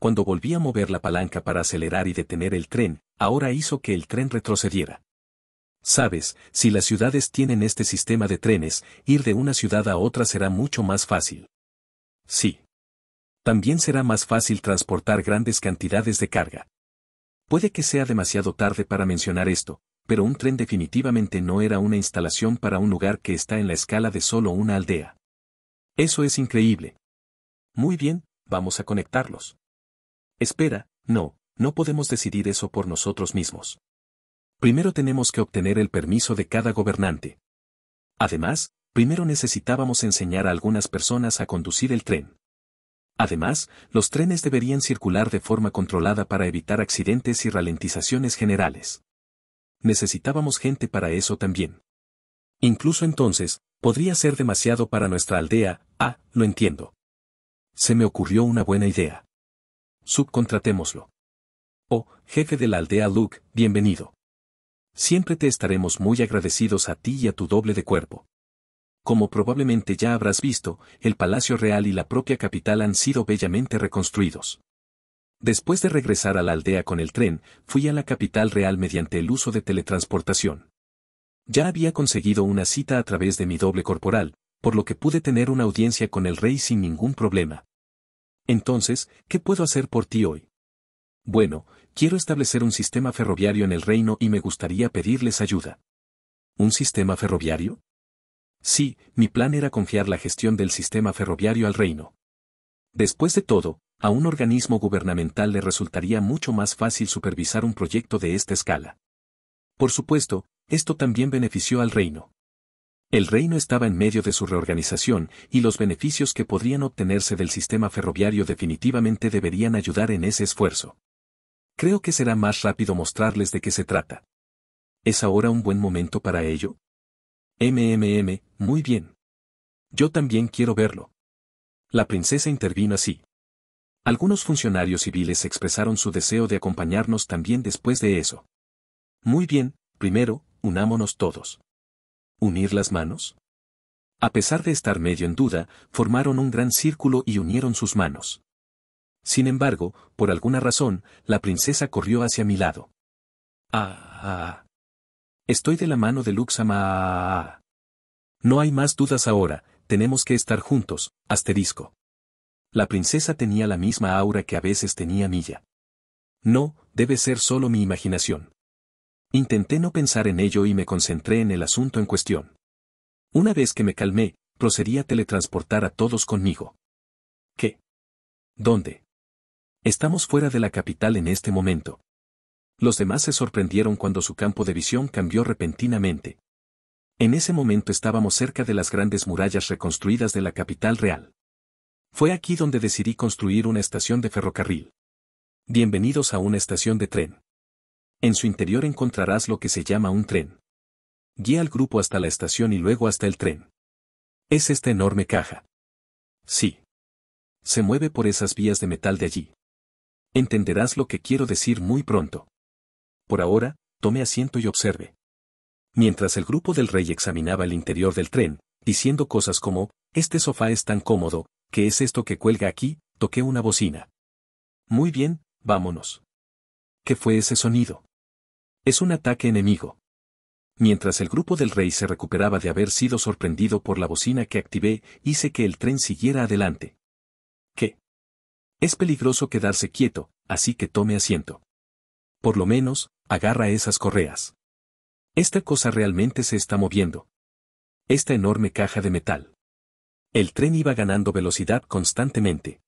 Cuando volví a mover la palanca para acelerar y detener el tren, ahora hizo que el tren retrocediera. Sabes, si las ciudades tienen este sistema de trenes, ir de una ciudad a otra será mucho más fácil. Sí. También será más fácil transportar grandes cantidades de carga. Puede que sea demasiado tarde para mencionar esto, pero un tren definitivamente no era una instalación para un lugar que está en la escala de solo una aldea. Eso es increíble. Muy bien, vamos a conectarlos. Espera, no, no podemos decidir eso por nosotros mismos. Primero tenemos que obtener el permiso de cada gobernante. Además, primero necesitábamos enseñar a algunas personas a conducir el tren. Además, los trenes deberían circular de forma controlada para evitar accidentes y ralentizaciones generales. Necesitábamos gente para eso también. Incluso entonces, podría ser demasiado para nuestra aldea, Ah, lo entiendo. Se me ocurrió una buena idea. Subcontratémoslo. Oh, jefe de la aldea Luke, bienvenido. Siempre te estaremos muy agradecidos a ti y a tu doble de cuerpo. Como probablemente ya habrás visto, el Palacio Real y la propia capital han sido bellamente reconstruidos. Después de regresar a la aldea con el tren, fui a la capital real mediante el uso de teletransportación. Ya había conseguido una cita a través de mi doble corporal, por lo que pude tener una audiencia con el rey sin ningún problema. Entonces, ¿qué puedo hacer por ti hoy? Bueno, quiero establecer un sistema ferroviario en el reino y me gustaría pedirles ayuda. ¿Un sistema ferroviario? Sí, mi plan era confiar la gestión del sistema ferroviario al reino. Después de todo, a un organismo gubernamental le resultaría mucho más fácil supervisar un proyecto de esta escala. Por supuesto, esto también benefició al reino. El reino estaba en medio de su reorganización y los beneficios que podrían obtenerse del sistema ferroviario definitivamente deberían ayudar en ese esfuerzo. Creo que será más rápido mostrarles de qué se trata. ¿Es ahora un buen momento para ello? MMM, muy bien. Yo también quiero verlo. La princesa intervino así. Algunos funcionarios civiles expresaron su deseo de acompañarnos también después de eso. Muy bien, primero, unámonos todos unir las manos? A pesar de estar medio en duda, formaron un gran círculo y unieron sus manos. Sin embargo, por alguna razón, la princesa corrió hacia mi lado. Ah, ah, ah. Estoy de la mano de Luxama. Ah, no hay más dudas ahora, tenemos que estar juntos, asterisco. La princesa tenía la misma aura que a veces tenía Milla. No, debe ser solo mi imaginación. Intenté no pensar en ello y me concentré en el asunto en cuestión. Una vez que me calmé, procedí a teletransportar a todos conmigo. ¿Qué? ¿Dónde? Estamos fuera de la capital en este momento. Los demás se sorprendieron cuando su campo de visión cambió repentinamente. En ese momento estábamos cerca de las grandes murallas reconstruidas de la capital real. Fue aquí donde decidí construir una estación de ferrocarril. Bienvenidos a una estación de tren. En su interior encontrarás lo que se llama un tren. Guía al grupo hasta la estación y luego hasta el tren. Es esta enorme caja. Sí. Se mueve por esas vías de metal de allí. Entenderás lo que quiero decir muy pronto. Por ahora, tome asiento y observe. Mientras el grupo del rey examinaba el interior del tren, diciendo cosas como, este sofá es tan cómodo, ¿Qué es esto que cuelga aquí, toqué una bocina. Muy bien, vámonos. ¿Qué fue ese sonido? Es un ataque enemigo. Mientras el grupo del rey se recuperaba de haber sido sorprendido por la bocina que activé, hice que el tren siguiera adelante. ¿Qué? Es peligroso quedarse quieto, así que tome asiento. Por lo menos, agarra esas correas. Esta cosa realmente se está moviendo. Esta enorme caja de metal. El tren iba ganando velocidad constantemente.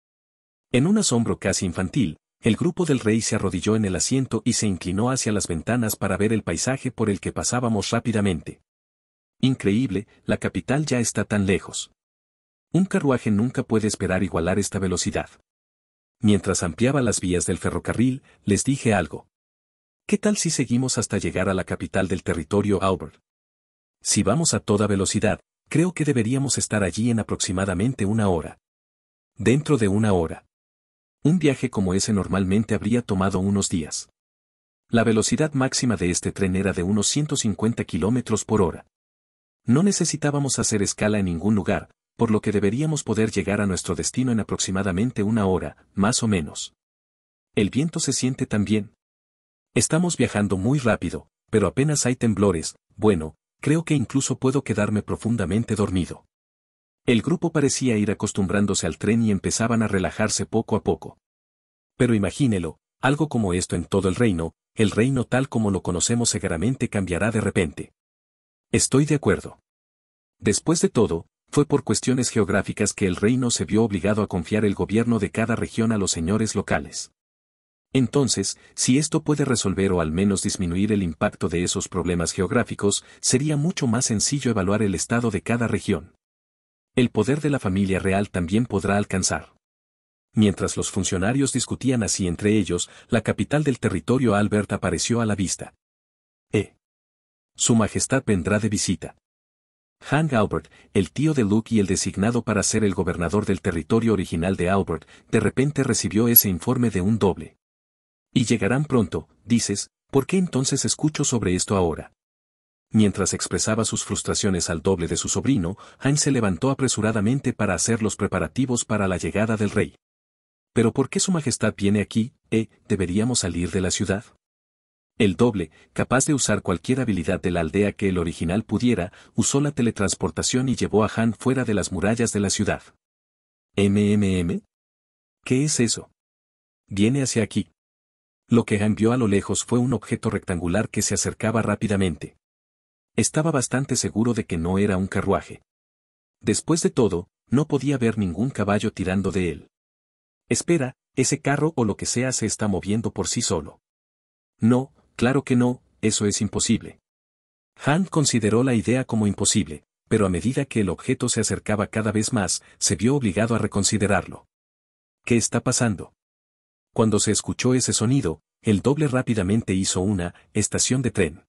En un asombro casi infantil, el grupo del rey se arrodilló en el asiento y se inclinó hacia las ventanas para ver el paisaje por el que pasábamos rápidamente. Increíble, la capital ya está tan lejos. Un carruaje nunca puede esperar igualar esta velocidad. Mientras ampliaba las vías del ferrocarril, les dije algo. ¿Qué tal si seguimos hasta llegar a la capital del territorio Albert? Si vamos a toda velocidad, creo que deberíamos estar allí en aproximadamente una hora. Dentro de una hora. Un viaje como ese normalmente habría tomado unos días. La velocidad máxima de este tren era de unos 150 kilómetros por hora. No necesitábamos hacer escala en ningún lugar, por lo que deberíamos poder llegar a nuestro destino en aproximadamente una hora, más o menos. El viento se siente también. Estamos viajando muy rápido, pero apenas hay temblores, bueno, creo que incluso puedo quedarme profundamente dormido. El grupo parecía ir acostumbrándose al tren y empezaban a relajarse poco a poco. Pero imagínelo, algo como esto en todo el reino, el reino tal como lo conocemos seguramente cambiará de repente. Estoy de acuerdo. Después de todo, fue por cuestiones geográficas que el reino se vio obligado a confiar el gobierno de cada región a los señores locales. Entonces, si esto puede resolver o al menos disminuir el impacto de esos problemas geográficos, sería mucho más sencillo evaluar el estado de cada región. El poder de la familia real también podrá alcanzar. Mientras los funcionarios discutían así entre ellos, la capital del territorio Albert apareció a la vista. —¡Eh! Su Majestad vendrá de visita. Han Albert, el tío de Luke y el designado para ser el gobernador del territorio original de Albert, de repente recibió ese informe de un doble. Y llegarán pronto, dices, ¿por qué entonces escucho sobre esto ahora? Mientras expresaba sus frustraciones al doble de su sobrino, Han se levantó apresuradamente para hacer los preparativos para la llegada del rey. ¿Pero por qué su majestad viene aquí, eh, deberíamos salir de la ciudad? El doble, capaz de usar cualquier habilidad de la aldea que el original pudiera, usó la teletransportación y llevó a Han fuera de las murallas de la ciudad. ¿MMM? ¿Qué es eso? Viene hacia aquí. Lo que Han vio a lo lejos fue un objeto rectangular que se acercaba rápidamente. Estaba bastante seguro de que no era un carruaje. Después de todo, no podía ver ningún caballo tirando de él. Espera, ese carro o lo que sea se está moviendo por sí solo. No, claro que no, eso es imposible. Han consideró la idea como imposible, pero a medida que el objeto se acercaba cada vez más, se vio obligado a reconsiderarlo. ¿Qué está pasando? Cuando se escuchó ese sonido, el doble rápidamente hizo una estación de tren.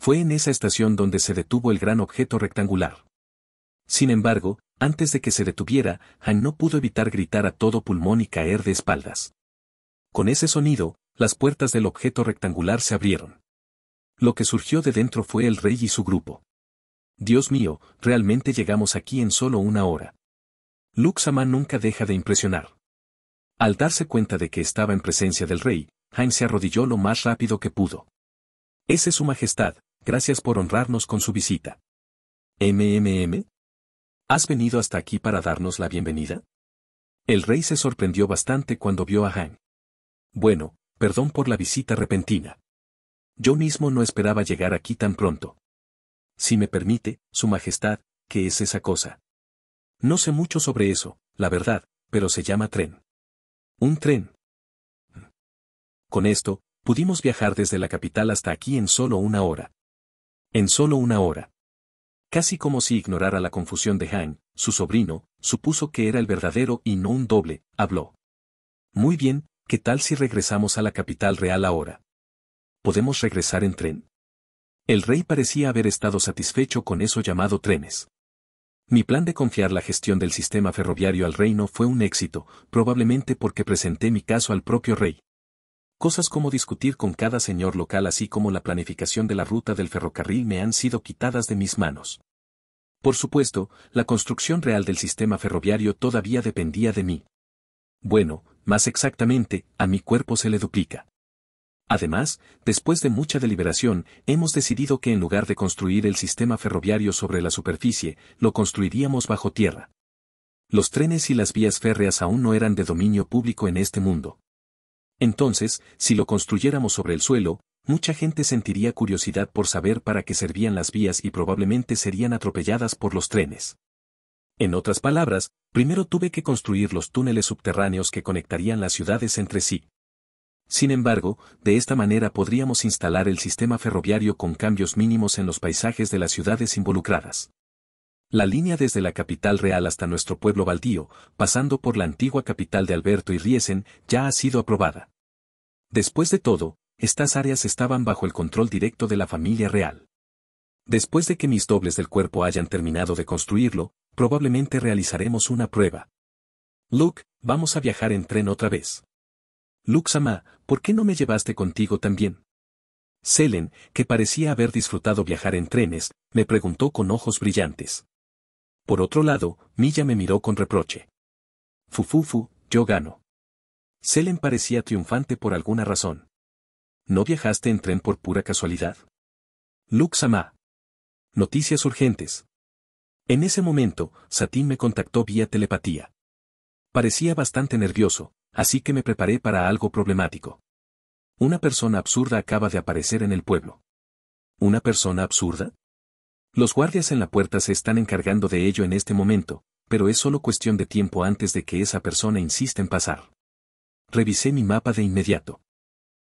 Fue en esa estación donde se detuvo el gran objeto rectangular. Sin embargo, antes de que se detuviera, Han no pudo evitar gritar a todo pulmón y caer de espaldas. Con ese sonido, las puertas del objeto rectangular se abrieron. Lo que surgió de dentro fue el rey y su grupo. Dios mío, realmente llegamos aquí en solo una hora. Luxama nunca deja de impresionar. Al darse cuenta de que estaba en presencia del rey, Han se arrodilló lo más rápido que pudo. Ese es su majestad, Gracias por honrarnos con su visita. MMM. ¿Has venido hasta aquí para darnos la bienvenida? El rey se sorprendió bastante cuando vio a Han. Bueno, perdón por la visita repentina. Yo mismo no esperaba llegar aquí tan pronto. Si me permite, Su Majestad, ¿qué es esa cosa? No sé mucho sobre eso, la verdad, pero se llama tren. Un tren. Con esto, pudimos viajar desde la capital hasta aquí en solo una hora, en solo una hora. Casi como si ignorara la confusión de Han, su sobrino, supuso que era el verdadero y no un doble, habló. Muy bien, ¿qué tal si regresamos a la capital real ahora? Podemos regresar en tren. El rey parecía haber estado satisfecho con eso llamado trenes. Mi plan de confiar la gestión del sistema ferroviario al reino fue un éxito, probablemente porque presenté mi caso al propio rey, Cosas como discutir con cada señor local así como la planificación de la ruta del ferrocarril me han sido quitadas de mis manos. Por supuesto, la construcción real del sistema ferroviario todavía dependía de mí. Bueno, más exactamente, a mi cuerpo se le duplica. Además, después de mucha deliberación, hemos decidido que en lugar de construir el sistema ferroviario sobre la superficie, lo construiríamos bajo tierra. Los trenes y las vías férreas aún no eran de dominio público en este mundo. Entonces, si lo construyéramos sobre el suelo, mucha gente sentiría curiosidad por saber para qué servían las vías y probablemente serían atropelladas por los trenes. En otras palabras, primero tuve que construir los túneles subterráneos que conectarían las ciudades entre sí. Sin embargo, de esta manera podríamos instalar el sistema ferroviario con cambios mínimos en los paisajes de las ciudades involucradas. La línea desde la capital real hasta nuestro pueblo baldío, pasando por la antigua capital de Alberto y Riesen, ya ha sido aprobada. Después de todo, estas áreas estaban bajo el control directo de la familia real. Después de que mis dobles del cuerpo hayan terminado de construirlo, probablemente realizaremos una prueba. Luke, vamos a viajar en tren otra vez. Luke Sama, ¿por qué no me llevaste contigo también? Selen, que parecía haber disfrutado viajar en trenes, me preguntó con ojos brillantes. Por otro lado, Milla me miró con reproche. Fufufu, yo gano. Selen parecía triunfante por alguna razón. ¿No viajaste en tren por pura casualidad? Luxama. Noticias urgentes. En ese momento, Satín me contactó vía telepatía. Parecía bastante nervioso, así que me preparé para algo problemático. Una persona absurda acaba de aparecer en el pueblo. ¿Una persona absurda? Los guardias en la puerta se están encargando de ello en este momento, pero es solo cuestión de tiempo antes de que esa persona insista en pasar. Revisé mi mapa de inmediato.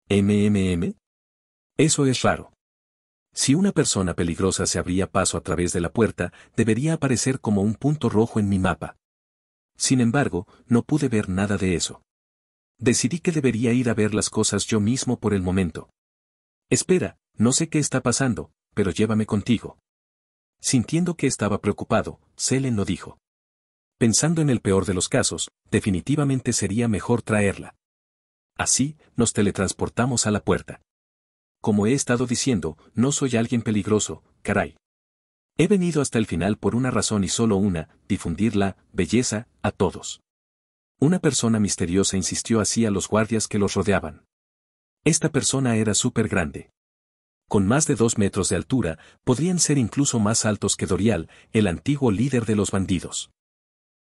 ¿MMM? Eso es raro. Si una persona peligrosa se abría paso a través de la puerta, debería aparecer como un punto rojo en mi mapa. Sin embargo, no pude ver nada de eso. Decidí que debería ir a ver las cosas yo mismo por el momento. Espera, no sé qué está pasando, pero llévame contigo. Sintiendo que estaba preocupado, Selen lo dijo. Pensando en el peor de los casos, definitivamente sería mejor traerla. Así, nos teletransportamos a la puerta. Como he estado diciendo, no soy alguien peligroso, caray. He venido hasta el final por una razón y solo una, difundir la belleza a todos. Una persona misteriosa insistió así a los guardias que los rodeaban. Esta persona era súper grande con más de dos metros de altura, podrían ser incluso más altos que Dorial, el antiguo líder de los bandidos.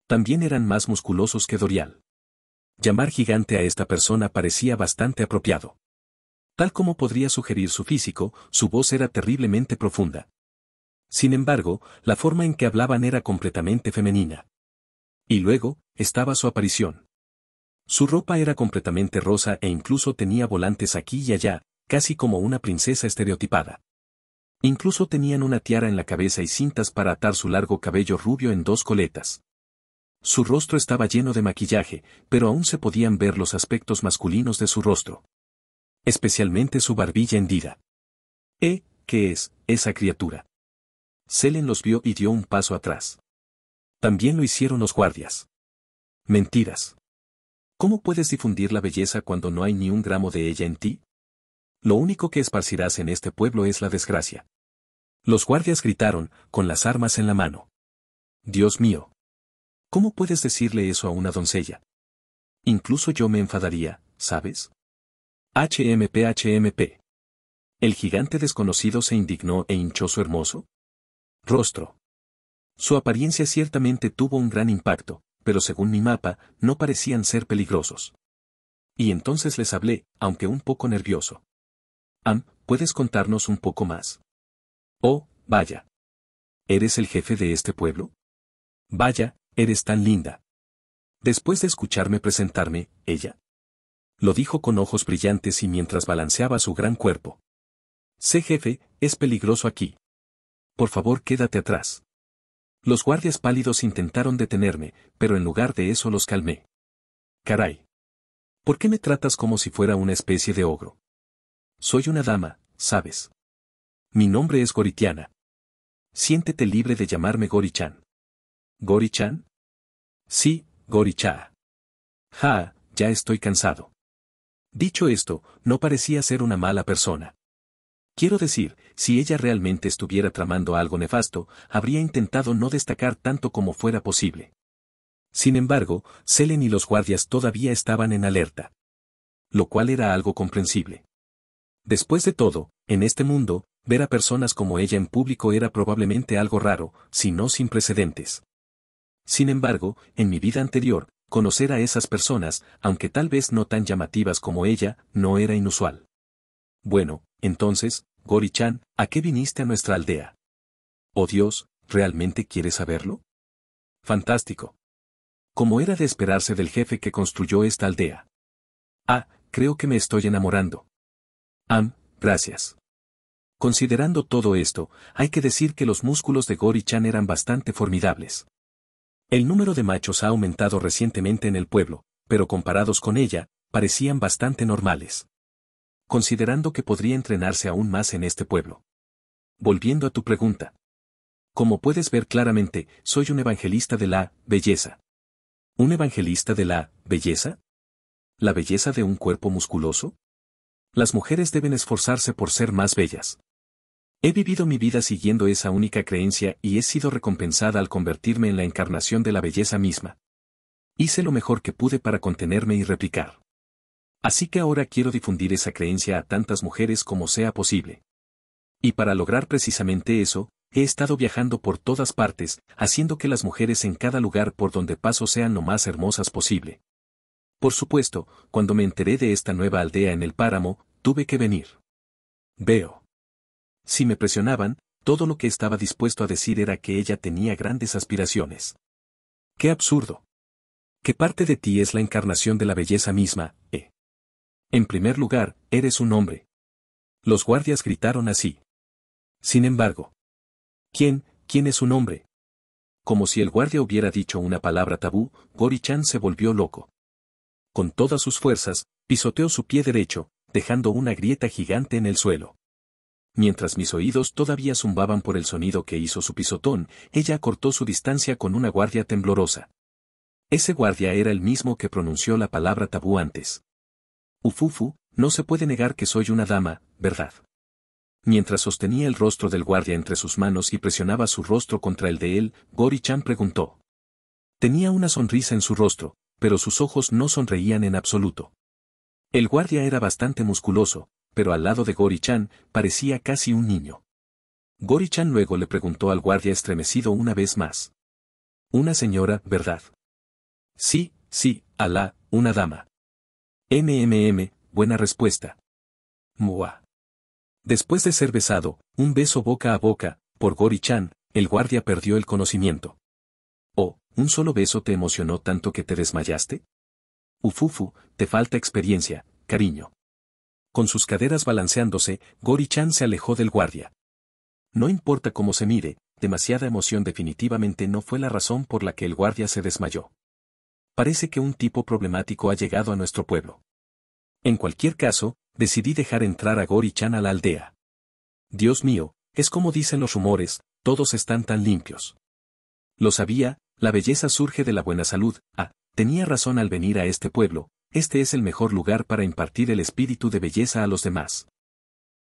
También eran más musculosos que Dorial. Llamar gigante a esta persona parecía bastante apropiado. Tal como podría sugerir su físico, su voz era terriblemente profunda. Sin embargo, la forma en que hablaban era completamente femenina. Y luego, estaba su aparición. Su ropa era completamente rosa e incluso tenía volantes aquí y allá, casi como una princesa estereotipada. Incluso tenían una tiara en la cabeza y cintas para atar su largo cabello rubio en dos coletas. Su rostro estaba lleno de maquillaje, pero aún se podían ver los aspectos masculinos de su rostro. Especialmente su barbilla hendida. ¿Eh? ¿Qué es, esa criatura? Selen los vio y dio un paso atrás. También lo hicieron los guardias. Mentiras. ¿Cómo puedes difundir la belleza cuando no hay ni un gramo de ella en ti? Lo único que esparcirás en este pueblo es la desgracia. Los guardias gritaron, con las armas en la mano. Dios mío. ¿Cómo puedes decirle eso a una doncella? Incluso yo me enfadaría, ¿sabes? HMP El gigante desconocido se indignó e hinchó su hermoso rostro. Su apariencia ciertamente tuvo un gran impacto, pero según mi mapa, no parecían ser peligrosos. Y entonces les hablé, aunque un poco nervioso. Am, ¿puedes contarnos un poco más? Oh, vaya. ¿Eres el jefe de este pueblo? Vaya, eres tan linda. Después de escucharme presentarme, ella. Lo dijo con ojos brillantes y mientras balanceaba su gran cuerpo. Sé jefe, es peligroso aquí. Por favor, quédate atrás. Los guardias pálidos intentaron detenerme, pero en lugar de eso los calmé. Caray. ¿Por qué me tratas como si fuera una especie de ogro? Soy una dama, ¿sabes? Mi nombre es Goritiana. Siéntete libre de llamarme Gorichan. ¿Gorichan? Sí, Goricha. Ja, ya estoy cansado. Dicho esto, no parecía ser una mala persona. Quiero decir, si ella realmente estuviera tramando algo nefasto, habría intentado no destacar tanto como fuera posible. Sin embargo, Selen y los guardias todavía estaban en alerta. Lo cual era algo comprensible. Después de todo, en este mundo, ver a personas como ella en público era probablemente algo raro, si no sin precedentes. Sin embargo, en mi vida anterior, conocer a esas personas, aunque tal vez no tan llamativas como ella, no era inusual. Bueno, entonces, Gori-chan, ¿a qué viniste a nuestra aldea? Oh Dios, ¿realmente quieres saberlo? Fantástico. ¿Cómo era de esperarse del jefe que construyó esta aldea. Ah, creo que me estoy enamorando. Am, gracias. Considerando todo esto, hay que decir que los músculos de Gori-chan eran bastante formidables. El número de machos ha aumentado recientemente en el pueblo, pero comparados con ella, parecían bastante normales. Considerando que podría entrenarse aún más en este pueblo. Volviendo a tu pregunta. Como puedes ver claramente, soy un evangelista de la belleza. ¿Un evangelista de la belleza? ¿La belleza de un cuerpo musculoso? las mujeres deben esforzarse por ser más bellas. He vivido mi vida siguiendo esa única creencia y he sido recompensada al convertirme en la encarnación de la belleza misma. Hice lo mejor que pude para contenerme y replicar. Así que ahora quiero difundir esa creencia a tantas mujeres como sea posible. Y para lograr precisamente eso, he estado viajando por todas partes, haciendo que las mujeres en cada lugar por donde paso sean lo más hermosas posible. Por supuesto, cuando me enteré de esta nueva aldea en el páramo, tuve que venir. Veo. Si me presionaban, todo lo que estaba dispuesto a decir era que ella tenía grandes aspiraciones. ¡Qué absurdo! ¿Qué parte de ti es la encarnación de la belleza misma, eh. En primer lugar, eres un hombre. Los guardias gritaron así. Sin embargo. ¿Quién, quién es un hombre? Como si el guardia hubiera dicho una palabra tabú, Gori-chan se volvió loco con todas sus fuerzas, pisoteó su pie derecho, dejando una grieta gigante en el suelo. Mientras mis oídos todavía zumbaban por el sonido que hizo su pisotón, ella acortó su distancia con una guardia temblorosa. Ese guardia era el mismo que pronunció la palabra tabú antes. Ufufu, no se puede negar que soy una dama, ¿verdad? Mientras sostenía el rostro del guardia entre sus manos y presionaba su rostro contra el de él, Gori-chan preguntó. Tenía una sonrisa en su rostro, pero sus ojos no sonreían en absoluto. El guardia era bastante musculoso, pero al lado de Gori-chan parecía casi un niño. Gori-chan luego le preguntó al guardia estremecido una vez más. Una señora, ¿verdad? Sí, sí, Alá, una dama. MMM, buena respuesta. Mua. Después de ser besado, un beso boca a boca, por Gori-chan, el guardia perdió el conocimiento. ¿Un solo beso te emocionó tanto que te desmayaste? Ufufu, te falta experiencia, cariño. Con sus caderas balanceándose, Gori-chan se alejó del guardia. No importa cómo se mire, demasiada emoción definitivamente no fue la razón por la que el guardia se desmayó. Parece que un tipo problemático ha llegado a nuestro pueblo. En cualquier caso, decidí dejar entrar a Gori-chan a la aldea. Dios mío, es como dicen los rumores, todos están tan limpios. Lo sabía, la belleza surge de la buena salud. Ah, tenía razón al venir a este pueblo, este es el mejor lugar para impartir el espíritu de belleza a los demás.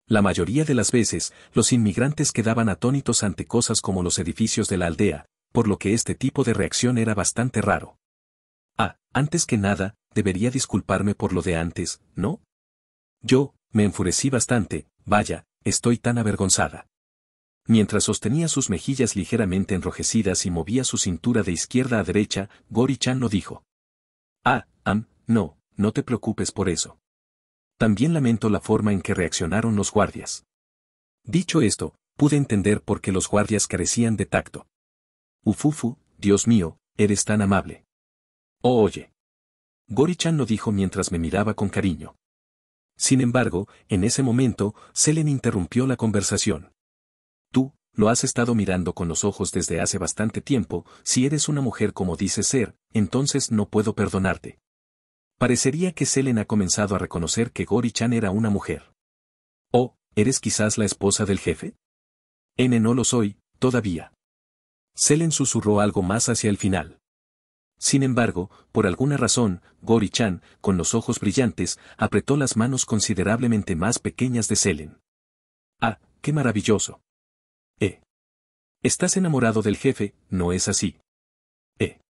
La mayoría de las veces, los inmigrantes quedaban atónitos ante cosas como los edificios de la aldea, por lo que este tipo de reacción era bastante raro. Ah, antes que nada, debería disculparme por lo de antes, ¿no? Yo, me enfurecí bastante, vaya, estoy tan avergonzada. Mientras sostenía sus mejillas ligeramente enrojecidas y movía su cintura de izquierda a derecha, Gori-chan no dijo. Ah, am, no, no te preocupes por eso. También lamento la forma en que reaccionaron los guardias. Dicho esto, pude entender por qué los guardias carecían de tacto. Ufufu, Dios mío, eres tan amable. Oh, oye. Gori-chan lo dijo mientras me miraba con cariño. Sin embargo, en ese momento, Selen interrumpió la conversación lo has estado mirando con los ojos desde hace bastante tiempo, si eres una mujer como dices ser, entonces no puedo perdonarte. Parecería que Selen ha comenzado a reconocer que Gori-chan era una mujer. Oh, ¿eres quizás la esposa del jefe? N no lo soy, todavía. Selen susurró algo más hacia el final. Sin embargo, por alguna razón, Gori-chan, con los ojos brillantes, apretó las manos considerablemente más pequeñas de Selen. Ah, qué maravilloso. Estás enamorado del jefe, ¿no es así? Eh.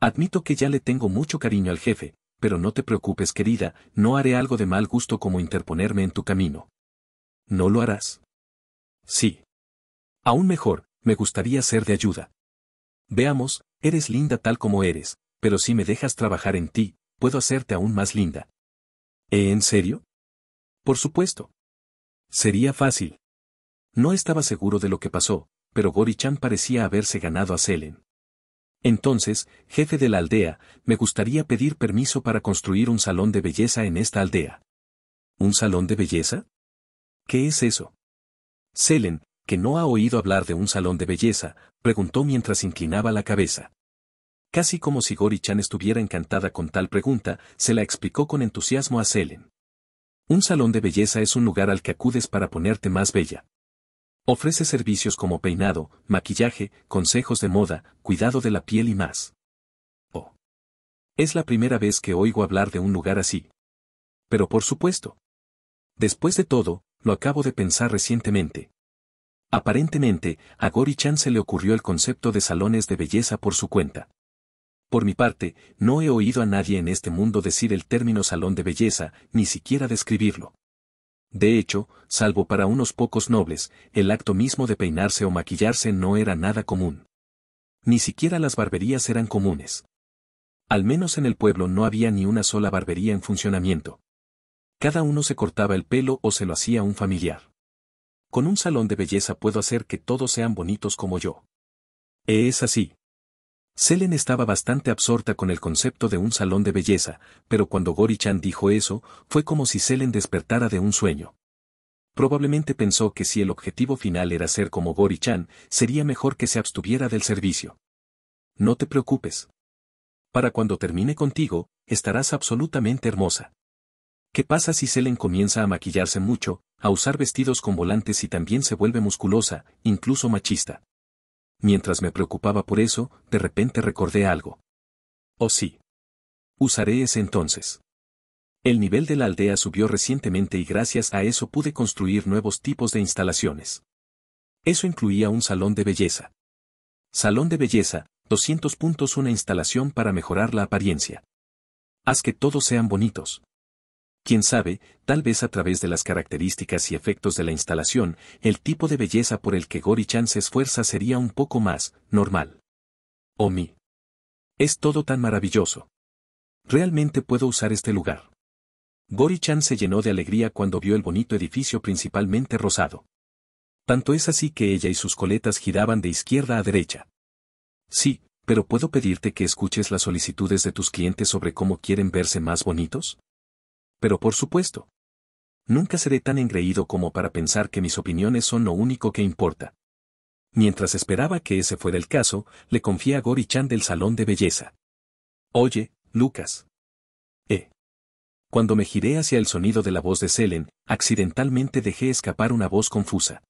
Admito que ya le tengo mucho cariño al jefe, pero no te preocupes querida, no haré algo de mal gusto como interponerme en tu camino. ¿No lo harás? Sí. Aún mejor, me gustaría ser de ayuda. Veamos, eres linda tal como eres, pero si me dejas trabajar en ti, puedo hacerte aún más linda. ¿Eh, ¿En serio? Por supuesto. Sería fácil. No estaba seguro de lo que pasó, pero Gori-chan parecía haberse ganado a Selen. Entonces, jefe de la aldea, me gustaría pedir permiso para construir un salón de belleza en esta aldea. ¿Un salón de belleza? ¿Qué es eso? Selen, que no ha oído hablar de un salón de belleza, preguntó mientras inclinaba la cabeza. Casi como si Gori-chan estuviera encantada con tal pregunta, se la explicó con entusiasmo a Selen. Un salón de belleza es un lugar al que acudes para ponerte más bella. Ofrece servicios como peinado, maquillaje, consejos de moda, cuidado de la piel y más. Oh. Es la primera vez que oigo hablar de un lugar así. Pero por supuesto. Después de todo, lo acabo de pensar recientemente. Aparentemente, a Gori-chan se le ocurrió el concepto de salones de belleza por su cuenta. Por mi parte, no he oído a nadie en este mundo decir el término salón de belleza, ni siquiera describirlo. De hecho, salvo para unos pocos nobles, el acto mismo de peinarse o maquillarse no era nada común. Ni siquiera las barberías eran comunes. Al menos en el pueblo no había ni una sola barbería en funcionamiento. Cada uno se cortaba el pelo o se lo hacía un familiar. Con un salón de belleza puedo hacer que todos sean bonitos como yo. Es así. Selen estaba bastante absorta con el concepto de un salón de belleza, pero cuando Gori-chan dijo eso, fue como si Selen despertara de un sueño. Probablemente pensó que si el objetivo final era ser como Gori-chan, sería mejor que se abstuviera del servicio. No te preocupes. Para cuando termine contigo, estarás absolutamente hermosa. ¿Qué pasa si Selen comienza a maquillarse mucho, a usar vestidos con volantes y también se vuelve musculosa, incluso machista? mientras me preocupaba por eso, de repente recordé algo. Oh sí. Usaré ese entonces. El nivel de la aldea subió recientemente y gracias a eso pude construir nuevos tipos de instalaciones. Eso incluía un salón de belleza. Salón de belleza, 200 puntos una instalación para mejorar la apariencia. Haz que todos sean bonitos. Quién sabe, tal vez a través de las características y efectos de la instalación, el tipo de belleza por el que Gori-chan se esfuerza sería un poco más normal. Oh, mi. Es todo tan maravilloso. Realmente puedo usar este lugar. Gori-chan se llenó de alegría cuando vio el bonito edificio principalmente rosado. Tanto es así que ella y sus coletas giraban de izquierda a derecha. Sí, pero ¿puedo pedirte que escuches las solicitudes de tus clientes sobre cómo quieren verse más bonitos? pero por supuesto. Nunca seré tan engreído como para pensar que mis opiniones son lo único que importa. Mientras esperaba que ese fuera el caso, le confié a Gori Chan del salón de belleza. Oye, Lucas. Eh. Cuando me giré hacia el sonido de la voz de Selen, accidentalmente dejé escapar una voz confusa.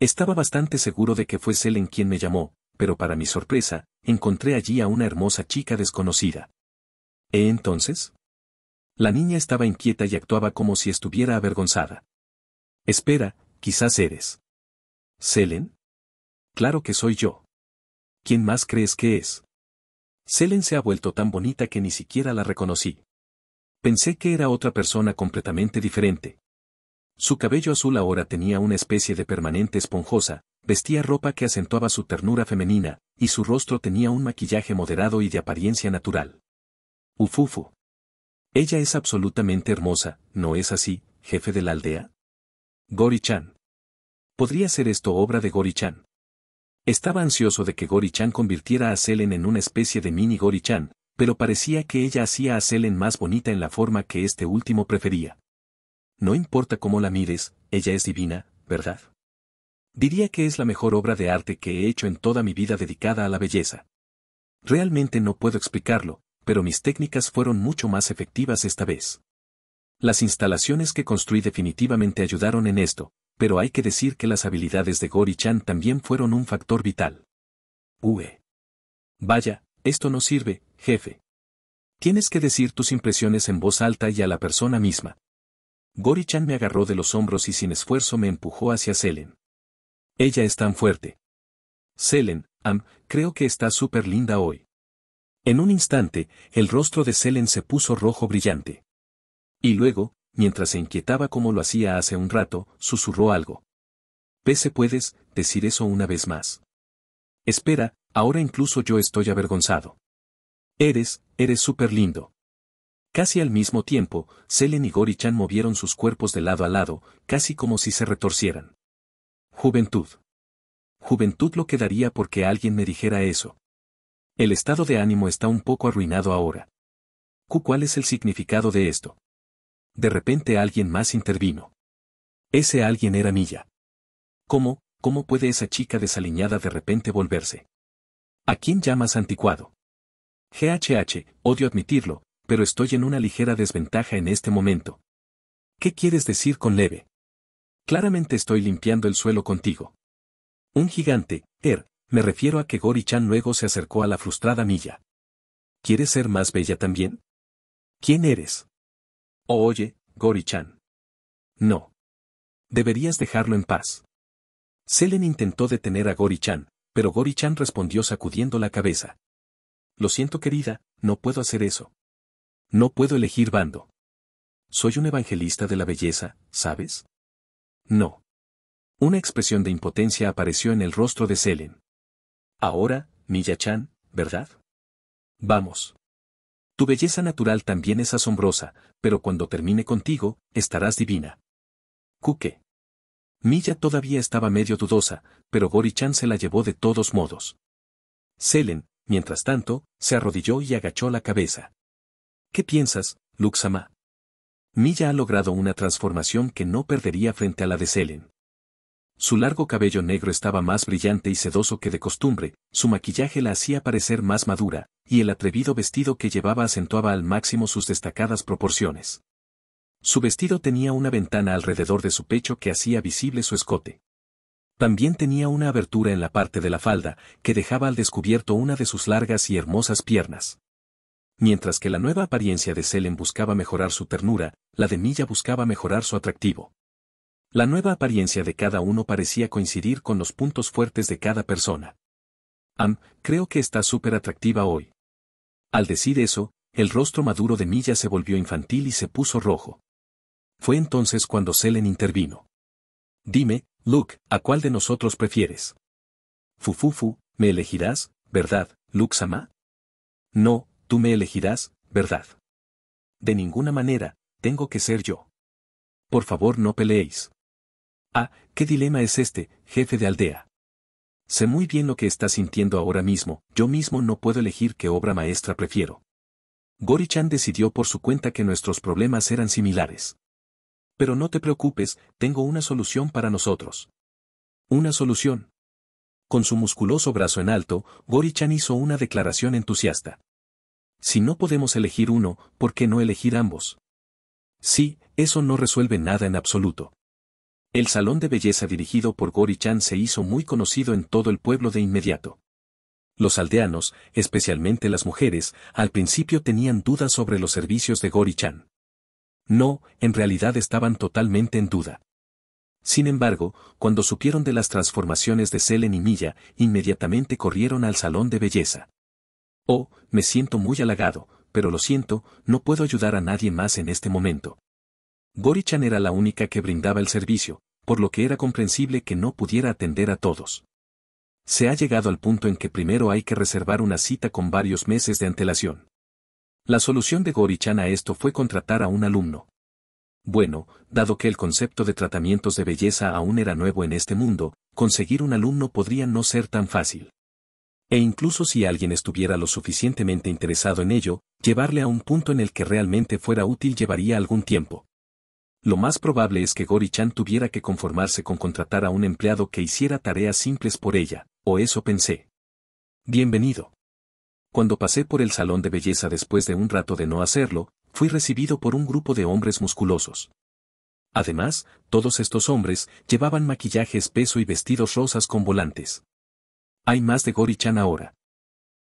Estaba bastante seguro de que fue Selen quien me llamó, pero para mi sorpresa, encontré allí a una hermosa chica desconocida. ¿Eh entonces? La niña estaba inquieta y actuaba como si estuviera avergonzada. Espera, quizás eres. ¿Selen? Claro que soy yo. ¿Quién más crees que es? Selen se ha vuelto tan bonita que ni siquiera la reconocí. Pensé que era otra persona completamente diferente. Su cabello azul ahora tenía una especie de permanente esponjosa, vestía ropa que acentuaba su ternura femenina, y su rostro tenía un maquillaje moderado y de apariencia natural. Ufufu. Ella es absolutamente hermosa, ¿no es así, jefe de la aldea? Gori-chan. ¿Podría ser esto obra de Gori-chan? Estaba ansioso de que Gori-chan convirtiera a Selen en una especie de mini Gori-chan, pero parecía que ella hacía a Selen más bonita en la forma que este último prefería. No importa cómo la mires, ella es divina, ¿verdad? Diría que es la mejor obra de arte que he hecho en toda mi vida dedicada a la belleza. Realmente no puedo explicarlo, pero mis técnicas fueron mucho más efectivas esta vez. Las instalaciones que construí definitivamente ayudaron en esto, pero hay que decir que las habilidades de Gori-chan también fueron un factor vital. V. Vaya, esto no sirve, jefe. Tienes que decir tus impresiones en voz alta y a la persona misma. Gori-chan me agarró de los hombros y sin esfuerzo me empujó hacia Selen. Ella es tan fuerte. Selen, am, creo que está súper linda hoy. En un instante, el rostro de Selen se puso rojo brillante. Y luego, mientras se inquietaba como lo hacía hace un rato, susurró algo. Pese puedes, decir eso una vez más. Espera, ahora incluso yo estoy avergonzado. Eres, eres súper lindo. Casi al mismo tiempo, Selen y Gori-chan movieron sus cuerpos de lado a lado, casi como si se retorcieran. Juventud. Juventud lo quedaría porque alguien me dijera eso. El estado de ánimo está un poco arruinado ahora. ¿Cuál es el significado de esto? De repente alguien más intervino. Ese alguien era Milla. ¿Cómo, cómo puede esa chica desaliñada de repente volverse? ¿A quién llamas anticuado? GHH, odio admitirlo, pero estoy en una ligera desventaja en este momento. ¿Qué quieres decir con leve? Claramente estoy limpiando el suelo contigo. Un gigante, Er, me refiero a que Gori-chan luego se acercó a la frustrada Milla. ¿Quieres ser más bella también? ¿Quién eres? Oh, oye, Gori-chan. No. Deberías dejarlo en paz. Selen intentó detener a Gori-chan, pero Gori-chan respondió sacudiendo la cabeza. Lo siento querida, no puedo hacer eso. No puedo elegir bando. Soy un evangelista de la belleza, ¿sabes? No. Una expresión de impotencia apareció en el rostro de Selen. Ahora, Milla-chan, ¿verdad? Vamos. Tu belleza natural también es asombrosa, pero cuando termine contigo, estarás divina. Kuque. Milla todavía estaba medio dudosa, pero Gori-chan se la llevó de todos modos. Selen, mientras tanto, se arrodilló y agachó la cabeza. ¿Qué piensas, Luxama? Milla ha logrado una transformación que no perdería frente a la de Selen. Su largo cabello negro estaba más brillante y sedoso que de costumbre, su maquillaje la hacía parecer más madura, y el atrevido vestido que llevaba acentuaba al máximo sus destacadas proporciones. Su vestido tenía una ventana alrededor de su pecho que hacía visible su escote. También tenía una abertura en la parte de la falda, que dejaba al descubierto una de sus largas y hermosas piernas. Mientras que la nueva apariencia de Selen buscaba mejorar su ternura, la de Milla buscaba mejorar su atractivo. La nueva apariencia de cada uno parecía coincidir con los puntos fuertes de cada persona. Am, creo que está súper atractiva hoy. Al decir eso, el rostro maduro de Milla se volvió infantil y se puso rojo. Fue entonces cuando Selen intervino. Dime, Luke, ¿a cuál de nosotros prefieres? Fufufu, ¿me elegirás, verdad, Luxama? No, tú me elegirás, verdad. De ninguna manera, tengo que ser yo. Por favor no peleéis. Ah, qué dilema es este, jefe de aldea. Sé muy bien lo que está sintiendo ahora mismo, yo mismo no puedo elegir qué obra maestra prefiero. Gorichan decidió por su cuenta que nuestros problemas eran similares. Pero no te preocupes, tengo una solución para nosotros. Una solución. Con su musculoso brazo en alto, Gorichan hizo una declaración entusiasta. Si no podemos elegir uno, ¿por qué no elegir ambos? Sí, eso no resuelve nada en absoluto. El salón de belleza dirigido por Gori-chan se hizo muy conocido en todo el pueblo de inmediato. Los aldeanos, especialmente las mujeres, al principio tenían dudas sobre los servicios de Gori-chan. No, en realidad estaban totalmente en duda. Sin embargo, cuando supieron de las transformaciones de Selen y Milla, inmediatamente corrieron al salón de belleza. Oh, me siento muy halagado, pero lo siento, no puedo ayudar a nadie más en este momento. Gorichan era la única que brindaba el servicio, por lo que era comprensible que no pudiera atender a todos. Se ha llegado al punto en que primero hay que reservar una cita con varios meses de antelación. La solución de Gorichan a esto fue contratar a un alumno. Bueno, dado que el concepto de tratamientos de belleza aún era nuevo en este mundo, conseguir un alumno podría no ser tan fácil. E incluso si alguien estuviera lo suficientemente interesado en ello, llevarle a un punto en el que realmente fuera útil llevaría algún tiempo. Lo más probable es que Gori-chan tuviera que conformarse con contratar a un empleado que hiciera tareas simples por ella, o eso pensé. Bienvenido. Cuando pasé por el salón de belleza después de un rato de no hacerlo, fui recibido por un grupo de hombres musculosos. Además, todos estos hombres llevaban maquillaje espeso y vestidos rosas con volantes. Hay más de Gori-chan ahora.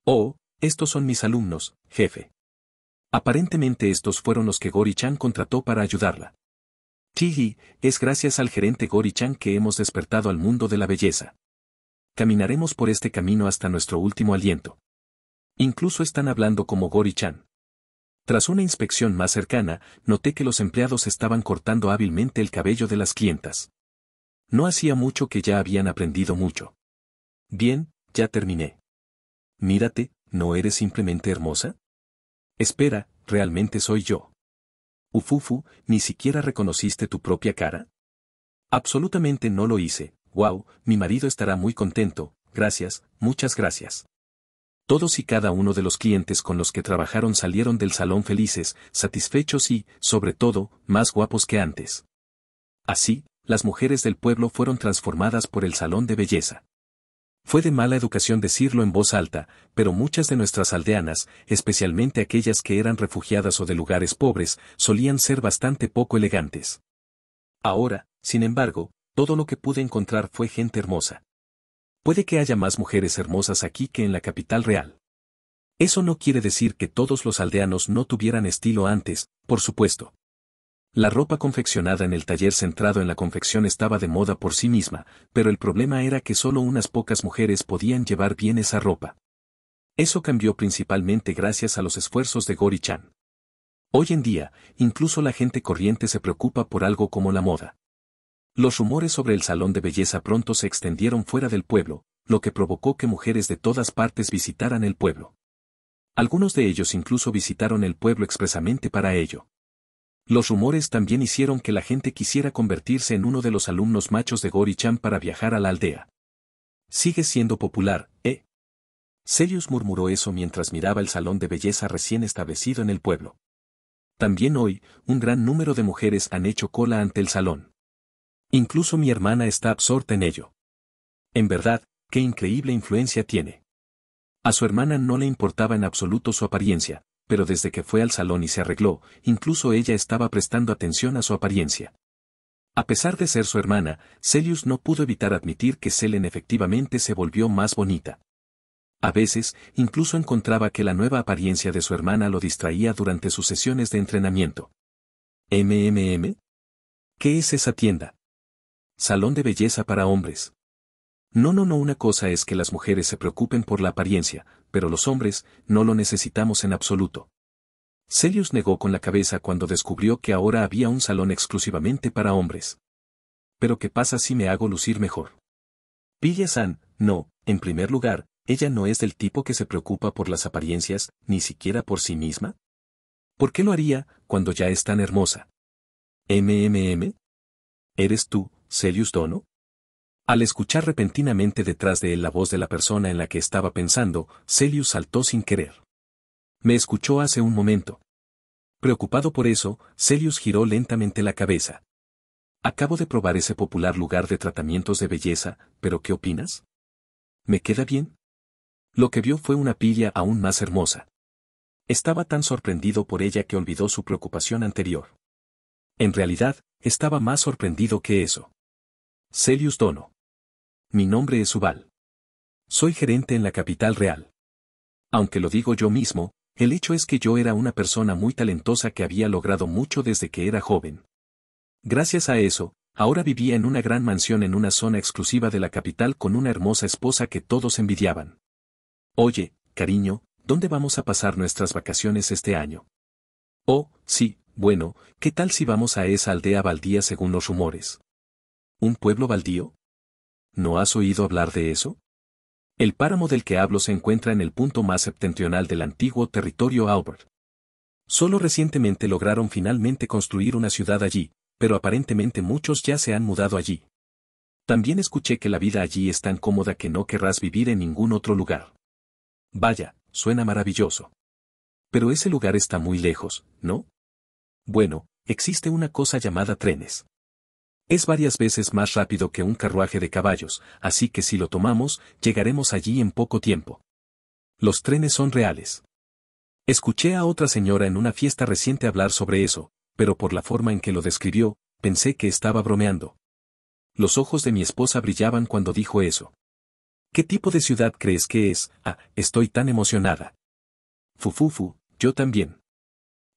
Oh, estos son mis alumnos, jefe. Aparentemente estos fueron los que Gori-chan contrató para ayudarla. Chihi, es gracias al gerente Gori-chan que hemos despertado al mundo de la belleza. Caminaremos por este camino hasta nuestro último aliento. Incluso están hablando como Gori-chan. Tras una inspección más cercana, noté que los empleados estaban cortando hábilmente el cabello de las clientas. No hacía mucho que ya habían aprendido mucho. Bien, ya terminé. Mírate, ¿no eres simplemente hermosa? Espera, realmente soy yo. Ufufu, ¿ni siquiera reconociste tu propia cara? Absolutamente no lo hice. Wow, mi marido estará muy contento. Gracias, muchas gracias. Todos y cada uno de los clientes con los que trabajaron salieron del salón felices, satisfechos y, sobre todo, más guapos que antes. Así, las mujeres del pueblo fueron transformadas por el salón de belleza. Fue de mala educación decirlo en voz alta, pero muchas de nuestras aldeanas, especialmente aquellas que eran refugiadas o de lugares pobres, solían ser bastante poco elegantes. Ahora, sin embargo, todo lo que pude encontrar fue gente hermosa. Puede que haya más mujeres hermosas aquí que en la capital real. Eso no quiere decir que todos los aldeanos no tuvieran estilo antes, por supuesto. La ropa confeccionada en el taller centrado en la confección estaba de moda por sí misma, pero el problema era que solo unas pocas mujeres podían llevar bien esa ropa. Eso cambió principalmente gracias a los esfuerzos de Gori-chan. Hoy en día, incluso la gente corriente se preocupa por algo como la moda. Los rumores sobre el salón de belleza pronto se extendieron fuera del pueblo, lo que provocó que mujeres de todas partes visitaran el pueblo. Algunos de ellos incluso visitaron el pueblo expresamente para ello. Los rumores también hicieron que la gente quisiera convertirse en uno de los alumnos machos de Gori-chan para viajar a la aldea. Sigue siendo popular, ¿eh? Celius murmuró eso mientras miraba el salón de belleza recién establecido en el pueblo. También hoy, un gran número de mujeres han hecho cola ante el salón. Incluso mi hermana está absorta en ello. En verdad, qué increíble influencia tiene. A su hermana no le importaba en absoluto su apariencia, pero desde que fue al salón y se arregló, incluso ella estaba prestando atención a su apariencia. A pesar de ser su hermana, Celius no pudo evitar admitir que Selen efectivamente se volvió más bonita. A veces, incluso encontraba que la nueva apariencia de su hermana lo distraía durante sus sesiones de entrenamiento. ¿MMM? ¿Qué es esa tienda? Salón de belleza para hombres. No, no, no, una cosa es que las mujeres se preocupen por la apariencia, pero los hombres no lo necesitamos en absoluto. Celius negó con la cabeza cuando descubrió que ahora había un salón exclusivamente para hombres. Pero ¿qué pasa si me hago lucir mejor? Pilla-san, no, en primer lugar, ella no es del tipo que se preocupa por las apariencias, ni siquiera por sí misma. ¿Por qué lo haría, cuando ya es tan hermosa? ¿MMM? ¿Eres tú, Celius Dono? Al escuchar repentinamente detrás de él la voz de la persona en la que estaba pensando, Celius saltó sin querer. Me escuchó hace un momento. Preocupado por eso, Celius giró lentamente la cabeza. Acabo de probar ese popular lugar de tratamientos de belleza, pero ¿qué opinas? ¿Me queda bien? Lo que vio fue una pilla aún más hermosa. Estaba tan sorprendido por ella que olvidó su preocupación anterior. En realidad, estaba más sorprendido que eso. Celius Dono. Mi nombre es Ubal. Soy gerente en la capital real. Aunque lo digo yo mismo, el hecho es que yo era una persona muy talentosa que había logrado mucho desde que era joven. Gracias a eso, ahora vivía en una gran mansión en una zona exclusiva de la capital con una hermosa esposa que todos envidiaban. Oye, cariño, ¿dónde vamos a pasar nuestras vacaciones este año? Oh, sí, bueno, ¿qué tal si vamos a esa aldea baldía según los rumores? ¿Un pueblo baldío? ¿No has oído hablar de eso? El páramo del que hablo se encuentra en el punto más septentrional del antiguo territorio Albert. Solo recientemente lograron finalmente construir una ciudad allí, pero aparentemente muchos ya se han mudado allí. También escuché que la vida allí es tan cómoda que no querrás vivir en ningún otro lugar. Vaya, suena maravilloso. Pero ese lugar está muy lejos, ¿no? Bueno, existe una cosa llamada trenes. Es varias veces más rápido que un carruaje de caballos, así que si lo tomamos, llegaremos allí en poco tiempo. Los trenes son reales. Escuché a otra señora en una fiesta reciente hablar sobre eso, pero por la forma en que lo describió, pensé que estaba bromeando. Los ojos de mi esposa brillaban cuando dijo eso. ¿Qué tipo de ciudad crees que es? Ah, estoy tan emocionada. Fufufu, yo también.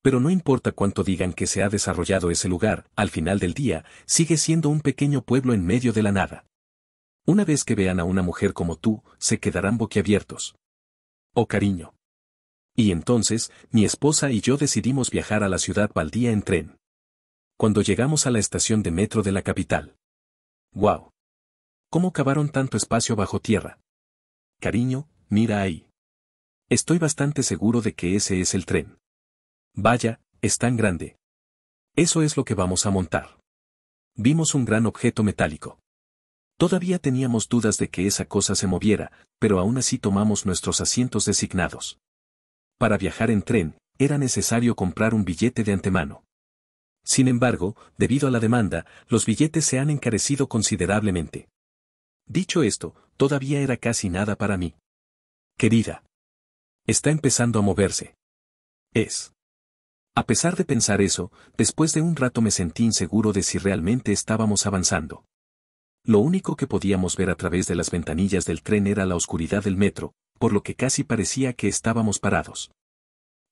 Pero no importa cuánto digan que se ha desarrollado ese lugar, al final del día, sigue siendo un pequeño pueblo en medio de la nada. Una vez que vean a una mujer como tú, se quedarán boquiabiertos. Oh cariño. Y entonces, mi esposa y yo decidimos viajar a la ciudad baldía en tren. Cuando llegamos a la estación de metro de la capital. ¡Wow! ¿Cómo cavaron tanto espacio bajo tierra? Cariño, mira ahí. Estoy bastante seguro de que ese es el tren. Vaya, es tan grande. Eso es lo que vamos a montar. Vimos un gran objeto metálico. Todavía teníamos dudas de que esa cosa se moviera, pero aún así tomamos nuestros asientos designados. Para viajar en tren, era necesario comprar un billete de antemano. Sin embargo, debido a la demanda, los billetes se han encarecido considerablemente. Dicho esto, todavía era casi nada para mí. Querida. Está empezando a moverse. Es. A pesar de pensar eso, después de un rato me sentí inseguro de si realmente estábamos avanzando. Lo único que podíamos ver a través de las ventanillas del tren era la oscuridad del metro, por lo que casi parecía que estábamos parados.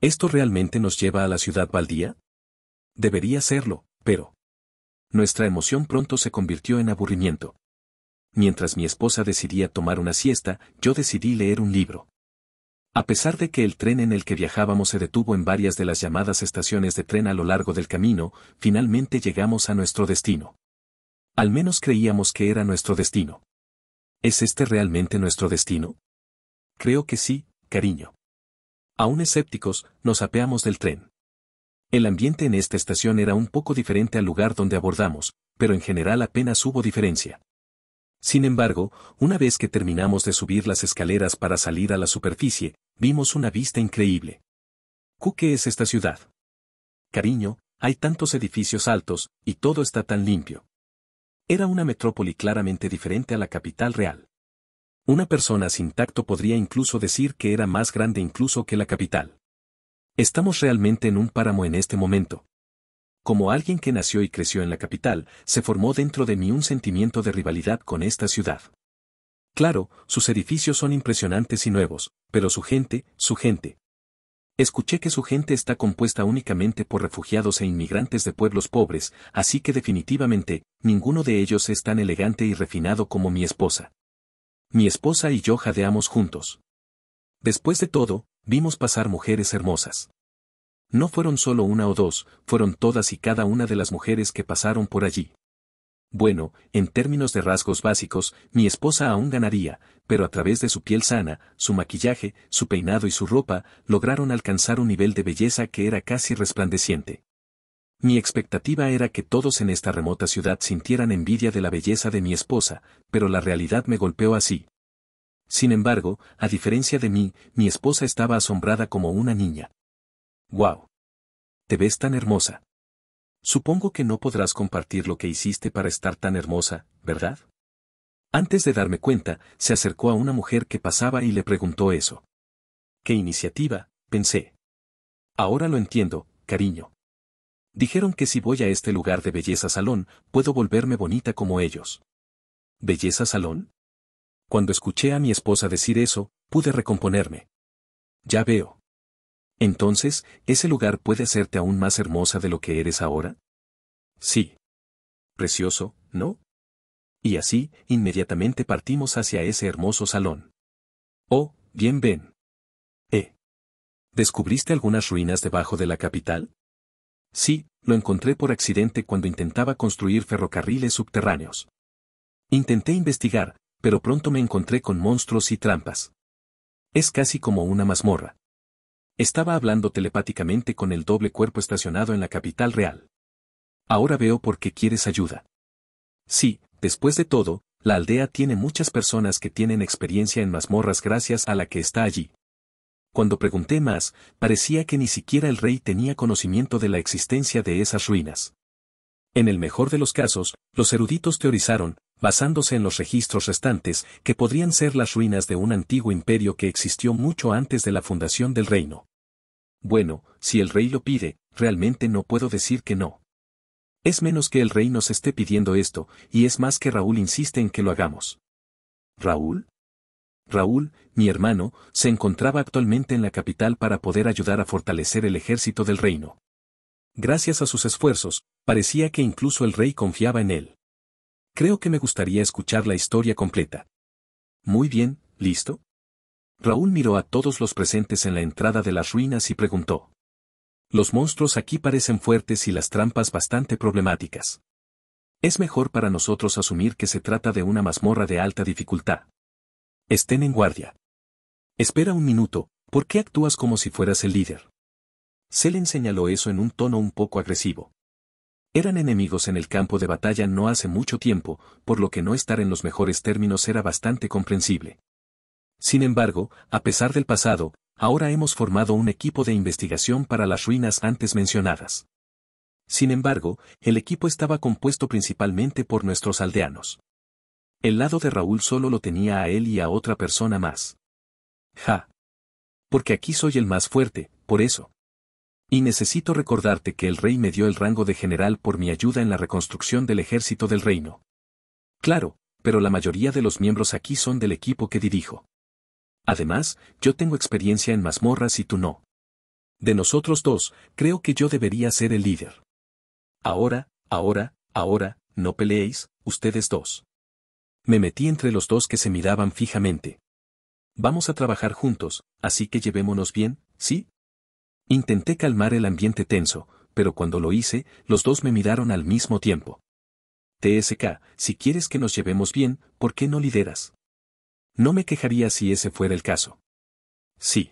¿Esto realmente nos lleva a la ciudad baldía? Debería serlo, pero... Nuestra emoción pronto se convirtió en aburrimiento. Mientras mi esposa decidía tomar una siesta, yo decidí leer un libro. A pesar de que el tren en el que viajábamos se detuvo en varias de las llamadas estaciones de tren a lo largo del camino, finalmente llegamos a nuestro destino. Al menos creíamos que era nuestro destino. ¿Es este realmente nuestro destino? Creo que sí, cariño. Aún escépticos, nos apeamos del tren. El ambiente en esta estación era un poco diferente al lugar donde abordamos, pero en general apenas hubo diferencia. Sin embargo, una vez que terminamos de subir las escaleras para salir a la superficie, vimos una vista increíble. ¿Qué es esta ciudad? Cariño, hay tantos edificios altos, y todo está tan limpio. Era una metrópoli claramente diferente a la capital real. Una persona sin tacto podría incluso decir que era más grande incluso que la capital. Estamos realmente en un páramo en este momento. Como alguien que nació y creció en la capital, se formó dentro de mí un sentimiento de rivalidad con esta ciudad. Claro, sus edificios son impresionantes y nuevos, pero su gente, su gente. Escuché que su gente está compuesta únicamente por refugiados e inmigrantes de pueblos pobres, así que definitivamente, ninguno de ellos es tan elegante y refinado como mi esposa. Mi esposa y yo jadeamos juntos. Después de todo, vimos pasar mujeres hermosas. No fueron solo una o dos, fueron todas y cada una de las mujeres que pasaron por allí. Bueno, en términos de rasgos básicos, mi esposa aún ganaría, pero a través de su piel sana, su maquillaje, su peinado y su ropa, lograron alcanzar un nivel de belleza que era casi resplandeciente. Mi expectativa era que todos en esta remota ciudad sintieran envidia de la belleza de mi esposa, pero la realidad me golpeó así. Sin embargo, a diferencia de mí, mi esposa estaba asombrada como una niña. ¡Wow! Te ves tan hermosa. Supongo que no podrás compartir lo que hiciste para estar tan hermosa, ¿verdad? Antes de darme cuenta, se acercó a una mujer que pasaba y le preguntó eso. ¿Qué iniciativa? pensé. Ahora lo entiendo, cariño. Dijeron que si voy a este lugar de belleza salón, puedo volverme bonita como ellos. ¿Belleza salón? Cuando escuché a mi esposa decir eso, pude recomponerme. Ya veo. Entonces, ¿ese lugar puede hacerte aún más hermosa de lo que eres ahora? Sí. Precioso, ¿no? Y así, inmediatamente partimos hacia ese hermoso salón. Oh, bien ven. Eh. ¿Descubriste algunas ruinas debajo de la capital? Sí, lo encontré por accidente cuando intentaba construir ferrocarriles subterráneos. Intenté investigar, pero pronto me encontré con monstruos y trampas. Es casi como una mazmorra. Estaba hablando telepáticamente con el doble cuerpo estacionado en la capital real. Ahora veo por qué quieres ayuda. Sí, después de todo, la aldea tiene muchas personas que tienen experiencia en mazmorras gracias a la que está allí. Cuando pregunté más, parecía que ni siquiera el rey tenía conocimiento de la existencia de esas ruinas. En el mejor de los casos, los eruditos teorizaron, basándose en los registros restantes, que podrían ser las ruinas de un antiguo imperio que existió mucho antes de la fundación del reino bueno, si el rey lo pide, realmente no puedo decir que no. Es menos que el rey nos esté pidiendo esto, y es más que Raúl insiste en que lo hagamos. ¿Raúl? Raúl, mi hermano, se encontraba actualmente en la capital para poder ayudar a fortalecer el ejército del reino. Gracias a sus esfuerzos, parecía que incluso el rey confiaba en él. Creo que me gustaría escuchar la historia completa. Muy bien, ¿listo? Raúl miró a todos los presentes en la entrada de las ruinas y preguntó. Los monstruos aquí parecen fuertes y las trampas bastante problemáticas. Es mejor para nosotros asumir que se trata de una mazmorra de alta dificultad. Estén en guardia. Espera un minuto, ¿por qué actúas como si fueras el líder? Selen señaló eso en un tono un poco agresivo. Eran enemigos en el campo de batalla no hace mucho tiempo, por lo que no estar en los mejores términos era bastante comprensible. Sin embargo, a pesar del pasado, ahora hemos formado un equipo de investigación para las ruinas antes mencionadas. Sin embargo, el equipo estaba compuesto principalmente por nuestros aldeanos. El lado de Raúl solo lo tenía a él y a otra persona más. Ja. Porque aquí soy el más fuerte, por eso. Y necesito recordarte que el rey me dio el rango de general por mi ayuda en la reconstrucción del ejército del reino. Claro, pero la mayoría de los miembros aquí son del equipo que dirijo. Además, yo tengo experiencia en mazmorras y tú no. De nosotros dos, creo que yo debería ser el líder. Ahora, ahora, ahora, no peleéis, ustedes dos. Me metí entre los dos que se miraban fijamente. Vamos a trabajar juntos, así que llevémonos bien, ¿sí? Intenté calmar el ambiente tenso, pero cuando lo hice, los dos me miraron al mismo tiempo. TSK, si quieres que nos llevemos bien, ¿por qué no lideras? No me quejaría si ese fuera el caso. Sí.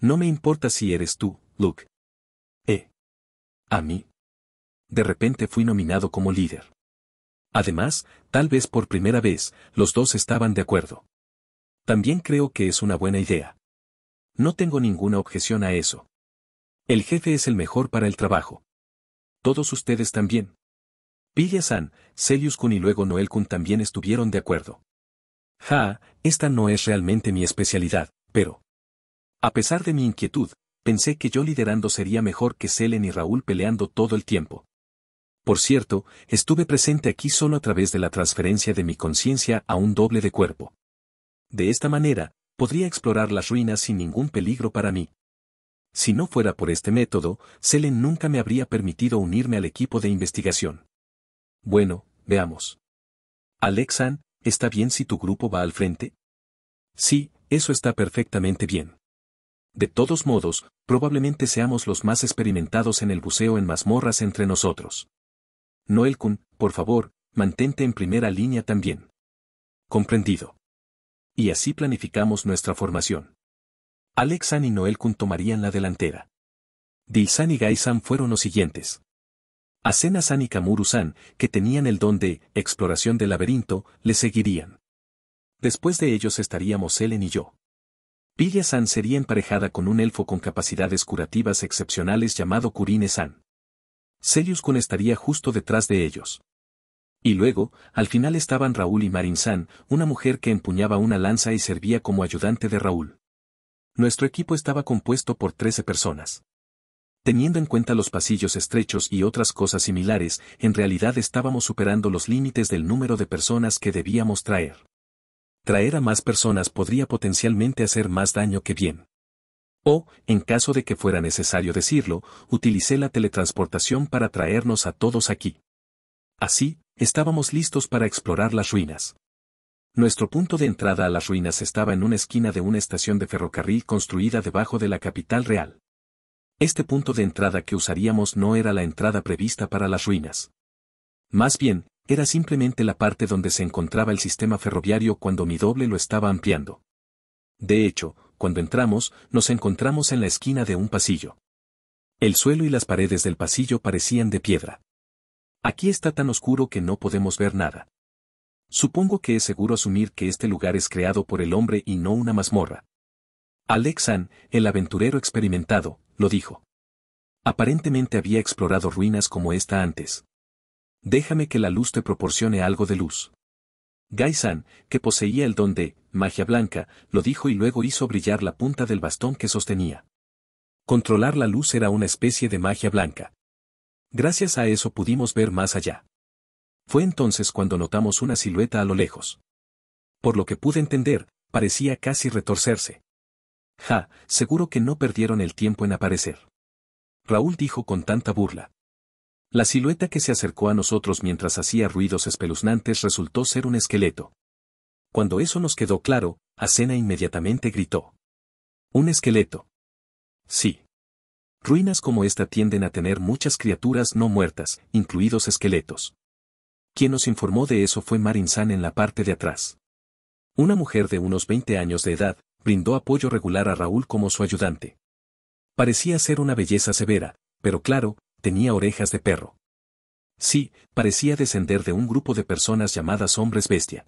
No me importa si eres tú, Luke. Eh. A mí. De repente fui nominado como líder. Además, tal vez por primera vez, los dos estaban de acuerdo. También creo que es una buena idea. No tengo ninguna objeción a eso. El jefe es el mejor para el trabajo. Todos ustedes también. Pilla-san, Celius-kun y luego Noel-kun también estuvieron de acuerdo. Ja, esta no es realmente mi especialidad, pero... A pesar de mi inquietud, pensé que yo liderando sería mejor que Selen y Raúl peleando todo el tiempo. Por cierto, estuve presente aquí solo a través de la transferencia de mi conciencia a un doble de cuerpo. De esta manera, podría explorar las ruinas sin ningún peligro para mí. Si no fuera por este método, Selen nunca me habría permitido unirme al equipo de investigación. Bueno, veamos. Alexan, ¿está bien si tu grupo va al frente? Sí, eso está perfectamente bien. De todos modos, probablemente seamos los más experimentados en el buceo en mazmorras entre nosotros. Noel Kun, por favor, mantente en primera línea también. Comprendido. Y así planificamos nuestra formación. Alexan y Noel Kun tomarían la delantera. Dilsan y Gaisan fueron los siguientes. Asena-san y Kamuru-san, que tenían el don de exploración del laberinto, le seguirían. Después de ellos estaríamos Ellen y yo. Pilla-san sería emparejada con un elfo con capacidades curativas excepcionales llamado Kurine-san. Selyuskun estaría justo detrás de ellos. Y luego, al final estaban Raúl y Marin-san, una mujer que empuñaba una lanza y servía como ayudante de Raúl. Nuestro equipo estaba compuesto por trece personas. Teniendo en cuenta los pasillos estrechos y otras cosas similares, en realidad estábamos superando los límites del número de personas que debíamos traer. Traer a más personas podría potencialmente hacer más daño que bien. O, en caso de que fuera necesario decirlo, utilicé la teletransportación para traernos a todos aquí. Así, estábamos listos para explorar las ruinas. Nuestro punto de entrada a las ruinas estaba en una esquina de una estación de ferrocarril construida debajo de la capital real. Este punto de entrada que usaríamos no era la entrada prevista para las ruinas. Más bien, era simplemente la parte donde se encontraba el sistema ferroviario cuando mi doble lo estaba ampliando. De hecho, cuando entramos, nos encontramos en la esquina de un pasillo. El suelo y las paredes del pasillo parecían de piedra. Aquí está tan oscuro que no podemos ver nada. Supongo que es seguro asumir que este lugar es creado por el hombre y no una mazmorra. Alexan, el aventurero experimentado, lo dijo. Aparentemente había explorado ruinas como esta antes. Déjame que la luz te proporcione algo de luz. Gaisan, que poseía el don de magia blanca, lo dijo y luego hizo brillar la punta del bastón que sostenía. Controlar la luz era una especie de magia blanca. Gracias a eso pudimos ver más allá. Fue entonces cuando notamos una silueta a lo lejos. Por lo que pude entender, parecía casi retorcerse. Ja, seguro que no perdieron el tiempo en aparecer. Raúl dijo con tanta burla. La silueta que se acercó a nosotros mientras hacía ruidos espeluznantes resultó ser un esqueleto. Cuando eso nos quedó claro, Acena inmediatamente gritó. Un esqueleto. Sí. Ruinas como esta tienden a tener muchas criaturas no muertas, incluidos esqueletos. Quien nos informó de eso fue Marin en la parte de atrás. Una mujer de unos 20 años de edad, brindó apoyo regular a Raúl como su ayudante. Parecía ser una belleza severa, pero claro, tenía orejas de perro. Sí, parecía descender de un grupo de personas llamadas hombres bestia.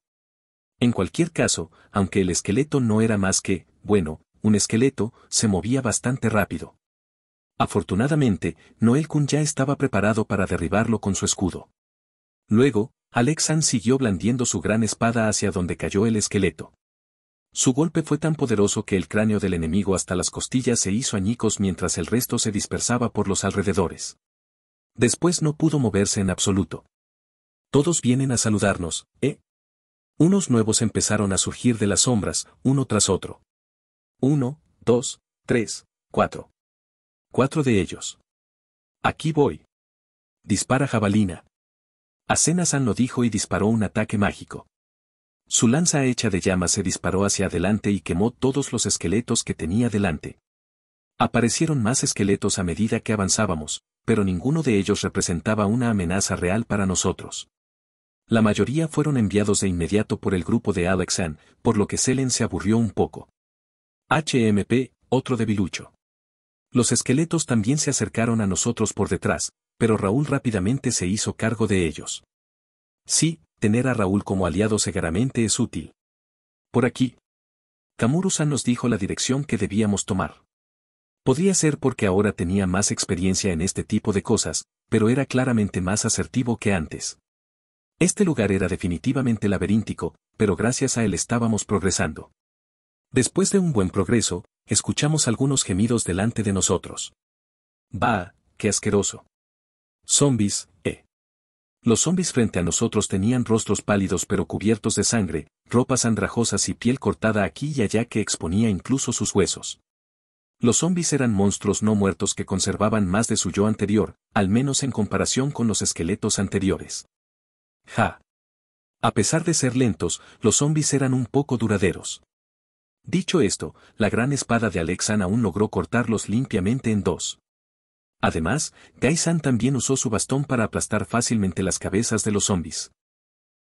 En cualquier caso, aunque el esqueleto no era más que, bueno, un esqueleto, se movía bastante rápido. Afortunadamente, Noel Kun ya estaba preparado para derribarlo con su escudo. Luego, Alexan siguió blandiendo su gran espada hacia donde cayó el esqueleto. Su golpe fue tan poderoso que el cráneo del enemigo hasta las costillas se hizo añicos mientras el resto se dispersaba por los alrededores. Después no pudo moverse en absoluto. Todos vienen a saludarnos, ¿eh? Unos nuevos empezaron a surgir de las sombras, uno tras otro. Uno, dos, tres, cuatro. Cuatro de ellos. Aquí voy. Dispara jabalina. Asena-san lo dijo y disparó un ataque mágico. Su lanza hecha de llamas se disparó hacia adelante y quemó todos los esqueletos que tenía delante. Aparecieron más esqueletos a medida que avanzábamos, pero ninguno de ellos representaba una amenaza real para nosotros. La mayoría fueron enviados de inmediato por el grupo de Alexan, por lo que Selen se aburrió un poco. HMP, otro debilucho. Los esqueletos también se acercaron a nosotros por detrás, pero Raúl rápidamente se hizo cargo de ellos. Sí, tener a Raúl como aliado seguramente es útil. Por aquí. kamuru nos dijo la dirección que debíamos tomar. Podría ser porque ahora tenía más experiencia en este tipo de cosas, pero era claramente más asertivo que antes. Este lugar era definitivamente laberíntico, pero gracias a él estábamos progresando. Después de un buen progreso, escuchamos algunos gemidos delante de nosotros. Bah, qué asqueroso. Zombies, eh. Los zombis frente a nosotros tenían rostros pálidos pero cubiertos de sangre, ropas andrajosas y piel cortada aquí y allá que exponía incluso sus huesos. Los zombis eran monstruos no muertos que conservaban más de su yo anterior, al menos en comparación con los esqueletos anteriores. Ja. A pesar de ser lentos, los zombis eran un poco duraderos. Dicho esto, la gran espada de Alexan aún logró cortarlos limpiamente en dos. Además, gai también usó su bastón para aplastar fácilmente las cabezas de los zombis.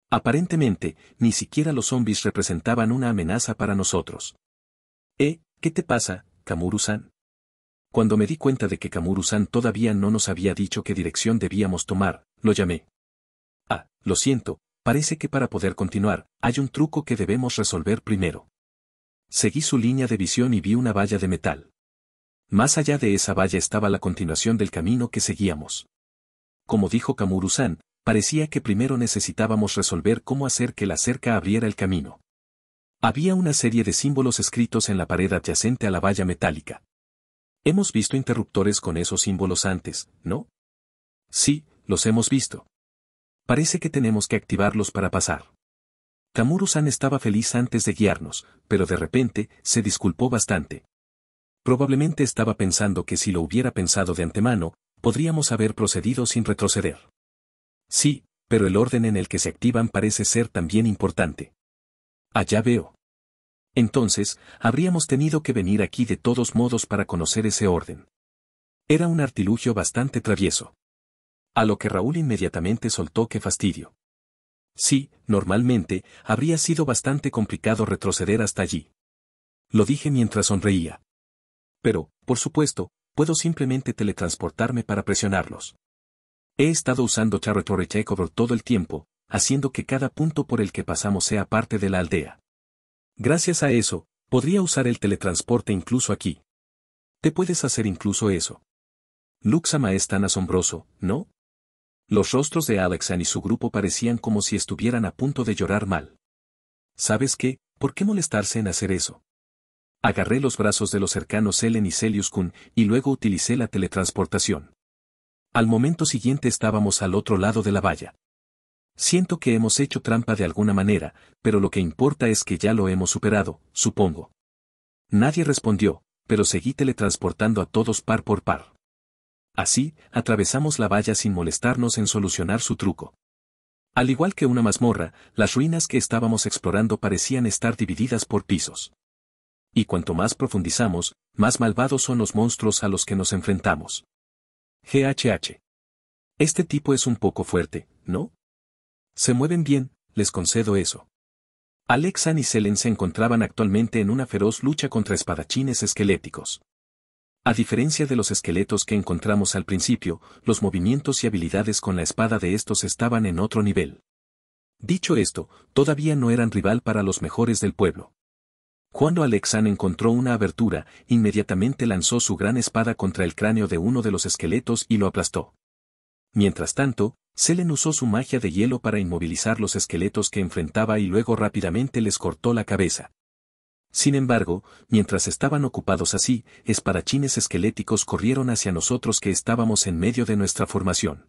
Aparentemente, ni siquiera los zombis representaban una amenaza para nosotros. ¿Eh? ¿Qué te pasa, Kamuru-san? Cuando me di cuenta de que Kamuru-san todavía no nos había dicho qué dirección debíamos tomar, lo llamé. Ah, lo siento, parece que para poder continuar, hay un truco que debemos resolver primero. Seguí su línea de visión y vi una valla de metal. Más allá de esa valla estaba la continuación del camino que seguíamos. Como dijo Kamuro-san, parecía que primero necesitábamos resolver cómo hacer que la cerca abriera el camino. Había una serie de símbolos escritos en la pared adyacente a la valla metálica. Hemos visto interruptores con esos símbolos antes, ¿no? Sí, los hemos visto. Parece que tenemos que activarlos para pasar. Kamuru-san estaba feliz antes de guiarnos, pero de repente se disculpó bastante. Probablemente estaba pensando que si lo hubiera pensado de antemano, podríamos haber procedido sin retroceder. Sí, pero el orden en el que se activan parece ser también importante. Allá veo. Entonces, habríamos tenido que venir aquí de todos modos para conocer ese orden. Era un artilugio bastante travieso. A lo que Raúl inmediatamente soltó que fastidio. Sí, normalmente, habría sido bastante complicado retroceder hasta allí. Lo dije mientras sonreía pero, por supuesto, puedo simplemente teletransportarme para presionarlos. He estado usando Territory Takeover todo el tiempo, haciendo que cada punto por el que pasamos sea parte de la aldea. Gracias a eso, podría usar el teletransporte incluso aquí. Te puedes hacer incluso eso. Luxama es tan asombroso, ¿no? Los rostros de Alexan y su grupo parecían como si estuvieran a punto de llorar mal. ¿Sabes qué? ¿Por qué molestarse en hacer eso? Agarré los brazos de los cercanos Helen y Celius Kun, y luego utilicé la teletransportación. Al momento siguiente estábamos al otro lado de la valla. Siento que hemos hecho trampa de alguna manera, pero lo que importa es que ya lo hemos superado, supongo. Nadie respondió, pero seguí teletransportando a todos par por par. Así, atravesamos la valla sin molestarnos en solucionar su truco. Al igual que una mazmorra, las ruinas que estábamos explorando parecían estar divididas por pisos y cuanto más profundizamos, más malvados son los monstruos a los que nos enfrentamos. GHH. Este tipo es un poco fuerte, ¿no? Se mueven bien, les concedo eso. Alexan y Selen se encontraban actualmente en una feroz lucha contra espadachines esqueléticos. A diferencia de los esqueletos que encontramos al principio, los movimientos y habilidades con la espada de estos estaban en otro nivel. Dicho esto, todavía no eran rival para los mejores del pueblo. Cuando Alexan encontró una abertura, inmediatamente lanzó su gran espada contra el cráneo de uno de los esqueletos y lo aplastó. Mientras tanto, Selen usó su magia de hielo para inmovilizar los esqueletos que enfrentaba y luego rápidamente les cortó la cabeza. Sin embargo, mientras estaban ocupados así, esparachines esqueléticos corrieron hacia nosotros que estábamos en medio de nuestra formación.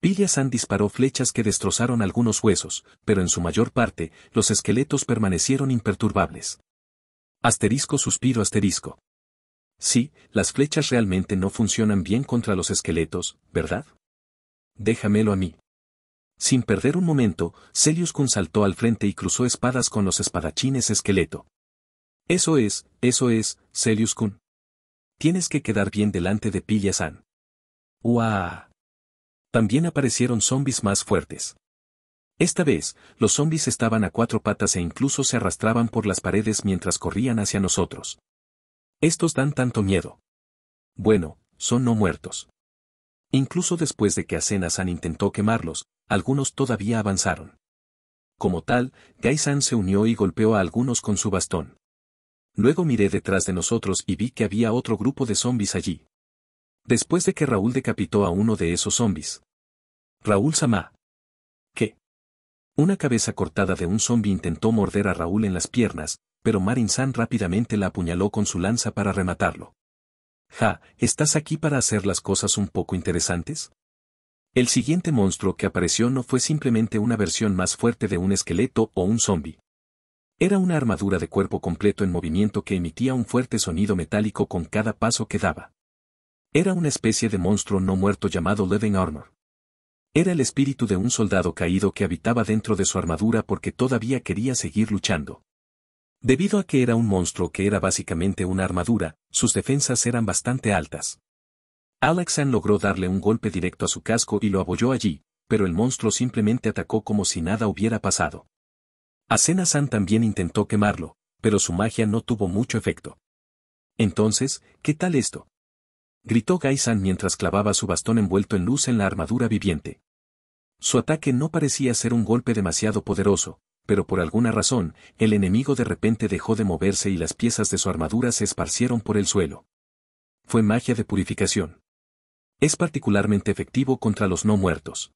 Pillasan disparó flechas que destrozaron algunos huesos, pero en su mayor parte, los esqueletos permanecieron imperturbables. Asterisco suspiro asterisco. Sí, las flechas realmente no funcionan bien contra los esqueletos, ¿verdad? Déjamelo a mí. Sin perder un momento, Celius Kun saltó al frente y cruzó espadas con los espadachines esqueleto. Eso es, eso es, Celius Kun. Tienes que quedar bien delante de Pilla-san. ¡Uah! También aparecieron zombies más fuertes. Esta vez, los zombies estaban a cuatro patas e incluso se arrastraban por las paredes mientras corrían hacia nosotros. Estos dan tanto miedo. Bueno, son no muertos. Incluso después de que Asena-san intentó quemarlos, algunos todavía avanzaron. Como tal, Gaisan se unió y golpeó a algunos con su bastón. Luego miré detrás de nosotros y vi que había otro grupo de zombies allí. Después de que Raúl decapitó a uno de esos zombis, Raúl Samá. Una cabeza cortada de un zombi intentó morder a Raúl en las piernas, pero Marin San rápidamente la apuñaló con su lanza para rematarlo. Ja, ¿estás aquí para hacer las cosas un poco interesantes? El siguiente monstruo que apareció no fue simplemente una versión más fuerte de un esqueleto o un zombi. Era una armadura de cuerpo completo en movimiento que emitía un fuerte sonido metálico con cada paso que daba. Era una especie de monstruo no muerto llamado Living Armor. Era el espíritu de un soldado caído que habitaba dentro de su armadura porque todavía quería seguir luchando. Debido a que era un monstruo que era básicamente una armadura, sus defensas eran bastante altas. Alexan logró darle un golpe directo a su casco y lo abolló allí, pero el monstruo simplemente atacó como si nada hubiera pasado. Asena-san también intentó quemarlo, pero su magia no tuvo mucho efecto. Entonces, ¿qué tal esto? Gritó Gaisan mientras clavaba su bastón envuelto en luz en la armadura viviente. Su ataque no parecía ser un golpe demasiado poderoso, pero por alguna razón, el enemigo de repente dejó de moverse y las piezas de su armadura se esparcieron por el suelo. Fue magia de purificación. Es particularmente efectivo contra los no muertos.